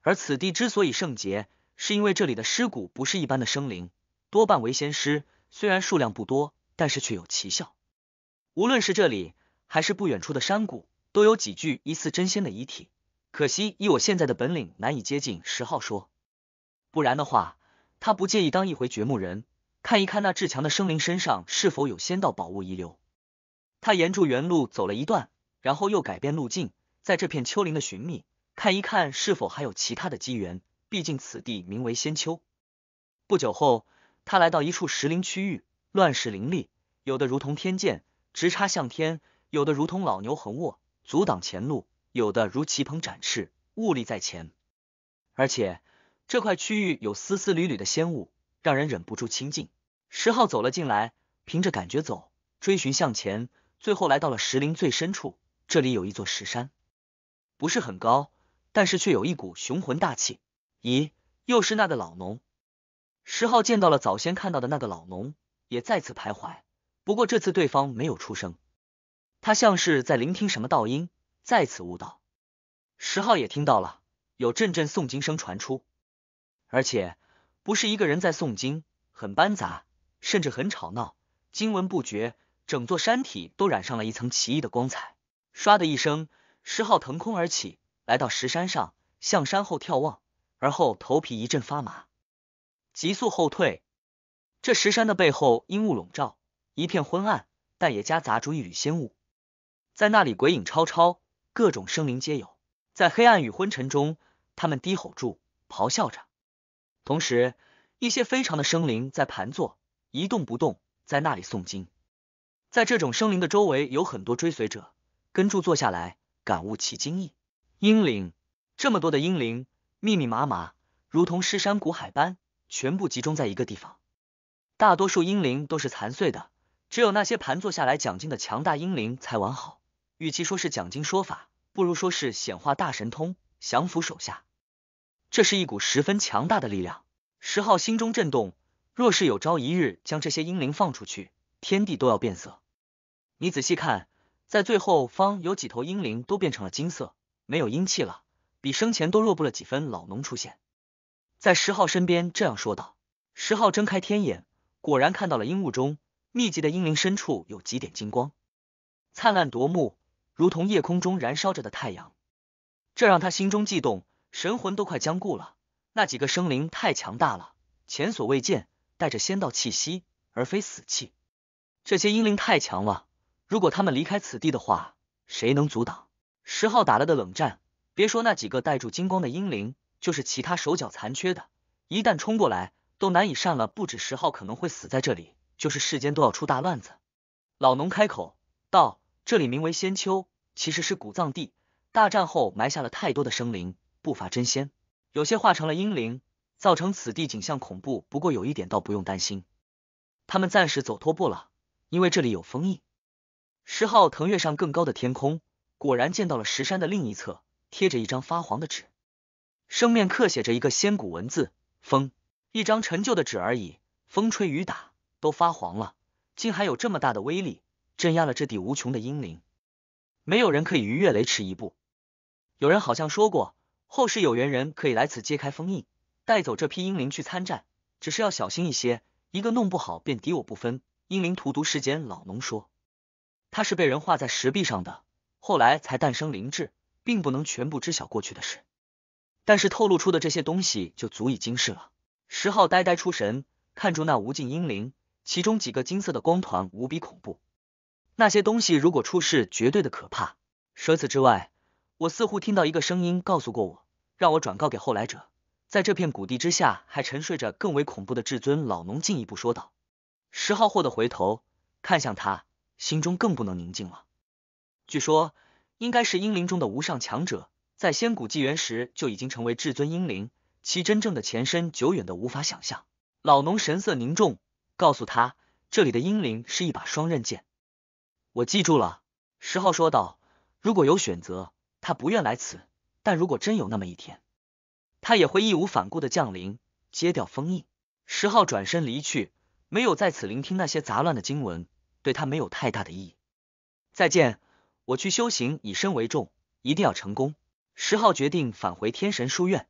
而此地之所以圣洁，是因为这里的尸骨不是一般的生灵，多半为仙尸。虽然数量不多，但是却有奇效。无论是这里，还是不远处的山谷，都有几具疑似真仙的遗体。可惜以我现在的本领，难以接近。十号说，不然的话，他不介意当一回掘墓人。看一看那至强的生灵身上是否有仙道宝物遗留。他沿着原路走了一段，然后又改变路径，在这片丘陵的寻觅，看一看是否还有其他的机缘。毕竟此地名为仙丘。不久后，他来到一处石林区域，乱石林立，有的如同天剑直插向天，有的如同老牛横卧阻挡前路，有的如旗鹏展翅兀立在前。而且这块区域有丝丝缕缕的仙雾。让人忍不住亲近。石浩走了进来，凭着感觉走，追寻向前，最后来到了石林最深处。这里有一座石山，不是很高，但是却有一股雄浑大气。咦，又是那个老农！石浩见到了早先看到的那个老农，也再次徘徊。不过这次对方没有出声，他像是在聆听什么道音，再次悟道。石浩也听到了，有阵阵诵经声传出，而且。不是一个人在诵经，很斑杂，甚至很吵闹。经文不绝，整座山体都染上了一层奇异的光彩。唰的一声，石浩腾空而起，来到石山上，向山后眺望，而后头皮一阵发麻，急速后退。这石山的背后阴雾笼罩，一片昏暗，但也夹杂出一缕仙雾。在那里，鬼影超超，各种生灵皆有。在黑暗与昏沉中，他们低吼住，咆哮着。同时，一些非常的生灵在盘坐，一动不动，在那里诵经。在这种生灵的周围，有很多追随者跟住坐下来，感悟其精义。英灵，这么多的英灵，密密麻麻，如同尸山骨海般，全部集中在一个地方。大多数英灵都是残碎的，只有那些盘坐下来讲经的强大英灵才完好。与其说是讲经说法，不如说是显化大神通，降服手下。这是一股十分强大的力量，十号心中震动。若是有朝一日将这些英灵放出去，天地都要变色。你仔细看，在最后方有几头英灵都变成了金色，没有阴气了，比生前都弱不了几分。老农出现在十号身边，这样说道。十号睁开天眼，果然看到了阴雾中密集的英灵深处有几点金光，灿烂夺目，如同夜空中燃烧着的太阳。这让他心中悸动。神魂都快僵固了，那几个生灵太强大了，前所未见，带着仙道气息，而非死气。这些阴灵太强了，如果他们离开此地的话，谁能阻挡？十号打了个冷战，别说那几个带住金光的阴灵，就是其他手脚残缺的，一旦冲过来，都难以善了。不止十号可能会死在这里，就是世间都要出大乱子。老农开口道：“这里名为仙丘，其实是古葬地。大战后埋下了太多的生灵。”不乏真仙，有些化成了英灵，造成此地景象恐怖。不过有一点倒不用担心，他们暂时走脱不了，因为这里有封印。十号腾跃上更高的天空，果然见到了石山的另一侧贴着一张发黄的纸，上面刻写着一个仙古文字“风”，一张陈旧的纸而已，风吹雨打都发黄了，竟还有这么大的威力，镇压了这地无穷的英灵，没有人可以逾越雷池一步。有人好像说过。后世有缘人可以来此揭开封印，带走这批英灵去参战，只是要小心一些，一个弄不好便敌我不分，英灵荼毒世间。老农说，他是被人画在石壁上的，后来才诞生灵智，并不能全部知晓过去的事，但是透露出的这些东西就足以惊世了。石昊呆呆出神，看住那无尽英灵，其中几个金色的光团无比恐怖，那些东西如果出世，绝对的可怕。除此之外。我似乎听到一个声音告诉过我，让我转告给后来者，在这片谷地之下还沉睡着更为恐怖的至尊。老农进一步说道。十号霍的回头看向他，心中更不能宁静了。据说应该是英灵中的无上强者，在仙谷纪元时就已经成为至尊英灵，其真正的前身久远的无法想象。老农神色凝重，告诉他这里的英灵是一把双刃剑。我记住了，十号说道，如果有选择。他不愿来此，但如果真有那么一天，他也会义无反顾的降临，揭掉封印。石浩转身离去，没有在此聆听那些杂乱的经文，对他没有太大的意义。再见，我去修行，以身为重，一定要成功。石浩决定返回天神书院，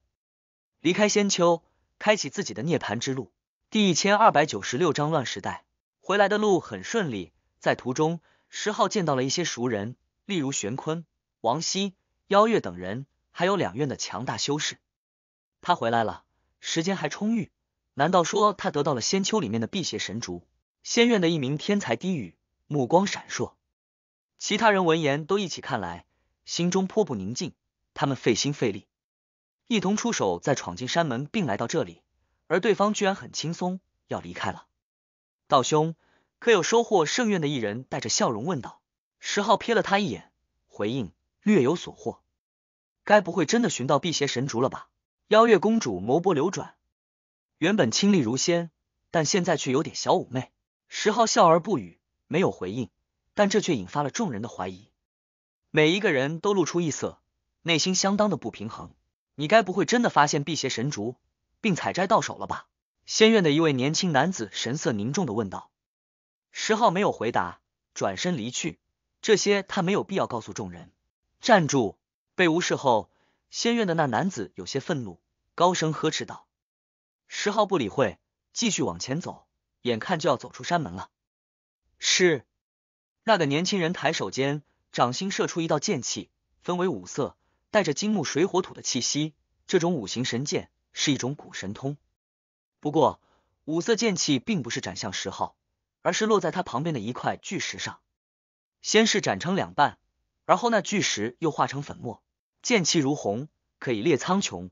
离开仙丘，开启自己的涅槃之路。第一千二百九十六章乱时代。回来的路很顺利，在途中，石浩见到了一些熟人，例如玄坤、王希。邀月等人，还有两院的强大修士，他回来了，时间还充裕。难道说他得到了仙丘里面的辟邪神竹？仙院的一名天才低语，目光闪烁。其他人闻言都一起看来，心中颇不宁静。他们费心费力，一同出手，在闯进山门并来到这里，而对方居然很轻松要离开了。道兄可有收获？圣院的一人带着笑容问道。石浩瞥了他一眼，回应。略有所获，该不会真的寻到辟邪神竹了吧？邀月公主眸波流转，原本清丽如仙，但现在却有点小妩媚。石昊笑而不语，没有回应，但这却引发了众人的怀疑。每一个人都露出异色，内心相当的不平衡。你该不会真的发现辟邪神竹，并采摘到手了吧？仙院的一位年轻男子神色凝重的问道。石昊没有回答，转身离去。这些他没有必要告诉众人。站住！被无视后，仙院的那男子有些愤怒，高声呵斥道：“十号不理会，继续往前走，眼看就要走出山门了。”是那个年轻人抬手间，掌心射出一道剑气，分为五色，带着金木水火土的气息。这种五行神剑是一种古神通。不过，五色剑气并不是斩向十号，而是落在他旁边的一块巨石上，先是斩成两半。而后那巨石又化成粉末，剑气如虹，可以裂苍穹。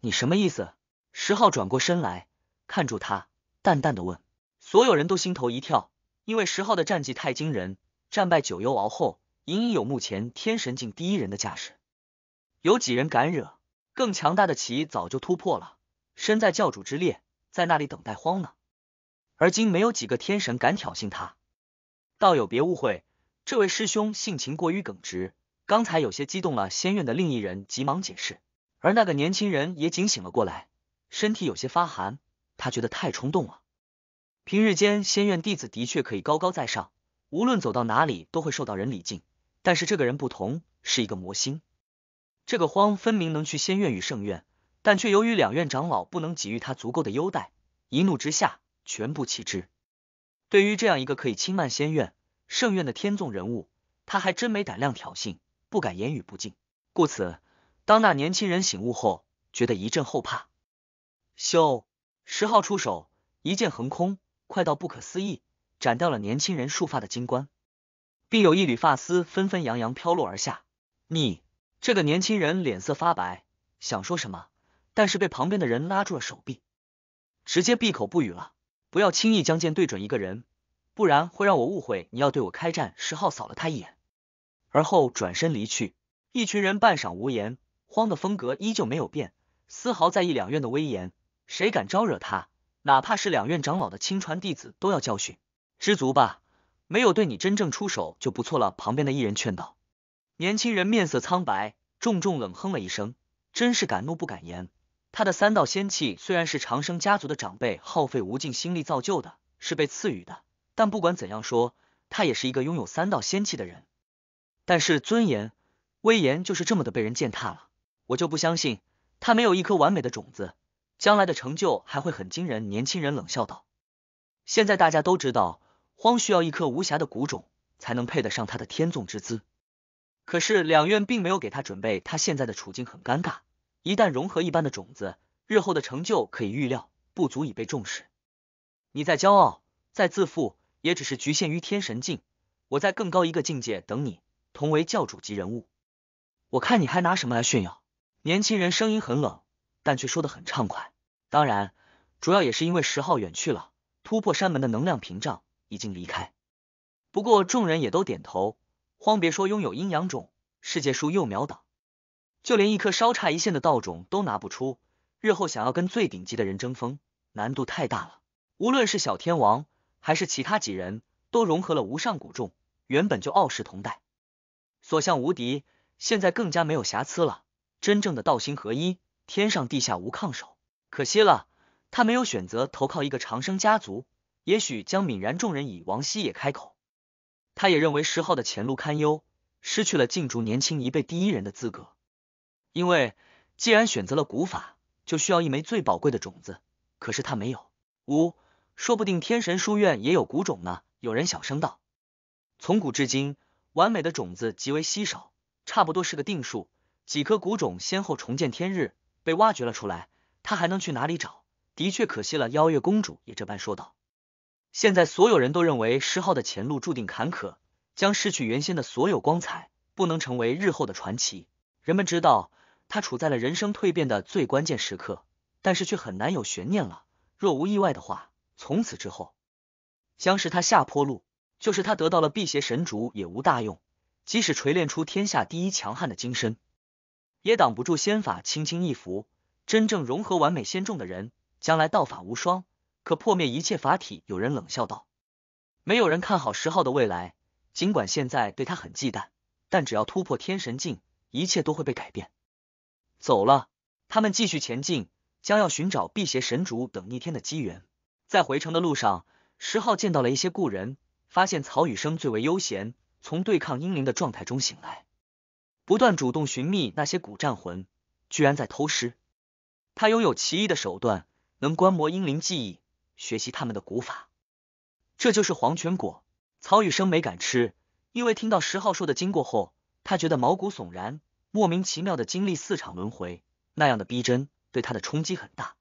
你什么意思？石浩转过身来，看住他，淡淡的问。所有人都心头一跳，因为石浩的战绩太惊人，战败九幽鳌后，隐隐有目前天神境第一人的架势，有几人敢惹？更强大的棋早就突破了，身在教主之列，在那里等待荒呢。而今没有几个天神敢挑衅他。道友别误会。这位师兄性情过于耿直，刚才有些激动了。仙院的另一人急忙解释，而那个年轻人也警醒了过来，身体有些发寒。他觉得太冲动了。平日间，仙院弟子的确可以高高在上，无论走到哪里都会受到人礼敬。但是这个人不同，是一个魔星。这个荒分明能去仙院与圣院，但却由于两院长老不能给予他足够的优待，一怒之下全部弃之。对于这样一个可以轻慢仙院。圣院的天纵人物，他还真没胆量挑衅，不敢言语不敬。故此，当那年轻人醒悟后，觉得一阵后怕。咻！十号出手，一剑横空，快到不可思议，斩掉了年轻人束发的金冠，并有一缕发丝纷纷扬扬飘落而下。你这个年轻人脸色发白，想说什么，但是被旁边的人拉住了手臂，直接闭口不语了。不要轻易将剑对准一个人。不然会让我误会你要对我开战。石浩扫了他一眼，而后转身离去。一群人半晌无言，荒的风格依旧没有变，丝毫在意两院的威严。谁敢招惹他，哪怕是两院长老的亲传弟子，都要教训。知足吧，没有对你真正出手就不错了。旁边的一人劝道。年轻人面色苍白，重重冷哼了一声，真是敢怒不敢言。他的三道仙气虽然是长生家族的长辈耗费无尽心力造就的，是被赐予的。但不管怎样说，他也是一个拥有三道仙气的人。但是尊严、威严就是这么的被人践踏了。我就不相信他没有一颗完美的种子，将来的成就还会很惊人。年轻人冷笑道：“现在大家都知道，荒需要一颗无瑕的谷种，才能配得上他的天纵之姿。可是两院并没有给他准备，他现在的处境很尴尬。一旦融合一般的种子，日后的成就可以预料，不足以被重视。你再骄傲，再自负。”也只是局限于天神境，我在更高一个境界等你。同为教主级人物，我看你还拿什么来炫耀？年轻人声音很冷，但却说得很畅快。当然，主要也是因为十号远去了，突破山门的能量屏障已经离开。不过众人也都点头。荒别说拥有阴阳种、世界树幼苗等，就连一颗稍差一线的稻种都拿不出。日后想要跟最顶级的人争锋，难度太大了。无论是小天王。还是其他几人都融合了无上古种，原本就傲视同代，所向无敌。现在更加没有瑕疵了，真正的道心合一，天上地下无抗手。可惜了，他没有选择投靠一个长生家族，也许将泯然众人矣。王希也开口，他也认为十号的前路堪忧，失去了禁逐年轻一辈第一人的资格。因为既然选择了古法，就需要一枚最宝贵的种子，可是他没有。五。说不定天神书院也有古种呢。有人小声道：“从古至今，完美的种子极为稀少，差不多是个定数。几颗古种先后重见天日，被挖掘了出来。他还能去哪里找？”的确，可惜了。邀月公主也这般说道。现在所有人都认为石昊的前路注定坎坷，将失去原先的所有光彩，不能成为日后的传奇。人们知道他处在了人生蜕变的最关键时刻，但是却很难有悬念了。若无意外的话。从此之后，将是他下坡路。就是他得到了辟邪神主，也无大用。即使锤炼出天下第一强悍的金身，也挡不住仙法轻轻一拂。真正融合完美仙种的人，将来道法无双，可破灭一切法体。有人冷笑道：“没有人看好十号的未来。尽管现在对他很忌惮，但只要突破天神境，一切都会被改变。”走了，他们继续前进，将要寻找辟邪神主等逆天的机缘。在回城的路上，石浩见到了一些故人，发现曹雨生最为悠闲，从对抗英灵的状态中醒来，不断主动寻觅那些古战魂，居然在偷师。他拥有奇异的手段，能观摩英灵记忆，学习他们的古法。这就是黄泉果，曹雨生没敢吃，因为听到石浩说的经过后，他觉得毛骨悚然，莫名其妙的经历四场轮回，那样的逼真，对他的冲击很大。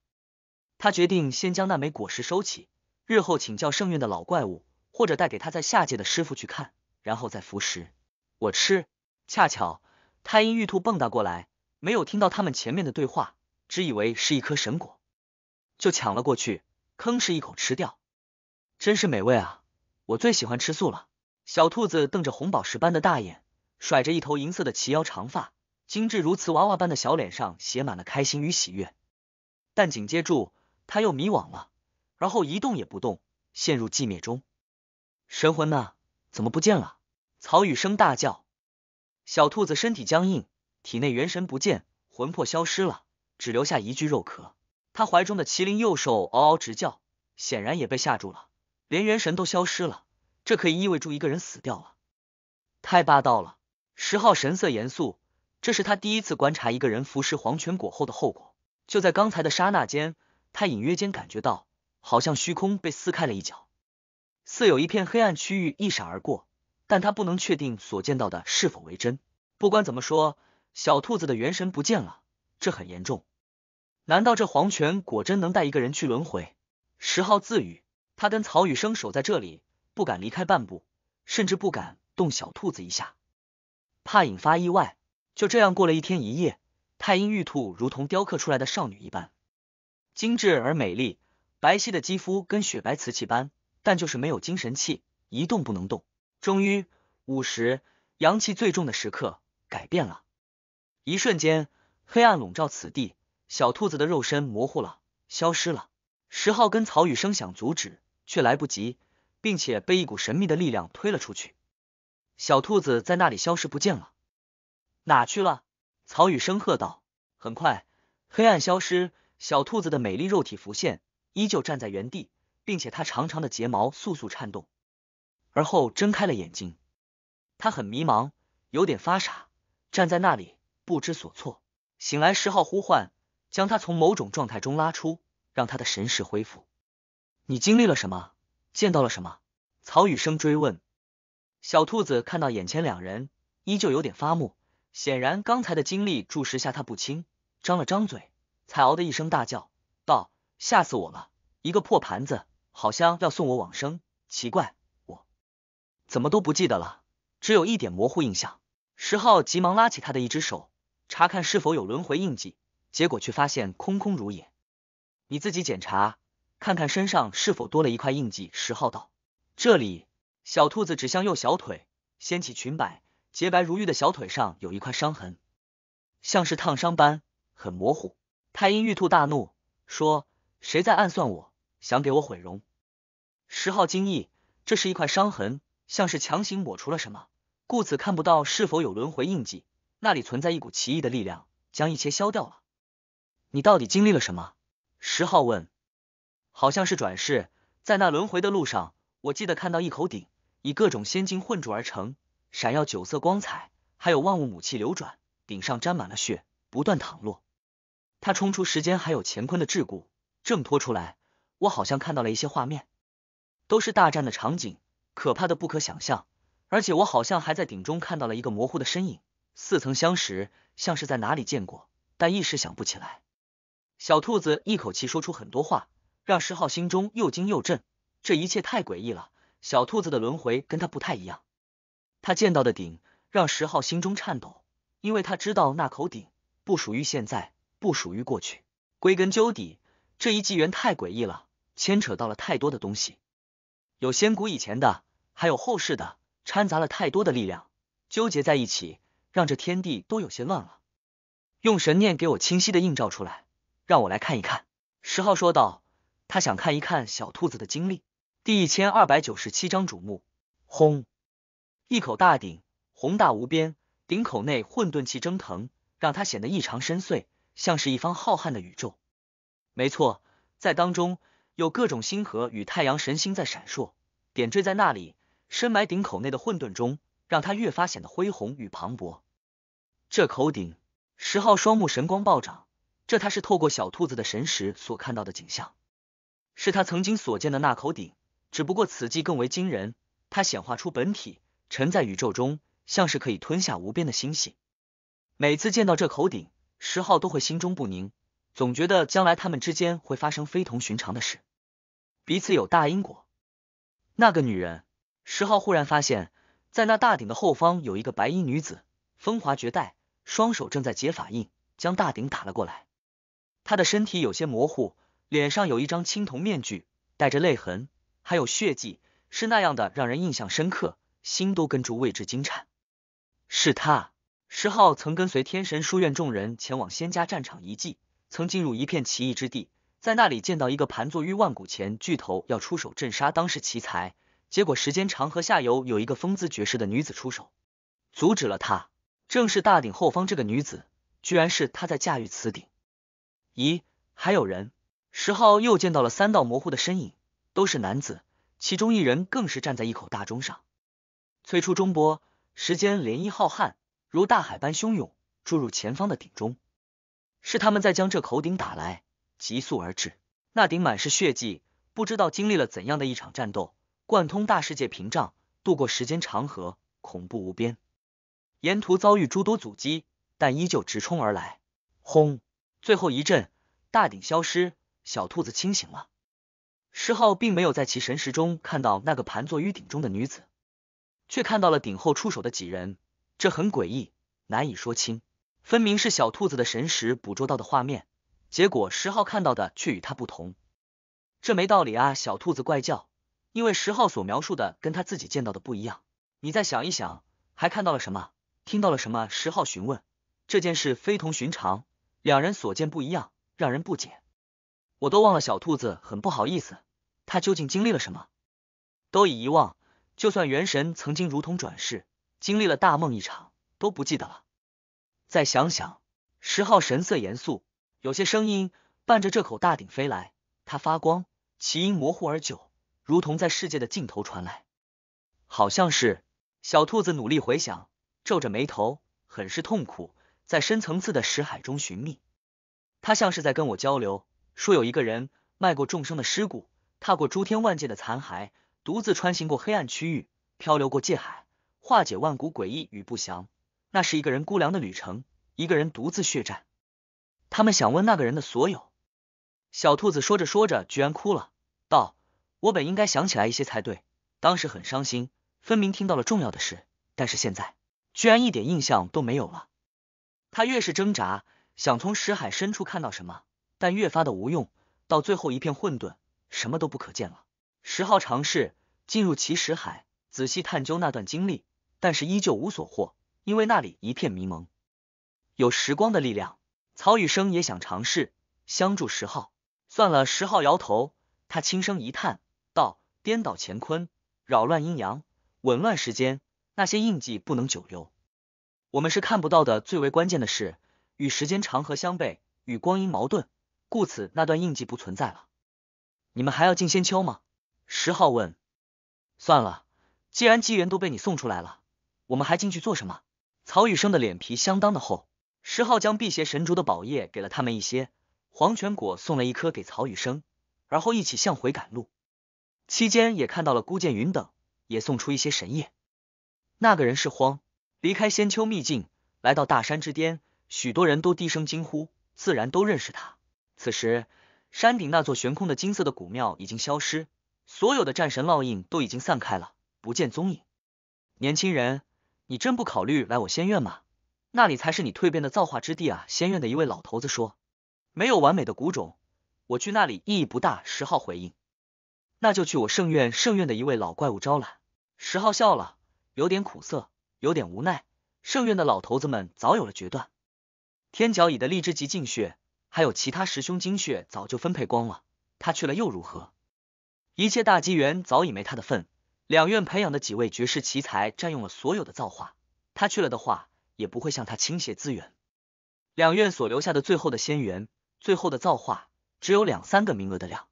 他决定先将那枚果实收起，日后请教圣院的老怪物，或者带给他在下界的师傅去看，然后再服食。我吃。恰巧太阴玉兔蹦跶过来，没有听到他们前面的对话，只以为是一颗神果，就抢了过去，吭哧一口吃掉，真是美味啊！我最喜欢吃素了。小兔子瞪着红宝石般的大眼，甩着一头银色的齐腰长发，精致如瓷娃娃般的小脸上写满了开心与喜悦。但紧接住。他又迷惘了，然后一动也不动，陷入寂灭中。神魂呢？怎么不见了？曹雨生大叫。小兔子身体僵硬，体内元神不见，魂魄消失了，只留下一具肉壳。他怀中的麒麟幼兽嗷嗷直叫，显然也被吓住了。连元神都消失了，这可以意味住一个人死掉了。太霸道了！十号神色严肃，这是他第一次观察一个人服食黄泉果后的后果。就在刚才的刹那间。他隐约间感觉到，好像虚空被撕开了一角，似有一片黑暗区域一闪而过，但他不能确定所见到的是否为真。不管怎么说，小兔子的元神不见了，这很严重。难道这黄泉果真能带一个人去轮回？石昊自语。他跟曹雨生守在这里，不敢离开半步，甚至不敢动小兔子一下，怕引发意外。就这样过了一天一夜，太阴玉兔如同雕刻出来的少女一般。精致而美丽，白皙的肌肤跟雪白瓷器般，但就是没有精神气，一动不能动。终于，午时阳气最重的时刻改变了，一瞬间，黑暗笼罩此地，小兔子的肉身模糊了，消失了。石浩跟曹雨生想阻止，却来不及，并且被一股神秘的力量推了出去。小兔子在那里消失不见了，哪去了？曹雨生喝道。很快，黑暗消失。小兔子的美丽肉体浮现，依旧站在原地，并且它长长的睫毛簌簌颤动，而后睁开了眼睛。他很迷茫，有点发傻，站在那里不知所措。醒来十号呼唤，将他从某种状态中拉出，让他的神识恢复。你经历了什么？见到了什么？曹雨生追问。小兔子看到眼前两人，依旧有点发木，显然刚才的经历注视下他不轻，张了张嘴。才嗷的一声大叫道：“吓死我了！一个破盘子，好像要送我往生。奇怪，我怎么都不记得了，只有一点模糊印象。”石浩急忙拉起他的一只手，查看是否有轮回印记，结果却发现空空如也。“你自己检查，看看身上是否多了一块印记。”石浩道。这里，小兔子指向右小腿，掀起裙摆，洁白如玉的小腿上有一块伤痕，像是烫伤般，很模糊。太阴玉兔大怒，说：“谁在暗算我？想给我毁容？”十号惊异，这是一块伤痕，像是强行抹除了什么，故此看不到是否有轮回印记。那里存在一股奇异的力量，将一切消掉了。你到底经历了什么？十号问。好像是转世，在那轮回的路上，我记得看到一口鼎，以各种仙金混铸而成，闪耀九色光彩，还有万物母气流转。鼎上沾满了血，不断淌落。他冲出时间还有乾坤的桎梏，挣脱出来。我好像看到了一些画面，都是大战的场景，可怕的不可想象。而且我好像还在鼎中看到了一个模糊的身影，似曾相识，像是在哪里见过，但一时想不起来。小兔子一口气说出很多话，让石浩心中又惊又震。这一切太诡异了，小兔子的轮回跟他不太一样。他见到的鼎让石浩心中颤抖，因为他知道那口鼎不属于现在。不属于过去。归根究底，这一纪元太诡异了，牵扯到了太多的东西，有先古以前的，还有后世的，掺杂了太多的力量，纠结在一起，让这天地都有些乱了。用神念给我清晰的映照出来，让我来看一看。十号说道，他想看一看小兔子的经历。第一千二百九十七章瞩目。轰！一口大鼎，宏大无边，鼎口内混沌气蒸腾，让它显得异常深邃。像是一方浩瀚的宇宙，没错，在当中有各种星河与太阳神星在闪烁，点缀在那里。深埋顶口内的混沌中，让它越发显得恢宏与磅礴。这口顶，石昊双目神光暴涨。这他是透过小兔子的神识所看到的景象，是他曾经所见的那口顶，只不过此际更为惊人。它显化出本体，沉在宇宙中，像是可以吞下无边的星系。每次见到这口顶。石浩都会心中不宁，总觉得将来他们之间会发生非同寻常的事，彼此有大因果。那个女人，石浩忽然发现，在那大鼎的后方有一个白衣女子，风华绝代，双手正在结法印，将大鼎打了过来。她的身体有些模糊，脸上有一张青铜面具，带着泪痕，还有血迹，是那样的让人印象深刻，心都跟着为之惊颤。是她。石浩曾跟随天神书院众人前往仙家战场遗迹，曾进入一片奇异之地，在那里见到一个盘坐于万古前巨头要出手镇杀当世奇才，结果时间长河下游有一个风姿绝世的女子出手阻止了他，正是大鼎后方这个女子，居然是他在驾驭此鼎。咦，还有人！石浩又见到了三道模糊的身影，都是男子，其中一人更是站在一口大钟上，催出钟波，时间涟漪浩瀚。如大海般汹涌注入前方的顶中，是他们在将这口顶打来，急速而至。那顶满是血迹，不知道经历了怎样的一场战斗，贯通大世界屏障，渡过时间长河，恐怖无边。沿途遭遇诸多阻击，但依旧直冲而来。轰！最后一阵，大鼎消失，小兔子清醒了。石浩并没有在其神识中看到那个盘坐于顶中的女子，却看到了顶后出手的几人。这很诡异，难以说清。分明是小兔子的神识捕捉到的画面，结果十号看到的却与他不同。这没道理啊！小兔子怪叫，因为十号所描述的跟他自己见到的不一样。你再想一想，还看到了什么？听到了什么？十号询问。这件事非同寻常，两人所见不一样，让人不解。我都忘了，小兔子很不好意思。他究竟经历了什么？都已遗忘。就算元神曾经如同转世。经历了大梦一场，都不记得了。再想想，石昊神色严肃，有些声音伴着这口大鼎飞来，它发光，其音模糊而久，如同在世界的尽头传来。好像是小兔子努力回想，皱着眉头，很是痛苦，在深层次的石海中寻觅。他像是在跟我交流，说有一个人迈过众生的尸骨，踏过诸天万界的残骸，独自穿行过黑暗区域，漂流过界海。化解万古诡异与不祥，那是一个人孤凉的旅程，一个人独自血战。他们想问那个人的所有。小兔子说着说着，居然哭了，道：“我本应该想起来一些才对，当时很伤心，分明听到了重要的事，但是现在居然一点印象都没有了。”他越是挣扎，想从石海深处看到什么，但越发的无用，到最后一片混沌，什么都不可见了。十号尝试进入其石海，仔细探究那段经历。但是依旧无所获，因为那里一片迷蒙。有时光的力量，曹雨生也想尝试相助十号。算了，十号摇头，他轻声一叹道：“颠倒乾坤，扰乱阴阳，紊乱时间，那些印记不能久留。我们是看不到的。最为关键的是，与时间长河相悖，与光阴矛盾，故此那段印记不存在了。你们还要进仙丘吗？”十号问。算了，既然机缘都被你送出来了。我们还进去做什么？曹雨生的脸皮相当的厚。石浩将辟邪神竹的宝叶给了他们一些，黄泉果送了一颗给曹雨生，而后一起向回赶路。期间也看到了孤剑云等，也送出一些神叶。那个人是荒，离开仙丘秘境，来到大山之巅，许多人都低声惊呼，自然都认识他。此时山顶那座悬空的金色的古庙已经消失，所有的战神烙印都已经散开了，不见踪影。年轻人。你真不考虑来我仙院吗？那里才是你蜕变的造化之地啊！仙院的一位老头子说，没有完美的古种，我去那里意义不大。十号回应，那就去我圣院，圣院的一位老怪物招揽。十号笑了，有点苦涩，有点无奈。圣院的老头子们早有了决断，天角蚁的荔枝级精血，还有其他师兄精血早就分配光了，他去了又如何？一切大机缘早已没他的份。两院培养的几位绝世奇才占用了所有的造化，他去了的话也不会向他倾斜资源。两院所留下的最后的仙元、最后的造化，只有两三个名额的量，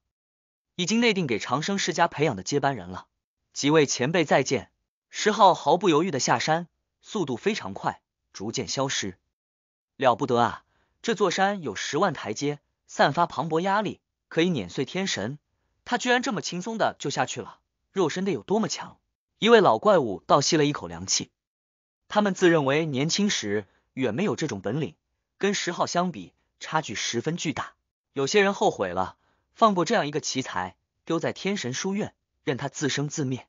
已经内定给长生世家培养的接班人了。几位前辈再见，石昊毫不犹豫的下山，速度非常快，逐渐消失。了不得啊！这座山有十万台阶，散发磅礴压力，可以碾碎天神，他居然这么轻松的就下去了。肉身得有多么强？一位老怪物倒吸了一口凉气。他们自认为年轻时远没有这种本领，跟十号相比，差距十分巨大。有些人后悔了，放过这样一个奇才，丢在天神书院，任他自生自灭。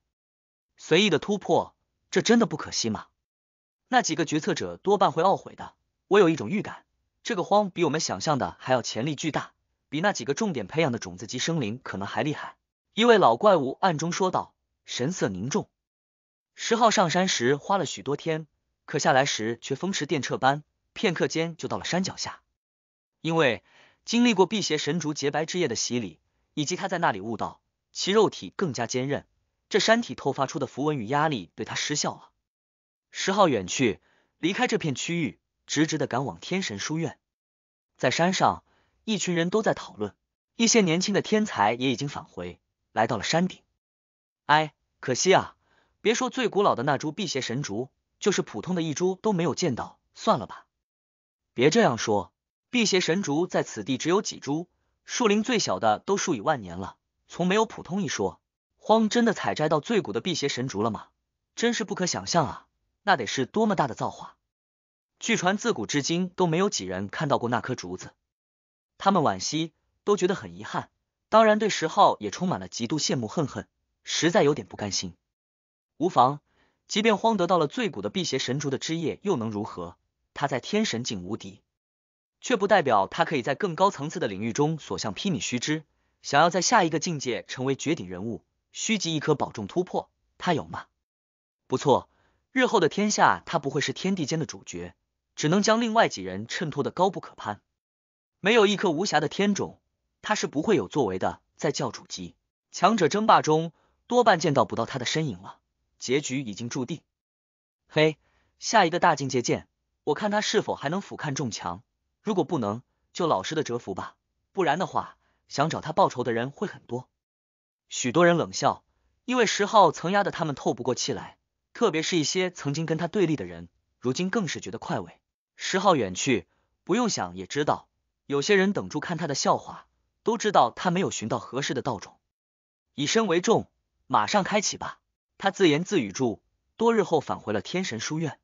随意的突破，这真的不可惜吗？那几个决策者多半会懊悔的。我有一种预感，这个荒比我们想象的还要潜力巨大，比那几个重点培养的种子级生灵可能还厉害。一位老怪物暗中说道，神色凝重。十号上山时花了许多天，可下来时却风驰电掣般，片刻间就到了山脚下。因为经历过辟邪神竹洁白之夜的洗礼，以及他在那里悟道，其肉体更加坚韧。这山体透发出的符文与压力对他失效了。十号远去，离开这片区域，直直的赶往天神书院。在山上，一群人都在讨论，一些年轻的天才也已经返回。来到了山顶，哎，可惜啊！别说最古老的那株辟邪神竹，就是普通的一株都没有见到。算了吧，别这样说，辟邪神竹在此地只有几株，树林最小的都数以万年了，从没有普通一说。荒真的采摘到最古的辟邪神竹了吗？真是不可想象啊！那得是多么大的造化！据传自古至今都没有几人看到过那棵竹子，他们惋惜，都觉得很遗憾。当然，对石昊也充满了极度羡慕，恨恨，实在有点不甘心。无妨，即便荒得到了最古的辟邪神竹的枝叶，又能如何？他在天神境无敌，却不代表他可以在更高层次的领域中所向披靡。须知，想要在下一个境界成为绝顶人物，需集一颗宝重突破。他有吗？不错，日后的天下，他不会是天地间的主角，只能将另外几人衬托的高不可攀。没有一颗无暇的天种。他是不会有作为的，在教主级强者争霸中，多半见到不到他的身影了。结局已经注定。嘿，下一个大境界见，我看他是否还能俯瞰众强。如果不能，就老实的蛰伏吧。不然的话，想找他报仇的人会很多。许多人冷笑，因为十号曾压得他们透不过气来，特别是一些曾经跟他对立的人，如今更是觉得快慰。十号远去，不用想也知道，有些人等住看他的笑话。都知道他没有寻到合适的道种，以身为重，马上开启吧。他自言自语住，多日后返回了天神书院，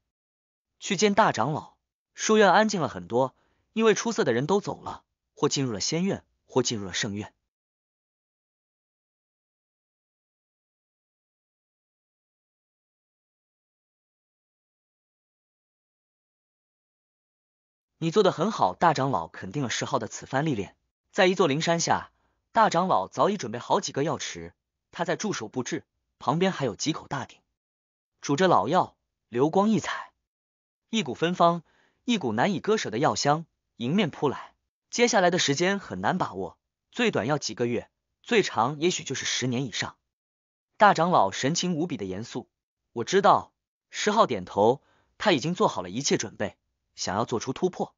去见大长老。书院安静了很多，因为出色的人都走了，或进入了仙院，或进入了圣院。你做的很好，大长老肯定了石昊的此番历练。在一座灵山下，大长老早已准备好几个药池，他在驻守布置，旁边还有几口大鼎，煮着老药，流光溢彩，一股芬芳，一股难以割舍的药香迎面扑来。接下来的时间很难把握，最短要几个月，最长也许就是十年以上。大长老神情无比的严肃。我知道，石号点头，他已经做好了一切准备，想要做出突破。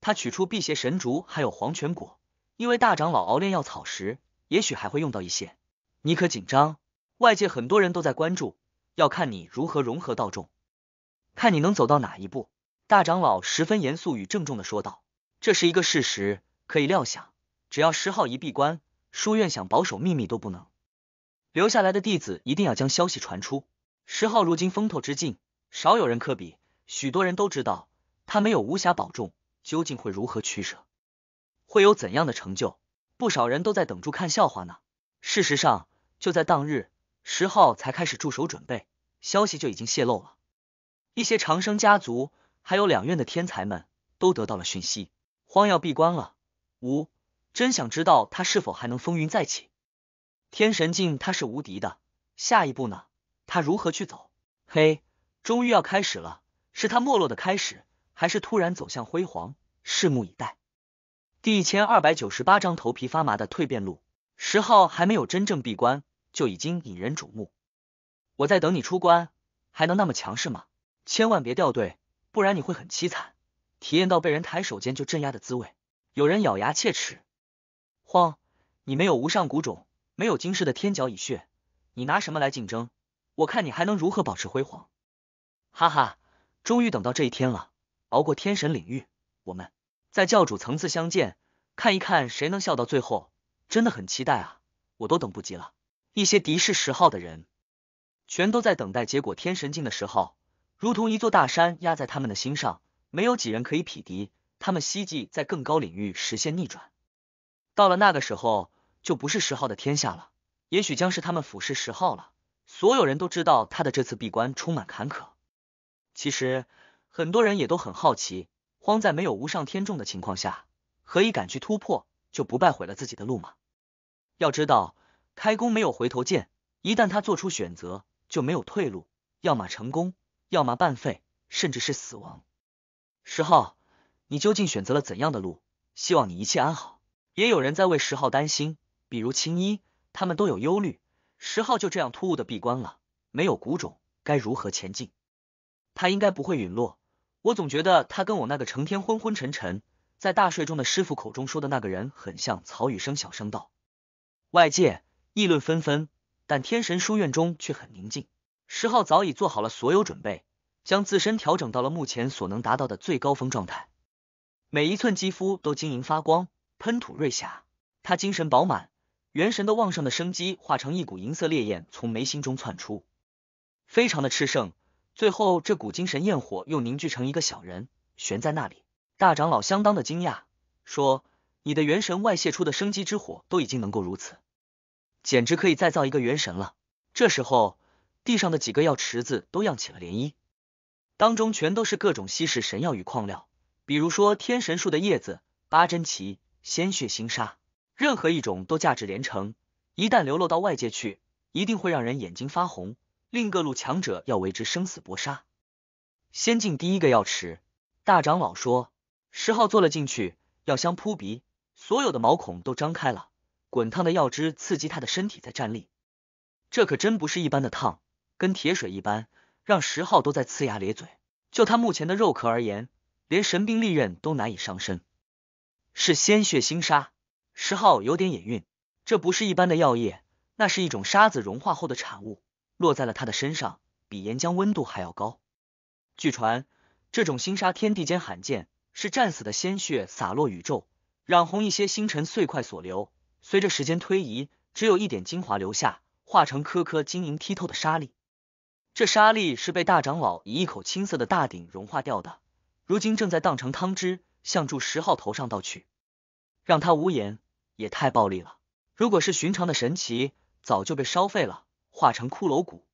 他取出辟邪神竹，还有黄泉果。因为大长老熬炼药草时，也许还会用到一些，你可紧张。外界很多人都在关注，要看你如何融合道众，看你能走到哪一步。大长老十分严肃与郑重的说道：“这是一个事实，可以料想，只要十号一闭关，书院想保守秘密都不能。留下来的弟子一定要将消息传出。十号如今风头之劲，少有人可比，许多人都知道他没有无暇保重，究竟会如何取舍？”会有怎样的成就？不少人都在等住看笑话呢。事实上，就在当日十号才开始驻守准备，消息就已经泄露了。一些长生家族，还有两院的天才们都得到了讯息，荒要闭关了。无，真想知道他是否还能风云再起。天神境，他是无敌的。下一步呢？他如何去走？嘿，终于要开始了，是他没落的开始，还是突然走向辉煌？拭目以待。第一千二百九十八章头皮发麻的蜕变路，十号还没有真正闭关，就已经引人瞩目。我在等你出关，还能那么强势吗？千万别掉队，不然你会很凄惨，体验到被人抬手间就镇压的滋味。有人咬牙切齿，慌，你没有无上古种，没有今世的天角蚁穴，你拿什么来竞争？我看你还能如何保持辉煌？哈哈，终于等到这一天了，熬过天神领域，我们。在教主层次相见，看一看谁能笑到最后，真的很期待啊！我都等不及了。一些敌视十号的人，全都在等待结果。天神境的时候，如同一座大山压在他们的心上，没有几人可以匹敌。他们希冀在更高领域实现逆转，到了那个时候，就不是十号的天下了，也许将是他们俯视十号了。所有人都知道他的这次闭关充满坎坷，其实很多人也都很好奇。荒在没有无上天众的情况下，何以敢去突破？就不败毁了自己的路吗？要知道，开弓没有回头箭，一旦他做出选择，就没有退路，要么成功，要么半废，甚至是死亡。十号，你究竟选择了怎样的路？希望你一切安好。也有人在为十号担心，比如青衣，他们都有忧虑。十号就这样突兀的闭关了，没有谷种，该如何前进？他应该不会陨落。我总觉得他跟我那个成天昏昏沉沉，在大睡中的师傅口中说的那个人很像。曹雨生小声道。外界议论纷纷，但天神书院中却很宁静。石浩早已做好了所有准备，将自身调整到了目前所能达到的最高峰状态，每一寸肌肤都晶莹发光，喷吐瑞霞。他精神饱满，元神的旺盛的生机化成一股银色烈焰从眉心中窜出，非常的炽盛。最后，这股精神焰火又凝聚成一个小人，悬在那里。大长老相当的惊讶，说：“你的元神外泄出的生机之火都已经能够如此，简直可以再造一个元神了。”这时候，地上的几个药池子都漾起了涟漪，当中全都是各种稀世神药与矿料，比如说天神树的叶子、八珍奇、鲜血星沙，任何一种都价值连城。一旦流落到外界去，一定会让人眼睛发红。令各路强者要为之生死搏杀。先进第一个药池，大长老说：“石昊坐了进去，药香扑鼻，所有的毛孔都张开了，滚烫的药汁刺激他的身体在站立。这可真不是一般的烫，跟铁水一般，让石昊都在呲牙咧嘴。就他目前的肉壳而言，连神兵利刃都难以伤身。是鲜血腥沙，石昊有点眼晕。这不是一般的药液，那是一种沙子融化后的产物。”落在了他的身上，比岩浆温度还要高。据传，这种星沙天地间罕见，是战死的鲜血洒落宇宙，染红一些星辰碎块所留。随着时间推移，只有一点精华留下，化成颗颗晶莹剔透的沙粒。这沙粒是被大长老以一口青色的大鼎融化掉的，如今正在当成汤汁向柱十号头上倒去，让他无言，也太暴力了。如果是寻常的神奇，早就被烧废了。化成骷髅骨，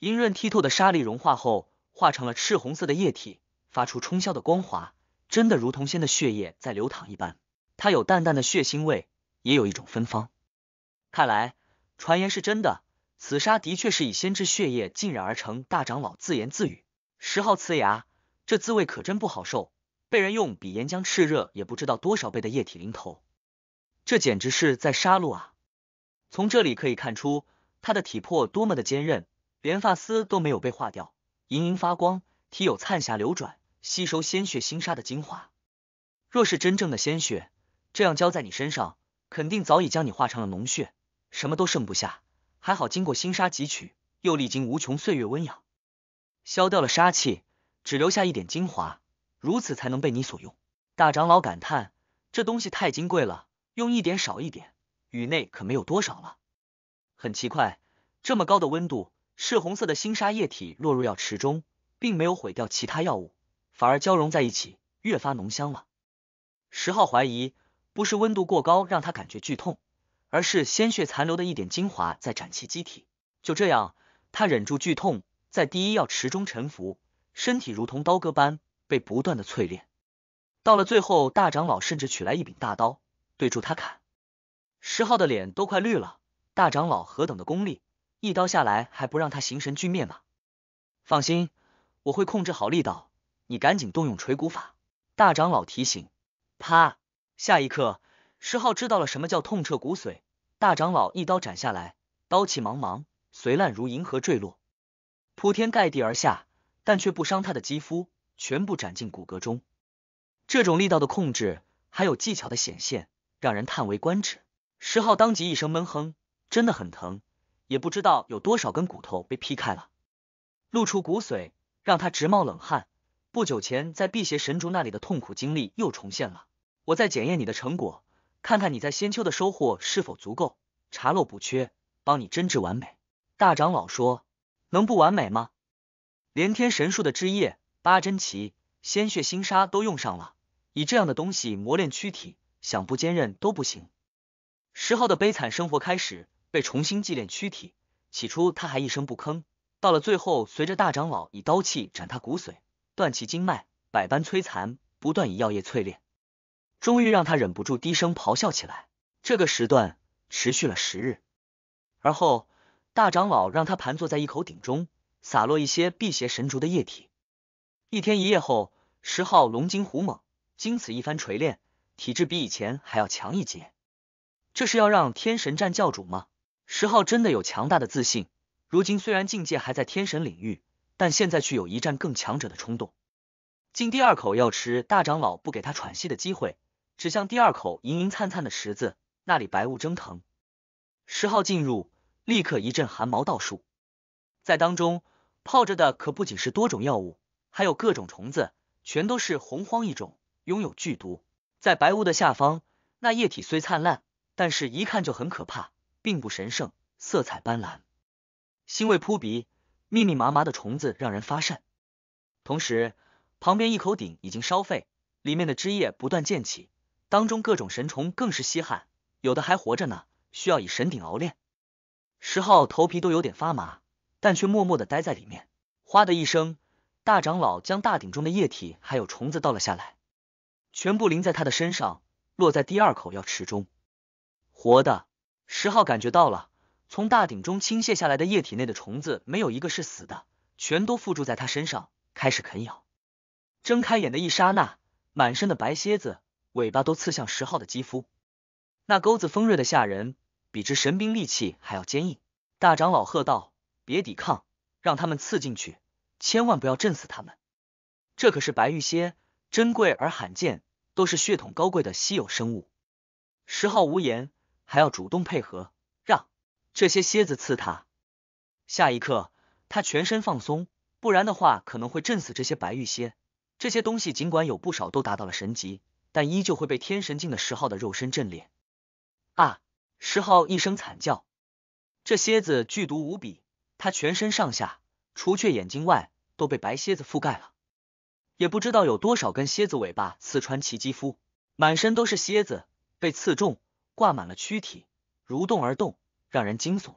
莹润剔透的沙粒融化后，化成了赤红色的液体，发出冲霄的光华，真的如同仙的血液在流淌一般。它有淡淡的血腥味，也有一种芬芳。看来传言是真的，此沙的确是以仙之血液浸染而成。大长老自言自语：“十号呲牙，这滋味可真不好受。被人用比岩浆炽热也不知道多少倍的液体淋头，这简直是在杀戮啊！”从这里可以看出。他的体魄多么的坚韧，连发丝都没有被化掉，莹莹发光，体有灿霞流转，吸收鲜血星沙的精华。若是真正的鲜血，这样浇在你身上，肯定早已将你化成了脓血，什么都剩不下。还好经过星沙汲取，又历经无穷岁月温养，消掉了杀气，只留下一点精华，如此才能被你所用。大长老感叹，这东西太金贵了，用一点少一点，宇内可没有多少了。很奇怪，这么高的温度，赤红色的星沙液体落入药池中，并没有毁掉其他药物，反而交融在一起，越发浓香了。十号怀疑不是温度过高让他感觉剧痛，而是鲜血残留的一点精华在斩其机体。就这样，他忍住剧痛，在第一药池中沉浮，身体如同刀割般被不断的淬炼。到了最后，大长老甚至取来一柄大刀，对住他砍，十号的脸都快绿了。大长老何等的功力，一刀下来还不让他形神俱灭吗？放心，我会控制好力道。你赶紧动用锤骨法。大长老提醒。啪！下一刻，石浩知道了什么叫痛彻骨髓。大长老一刀斩下来，刀气茫茫，随烂如银河坠落，铺天盖地而下，但却不伤他的肌肤，全部斩进骨骼中。这种力道的控制，还有技巧的显现，让人叹为观止。石浩当即一声闷哼。真的很疼，也不知道有多少根骨头被劈开了，露出骨髓，让他直冒冷汗。不久前在辟邪神竹那里的痛苦经历又重现了。我在检验你的成果，看看你在仙丘的收获是否足够，查漏补缺，帮你真至完美。大长老说：“能不完美吗？连天神树的枝叶、八珍奇、鲜血、星沙都用上了，以这样的东西磨练躯体，想不坚韧都不行。”十号的悲惨生活开始。被重新祭炼躯体，起初他还一声不吭，到了最后，随着大长老以刀器斩他骨髓，断其经脉，百般摧残，不断以药液淬炼，终于让他忍不住低声咆哮起来。这个时段持续了十日，而后大长老让他盘坐在一口鼎中，洒落一些辟邪神烛的液体。一天一夜后，十号龙精虎猛，经此一番锤炼，体质比以前还要强一截。这是要让天神战教主吗？十号真的有强大的自信。如今虽然境界还在天神领域，但现在却有一战更强者的冲动。进第二口药池，大长老不给他喘息的机会，指向第二口银银灿灿的池子，那里白雾蒸腾。十号进入，立刻一阵寒毛倒竖。在当中泡着的可不仅是多种药物，还有各种虫子，全都是洪荒异种，拥有剧毒。在白雾的下方，那液体虽灿烂，但是一看就很可怕。并不神圣，色彩斑斓，腥味扑鼻，密密麻麻的虫子让人发颤。同时，旁边一口鼎已经烧沸，里面的汁液不断溅起，当中各种神虫更是稀罕，有的还活着呢，需要以神鼎熬炼。石浩头皮都有点发麻，但却默默的待在里面。哗的一声，大长老将大鼎中的液体还有虫子倒了下来，全部淋在他的身上，落在第二口药池中，活的。石号感觉到了，从大鼎中倾泻下来的液体内的虫子没有一个是死的，全都附着在他身上，开始啃咬。睁开眼的一刹那，满身的白蝎子尾巴都刺向石昊的肌肤，那钩子锋锐的吓人，比之神兵利器还要坚硬。大长老喝道：“别抵抗，让他们刺进去，千万不要震死他们。这可是白玉蝎，珍贵而罕见，都是血统高贵的稀有生物。”石号无言。还要主动配合，让这些蝎子刺他。下一刻，他全身放松，不然的话可能会震死这些白玉蝎。这些东西尽管有不少都达到了神级，但依旧会被天神境的石昊的肉身震裂。啊！石昊一声惨叫，这蝎子剧毒无比，他全身上下除却眼睛外都被白蝎子覆盖了，也不知道有多少根蝎子尾巴刺穿其肌肤，满身都是蝎子，被刺中。挂满了躯体，蠕动而动，让人惊悚。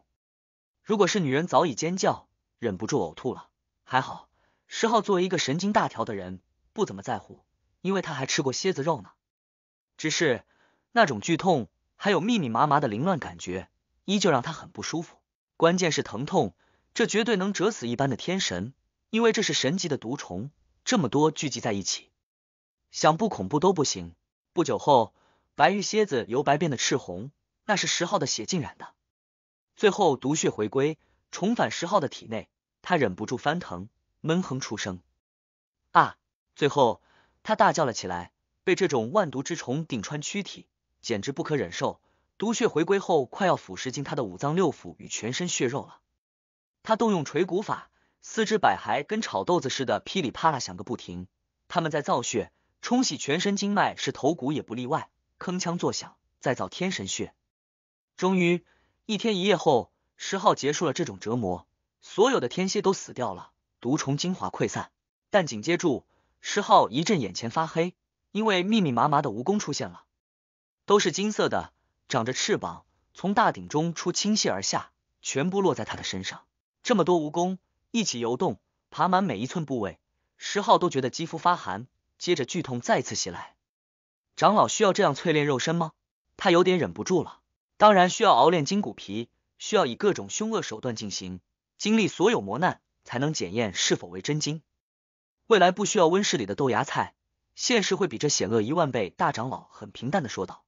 如果是女人，早已尖叫，忍不住呕吐了。还好，石昊作为一个神经大条的人，不怎么在乎，因为他还吃过蝎子肉呢。只是那种剧痛，还有密密麻麻的凌乱感觉，依旧让他很不舒服。关键是疼痛，这绝对能折死一般的天神，因为这是神级的毒虫，这么多聚集在一起，想不恐怖都不行。不久后。白玉蝎子由白变得赤红，那是十号的血浸染的。最后毒血回归，重返十号的体内，他忍不住翻腾，闷哼出声。啊！最后他大叫了起来，被这种万毒之虫顶穿躯体，简直不可忍受。毒血回归后，快要腐蚀尽他的五脏六腑与全身血肉了。他动用锤骨法，四肢百骸跟炒豆子似的噼里啪啦响个不停，他们在造血、冲洗全身经脉，是头骨也不例外。铿锵作响，再造天神穴。终于，一天一夜后，十号结束了这种折磨，所有的天蝎都死掉了，毒虫精华溃散。但紧接住，十号一阵眼前发黑，因为密密麻麻的蜈蚣出现了，都是金色的，长着翅膀，从大顶中出倾泻而下，全部落在他的身上。这么多蜈蚣一起游动，爬满每一寸部位，十号都觉得肌肤发寒。接着，剧痛再次袭来。长老需要这样淬炼肉身吗？他有点忍不住了。当然需要熬炼筋骨皮，需要以各种凶恶手段进行，经历所有磨难，才能检验是否为真经。未来不需要温室里的豆芽菜，现实会比这险恶一万倍。大长老很平淡的说道。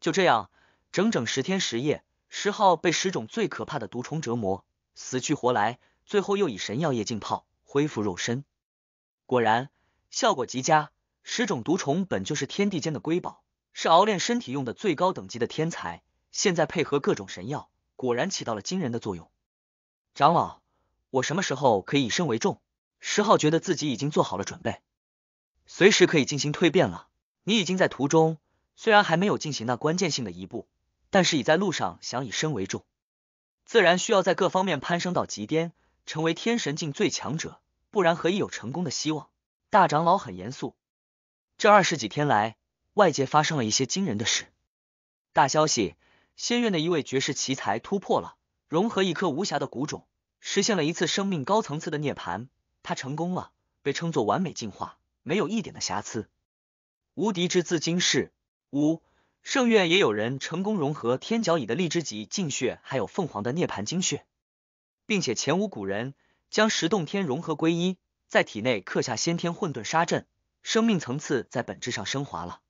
就这样，整整十天十夜，十号被十种最可怕的毒虫折磨，死去活来，最后又以神药液浸泡，恢复肉身，果然效果极佳。十种毒虫本就是天地间的瑰宝，是熬炼身体用的最高等级的天才。现在配合各种神药，果然起到了惊人的作用。长老，我什么时候可以以身为重？石浩觉得自己已经做好了准备，随时可以进行蜕变了。你已经在途中，虽然还没有进行那关键性的一步，但是已在路上。想以身为重，自然需要在各方面攀升到极巅，成为天神境最强者，不然何以有成功的希望？大长老很严肃。这二十几天来，外界发生了一些惊人的事。大消息：仙院的一位绝世奇才突破了，融合一颗无瑕的谷种，实现了一次生命高层次的涅盘。他成功了，被称作完美进化，没有一点的瑕疵。无敌之字惊世。五圣院也有人成功融合天角蚁的荔枝级净血，还有凤凰的涅盘精血，并且前无古人，将十洞天融合归一，在体内刻下先天混沌沙阵。生命层次在本质上升华了。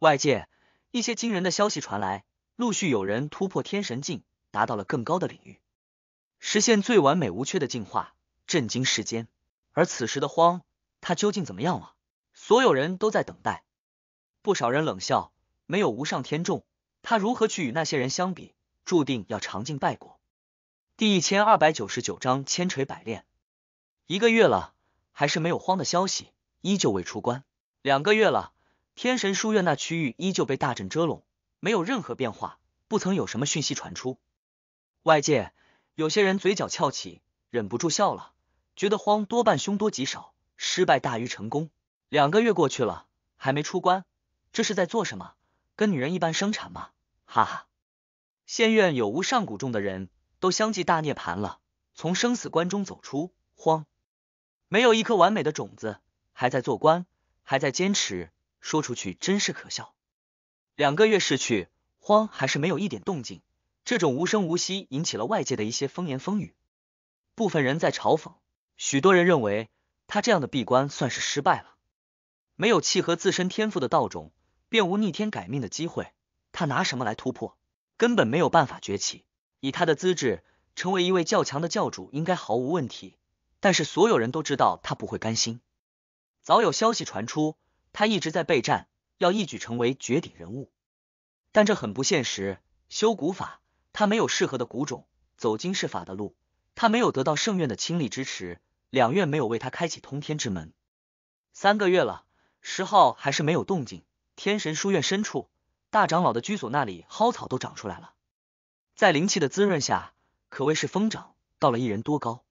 外界一些惊人的消息传来，陆续有人突破天神境，达到了更高的领域，实现最完美无缺的进化，震惊世间。而此时的荒，他究竟怎么样了？所有人都在等待。不少人冷笑：没有无上天众，他如何去与那些人相比？注定要尝尽败果。第一千二百九十九章千锤百炼。一个月了，还是没有荒的消息。依旧未出关，两个月了，天神书院那区域依旧被大阵遮拢，没有任何变化，不曾有什么讯息传出。外界有些人嘴角翘起，忍不住笑了，觉得荒多半凶多吉少，失败大于成功。两个月过去了，还没出关，这是在做什么？跟女人一般生产吗？哈哈。仙院有无上古种的人，都相继大涅槃了，从生死关中走出。荒，没有一颗完美的种子。还在做官，还在坚持，说出去真是可笑。两个月逝去，荒还是没有一点动静。这种无声无息引起了外界的一些风言风语，部分人在嘲讽，许多人认为他这样的闭关算是失败了。没有契合自身天赋的道种，便无逆天改命的机会。他拿什么来突破？根本没有办法崛起。以他的资质，成为一位较强的教主应该毫无问题。但是所有人都知道他不会甘心。早有消息传出，他一直在备战，要一举成为绝顶人物，但这很不现实。修古法，他没有适合的古种；走今世法的路，他没有得到圣院的倾力支持，两院没有为他开启通天之门。三个月了，十号还是没有动静。天神书院深处，大长老的居所那里，蒿草都长出来了，在灵气的滋润下，可谓是疯长，到了一人多高。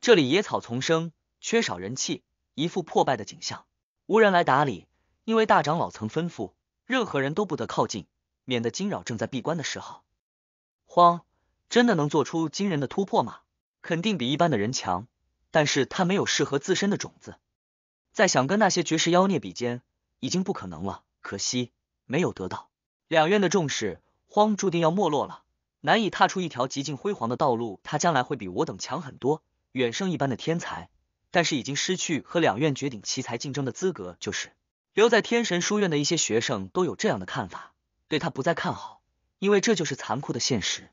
这里野草丛生，缺少人气。一副破败的景象，无人来打理，因为大长老曾吩咐，任何人都不得靠近，免得惊扰正在闭关的石昊。荒，真的能做出惊人的突破吗？肯定比一般的人强，但是他没有适合自身的种子。再想跟那些绝世妖孽比肩，已经不可能了。可惜没有得到两院的重视，荒注定要没落了，难以踏出一条极尽辉煌的道路。他将来会比我等强很多，远胜一般的天才。但是已经失去和两院绝顶奇才竞争的资格，就是留在天神书院的一些学生都有这样的看法，对他不再看好，因为这就是残酷的现实。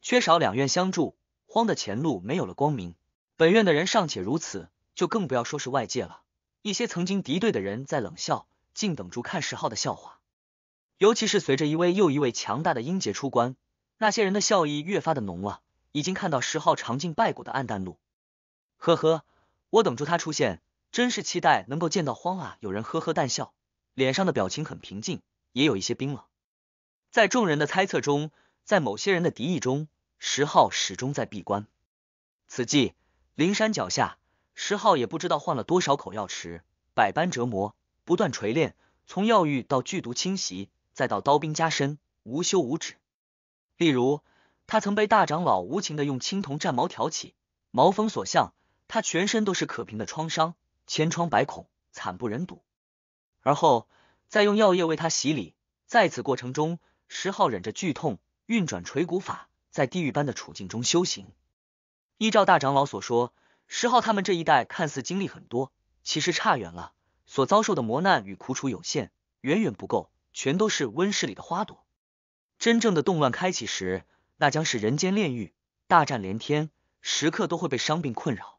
缺少两院相助，荒的前路没有了光明。本院的人尚且如此，就更不要说是外界了。一些曾经敌对的人在冷笑，静等着看十号的笑话。尤其是随着一位又一位强大的英杰出关，那些人的笑意越发的浓了，已经看到十号尝尽败果的暗淡路。呵呵。我等住他出现，真是期待能够见到荒啊！有人呵呵淡笑，脸上的表情很平静，也有一些冰冷。在众人的猜测中，在某些人的敌意中，石浩始终在闭关。此际，灵山脚下，石浩也不知道换了多少口药池，百般折磨，不断锤炼，从药浴到剧毒侵袭，再到刀兵加身，无休无止。例如，他曾被大长老无情的用青铜战矛挑起，矛锋所向。他全身都是可平的创伤，千疮百孔，惨不忍睹。而后，再用药液为他洗礼。在此过程中，石浩忍着剧痛，运转锤骨法，在地狱般的处境中修行。依照大长老所说，石浩他们这一代看似经历很多，其实差远了。所遭受的磨难与苦楚有限，远远不够，全都是温室里的花朵。真正的动乱开启时，那将是人间炼狱，大战连天，时刻都会被伤病困扰。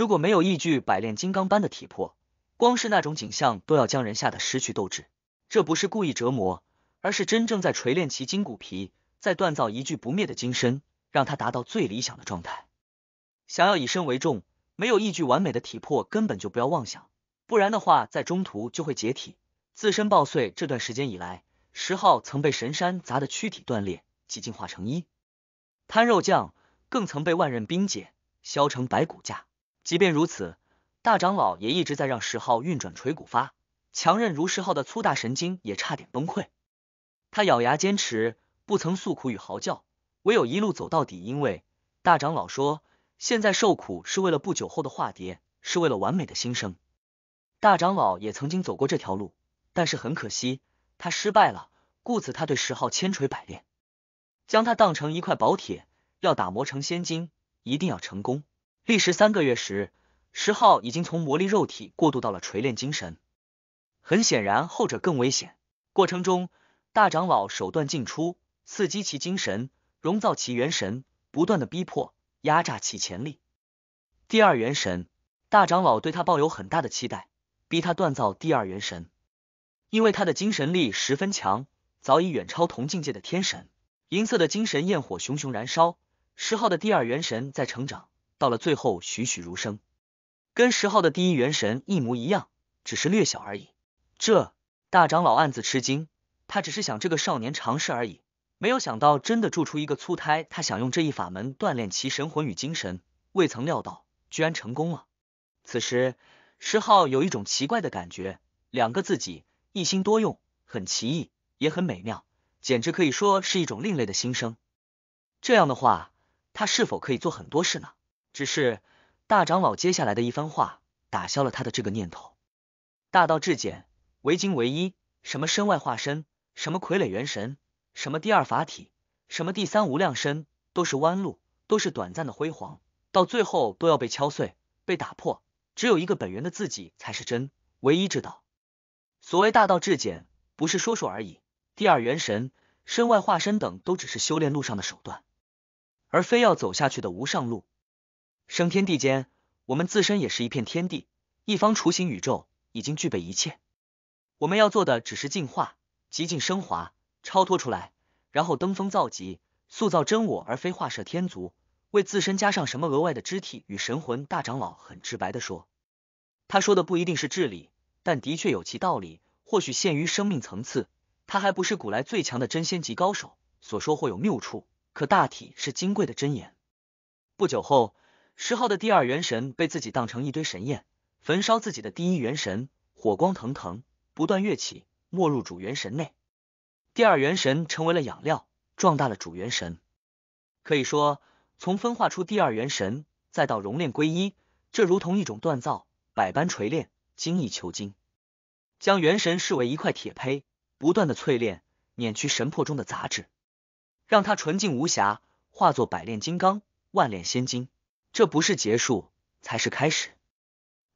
如果没有一具百炼金刚般的体魄，光是那种景象都要将人吓得失去斗志。这不是故意折磨，而是真正在锤炼其筋骨皮，在锻造一具不灭的金身，让他达到最理想的状态。想要以身为重，没有一具完美的体魄，根本就不要妄想。不然的话，在中途就会解体，自身爆碎。这段时间以来，十号曾被神山砸得躯体断裂，几进化成一滩肉酱，更曾被万刃冰解削成白骨架。即便如此，大长老也一直在让石昊运转锤骨发，强韧如石昊的粗大神经也差点崩溃。他咬牙坚持，不曾诉苦与嚎叫，唯有一路走到底。因为大长老说，现在受苦是为了不久后的化蝶，是为了完美的新生。大长老也曾经走过这条路，但是很可惜，他失败了，故此他对石昊千锤百炼，将他当成一块宝铁，要打磨成仙金，一定要成功。历时三个月时，石浩已经从磨砺肉体过渡到了锤炼精神。很显然，后者更危险。过程中，大长老手段尽出，刺激其精神，融造其元神，不断的逼迫、压榨其潜力。第二元神，大长老对他抱有很大的期待，逼他锻造第二元神，因为他的精神力十分强，早已远超同境界的天神。银色的精神焰火熊熊燃烧，石浩的第二元神在成长。到了最后，栩栩如生，跟十号的第一元神一模一样，只是略小而已。这大长老暗自吃惊，他只是想这个少年尝试而已，没有想到真的铸出一个粗胎。他想用这一法门锻炼其神魂与精神，未曾料到居然成功了。此时，十号有一种奇怪的感觉，两个自己一心多用，很奇异，也很美妙，简直可以说是一种另类的心声。这样的话，他是否可以做很多事呢？只是大长老接下来的一番话打消了他的这个念头。大道至简，唯精唯一。什么身外化身，什么傀儡元神，什么第二法体，什么第三无量身，都是弯路，都是短暂的辉煌，到最后都要被敲碎、被打破。只有一个本源的自己才是真，唯一之道。所谓大道至简，不是说说而已。第二元神、身外化身等都只是修炼路上的手段，而非要走下去的无上路。生天地间，我们自身也是一片天地，一方雏形宇宙已经具备一切。我们要做的只是进化、极尽升华、超脱出来，然后登峰造极，塑造真我，而非画蛇添足，为自身加上什么额外的肢体与神魂。大长老很直白的说，他说的不一定是治理，但的确有其道理。或许限于生命层次，他还不是古来最强的真仙级高手，所说或有谬处，可大体是金贵的真言。不久后。十号的第二元神被自己当成一堆神焰焚烧，自己的第一元神火光腾腾，不断跃起，没入主元神内。第二元神成为了养料，壮大了主元神。可以说，从分化出第二元神，再到熔炼归一，这如同一种锻造，百般锤炼，精益求精。将元神视为一块铁胚，不断的淬炼，碾去神魄中的杂质，让它纯净无瑕，化作百炼金刚，万炼仙金。这不是结束，才是开始。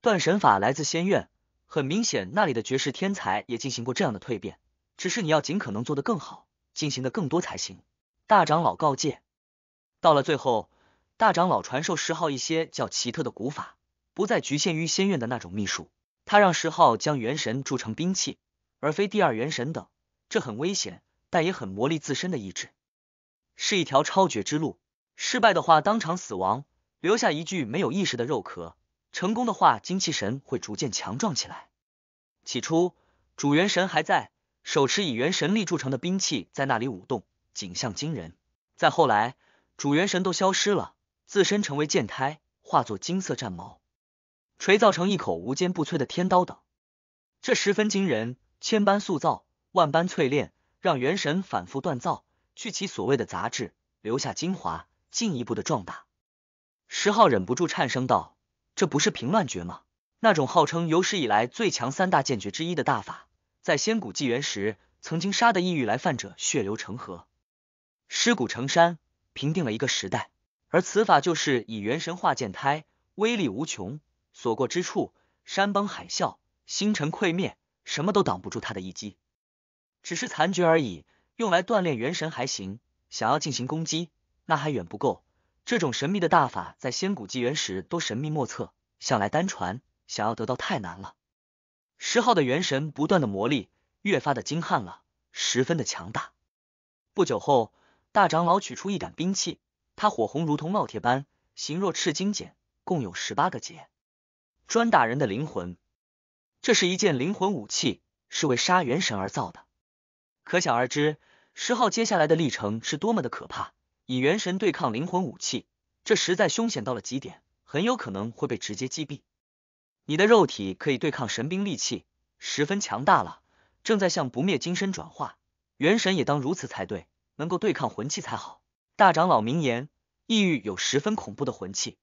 断神法来自仙院，很明显，那里的绝世天才也进行过这样的蜕变。只是你要尽可能做得更好，进行的更多才行。大长老告诫。到了最后，大长老传授石昊一些叫奇特的古法，不再局限于仙院的那种秘术。他让石昊将元神铸成兵器，而非第二元神等。这很危险，但也很磨砺自身的意志，是一条超绝之路。失败的话，当场死亡。留下一具没有意识的肉壳，成功的话，精气神会逐渐强壮起来。起初，主元神还在，手持以元神力铸成的兵器在那里舞动，景象惊人。再后来，主元神都消失了，自身成为剑胎，化作金色战矛，锤造成一口无坚不摧的天刀等，这十分惊人。千般塑造，万般淬炼，让元神反复锻造，去其所谓的杂质，留下精华，进一步的壮大。石浩忍不住颤声道：“这不是平乱绝吗？那种号称有史以来最强三大剑诀之一的大法，在仙古纪元时曾经杀得异域来犯者血流成河，尸骨成山，平定了一个时代。而此法就是以元神化剑胎，威力无穷，所过之处山崩海啸，星辰溃灭，什么都挡不住他的一击。只是残局而已，用来锻炼元神还行，想要进行攻击，那还远不够。”这种神秘的大法，在仙古纪元时都神秘莫测，向来单传，想要得到太难了。十号的元神不断的磨砺，越发的精悍了，十分的强大。不久后，大长老取出一杆兵器，它火红如同烙铁般，形若赤金锏，共有十八个节，专打人的灵魂。这是一件灵魂武器，是为杀元神而造的。可想而知，十号接下来的历程是多么的可怕。以元神对抗灵魂武器，这实在凶险到了极点，很有可能会被直接击毙。你的肉体可以对抗神兵利器，十分强大了，正在向不灭金身转化。元神也当如此才对，能够对抗魂器才好。大长老名言：抑郁有十分恐怖的魂器。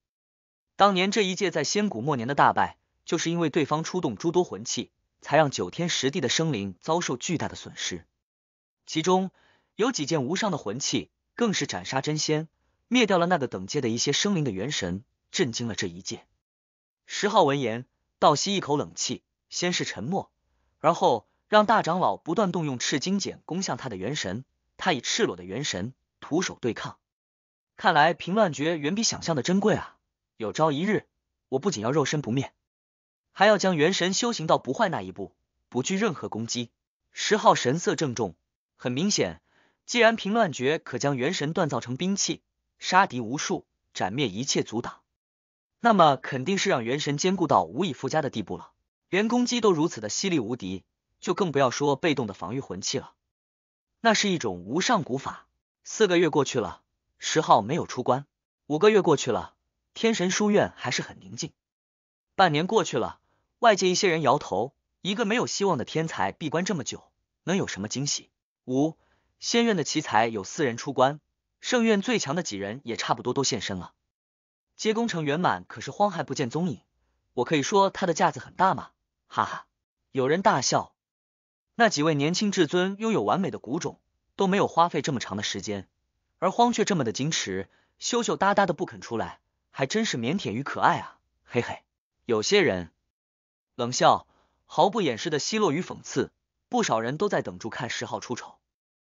当年这一届在仙古末年的大败，就是因为对方出动诸多魂器，才让九天十地的生灵遭受巨大的损失。其中有几件无上的魂器。更是斩杀真仙，灭掉了那个等阶的一些生灵的元神，震惊了这一界。石昊闻言，倒吸一口冷气，先是沉默，而后让大长老不断动用赤金锏攻向他的元神，他以赤裸的元神徒手对抗。看来平乱诀远比想象的珍贵啊！有朝一日，我不仅要肉身不灭，还要将元神修行到不坏那一步，不惧任何攻击。石昊神色郑重，很明显。既然平乱诀可将元神锻造成兵器，杀敌无数，斩灭一切阻挡，那么肯定是让元神坚固到无以复加的地步了。连攻击都如此的犀利无敌，就更不要说被动的防御魂器了。那是一种无上古法。四个月过去了，十号没有出关。五个月过去了，天神书院还是很宁静。半年过去了，外界一些人摇头：一个没有希望的天才闭关这么久，能有什么惊喜？五。仙院的奇才有四人出关，圣院最强的几人也差不多都现身了，接工程圆满。可是荒还不见踪影，我可以说他的架子很大吗？哈哈，有人大笑。那几位年轻至尊拥有完美的骨种，都没有花费这么长的时间，而荒却这么的矜持，羞羞答答的不肯出来，还真是腼腆与可爱啊！嘿嘿，有些人冷笑，毫不掩饰的奚落与讽刺。不少人都在等着看十号出丑。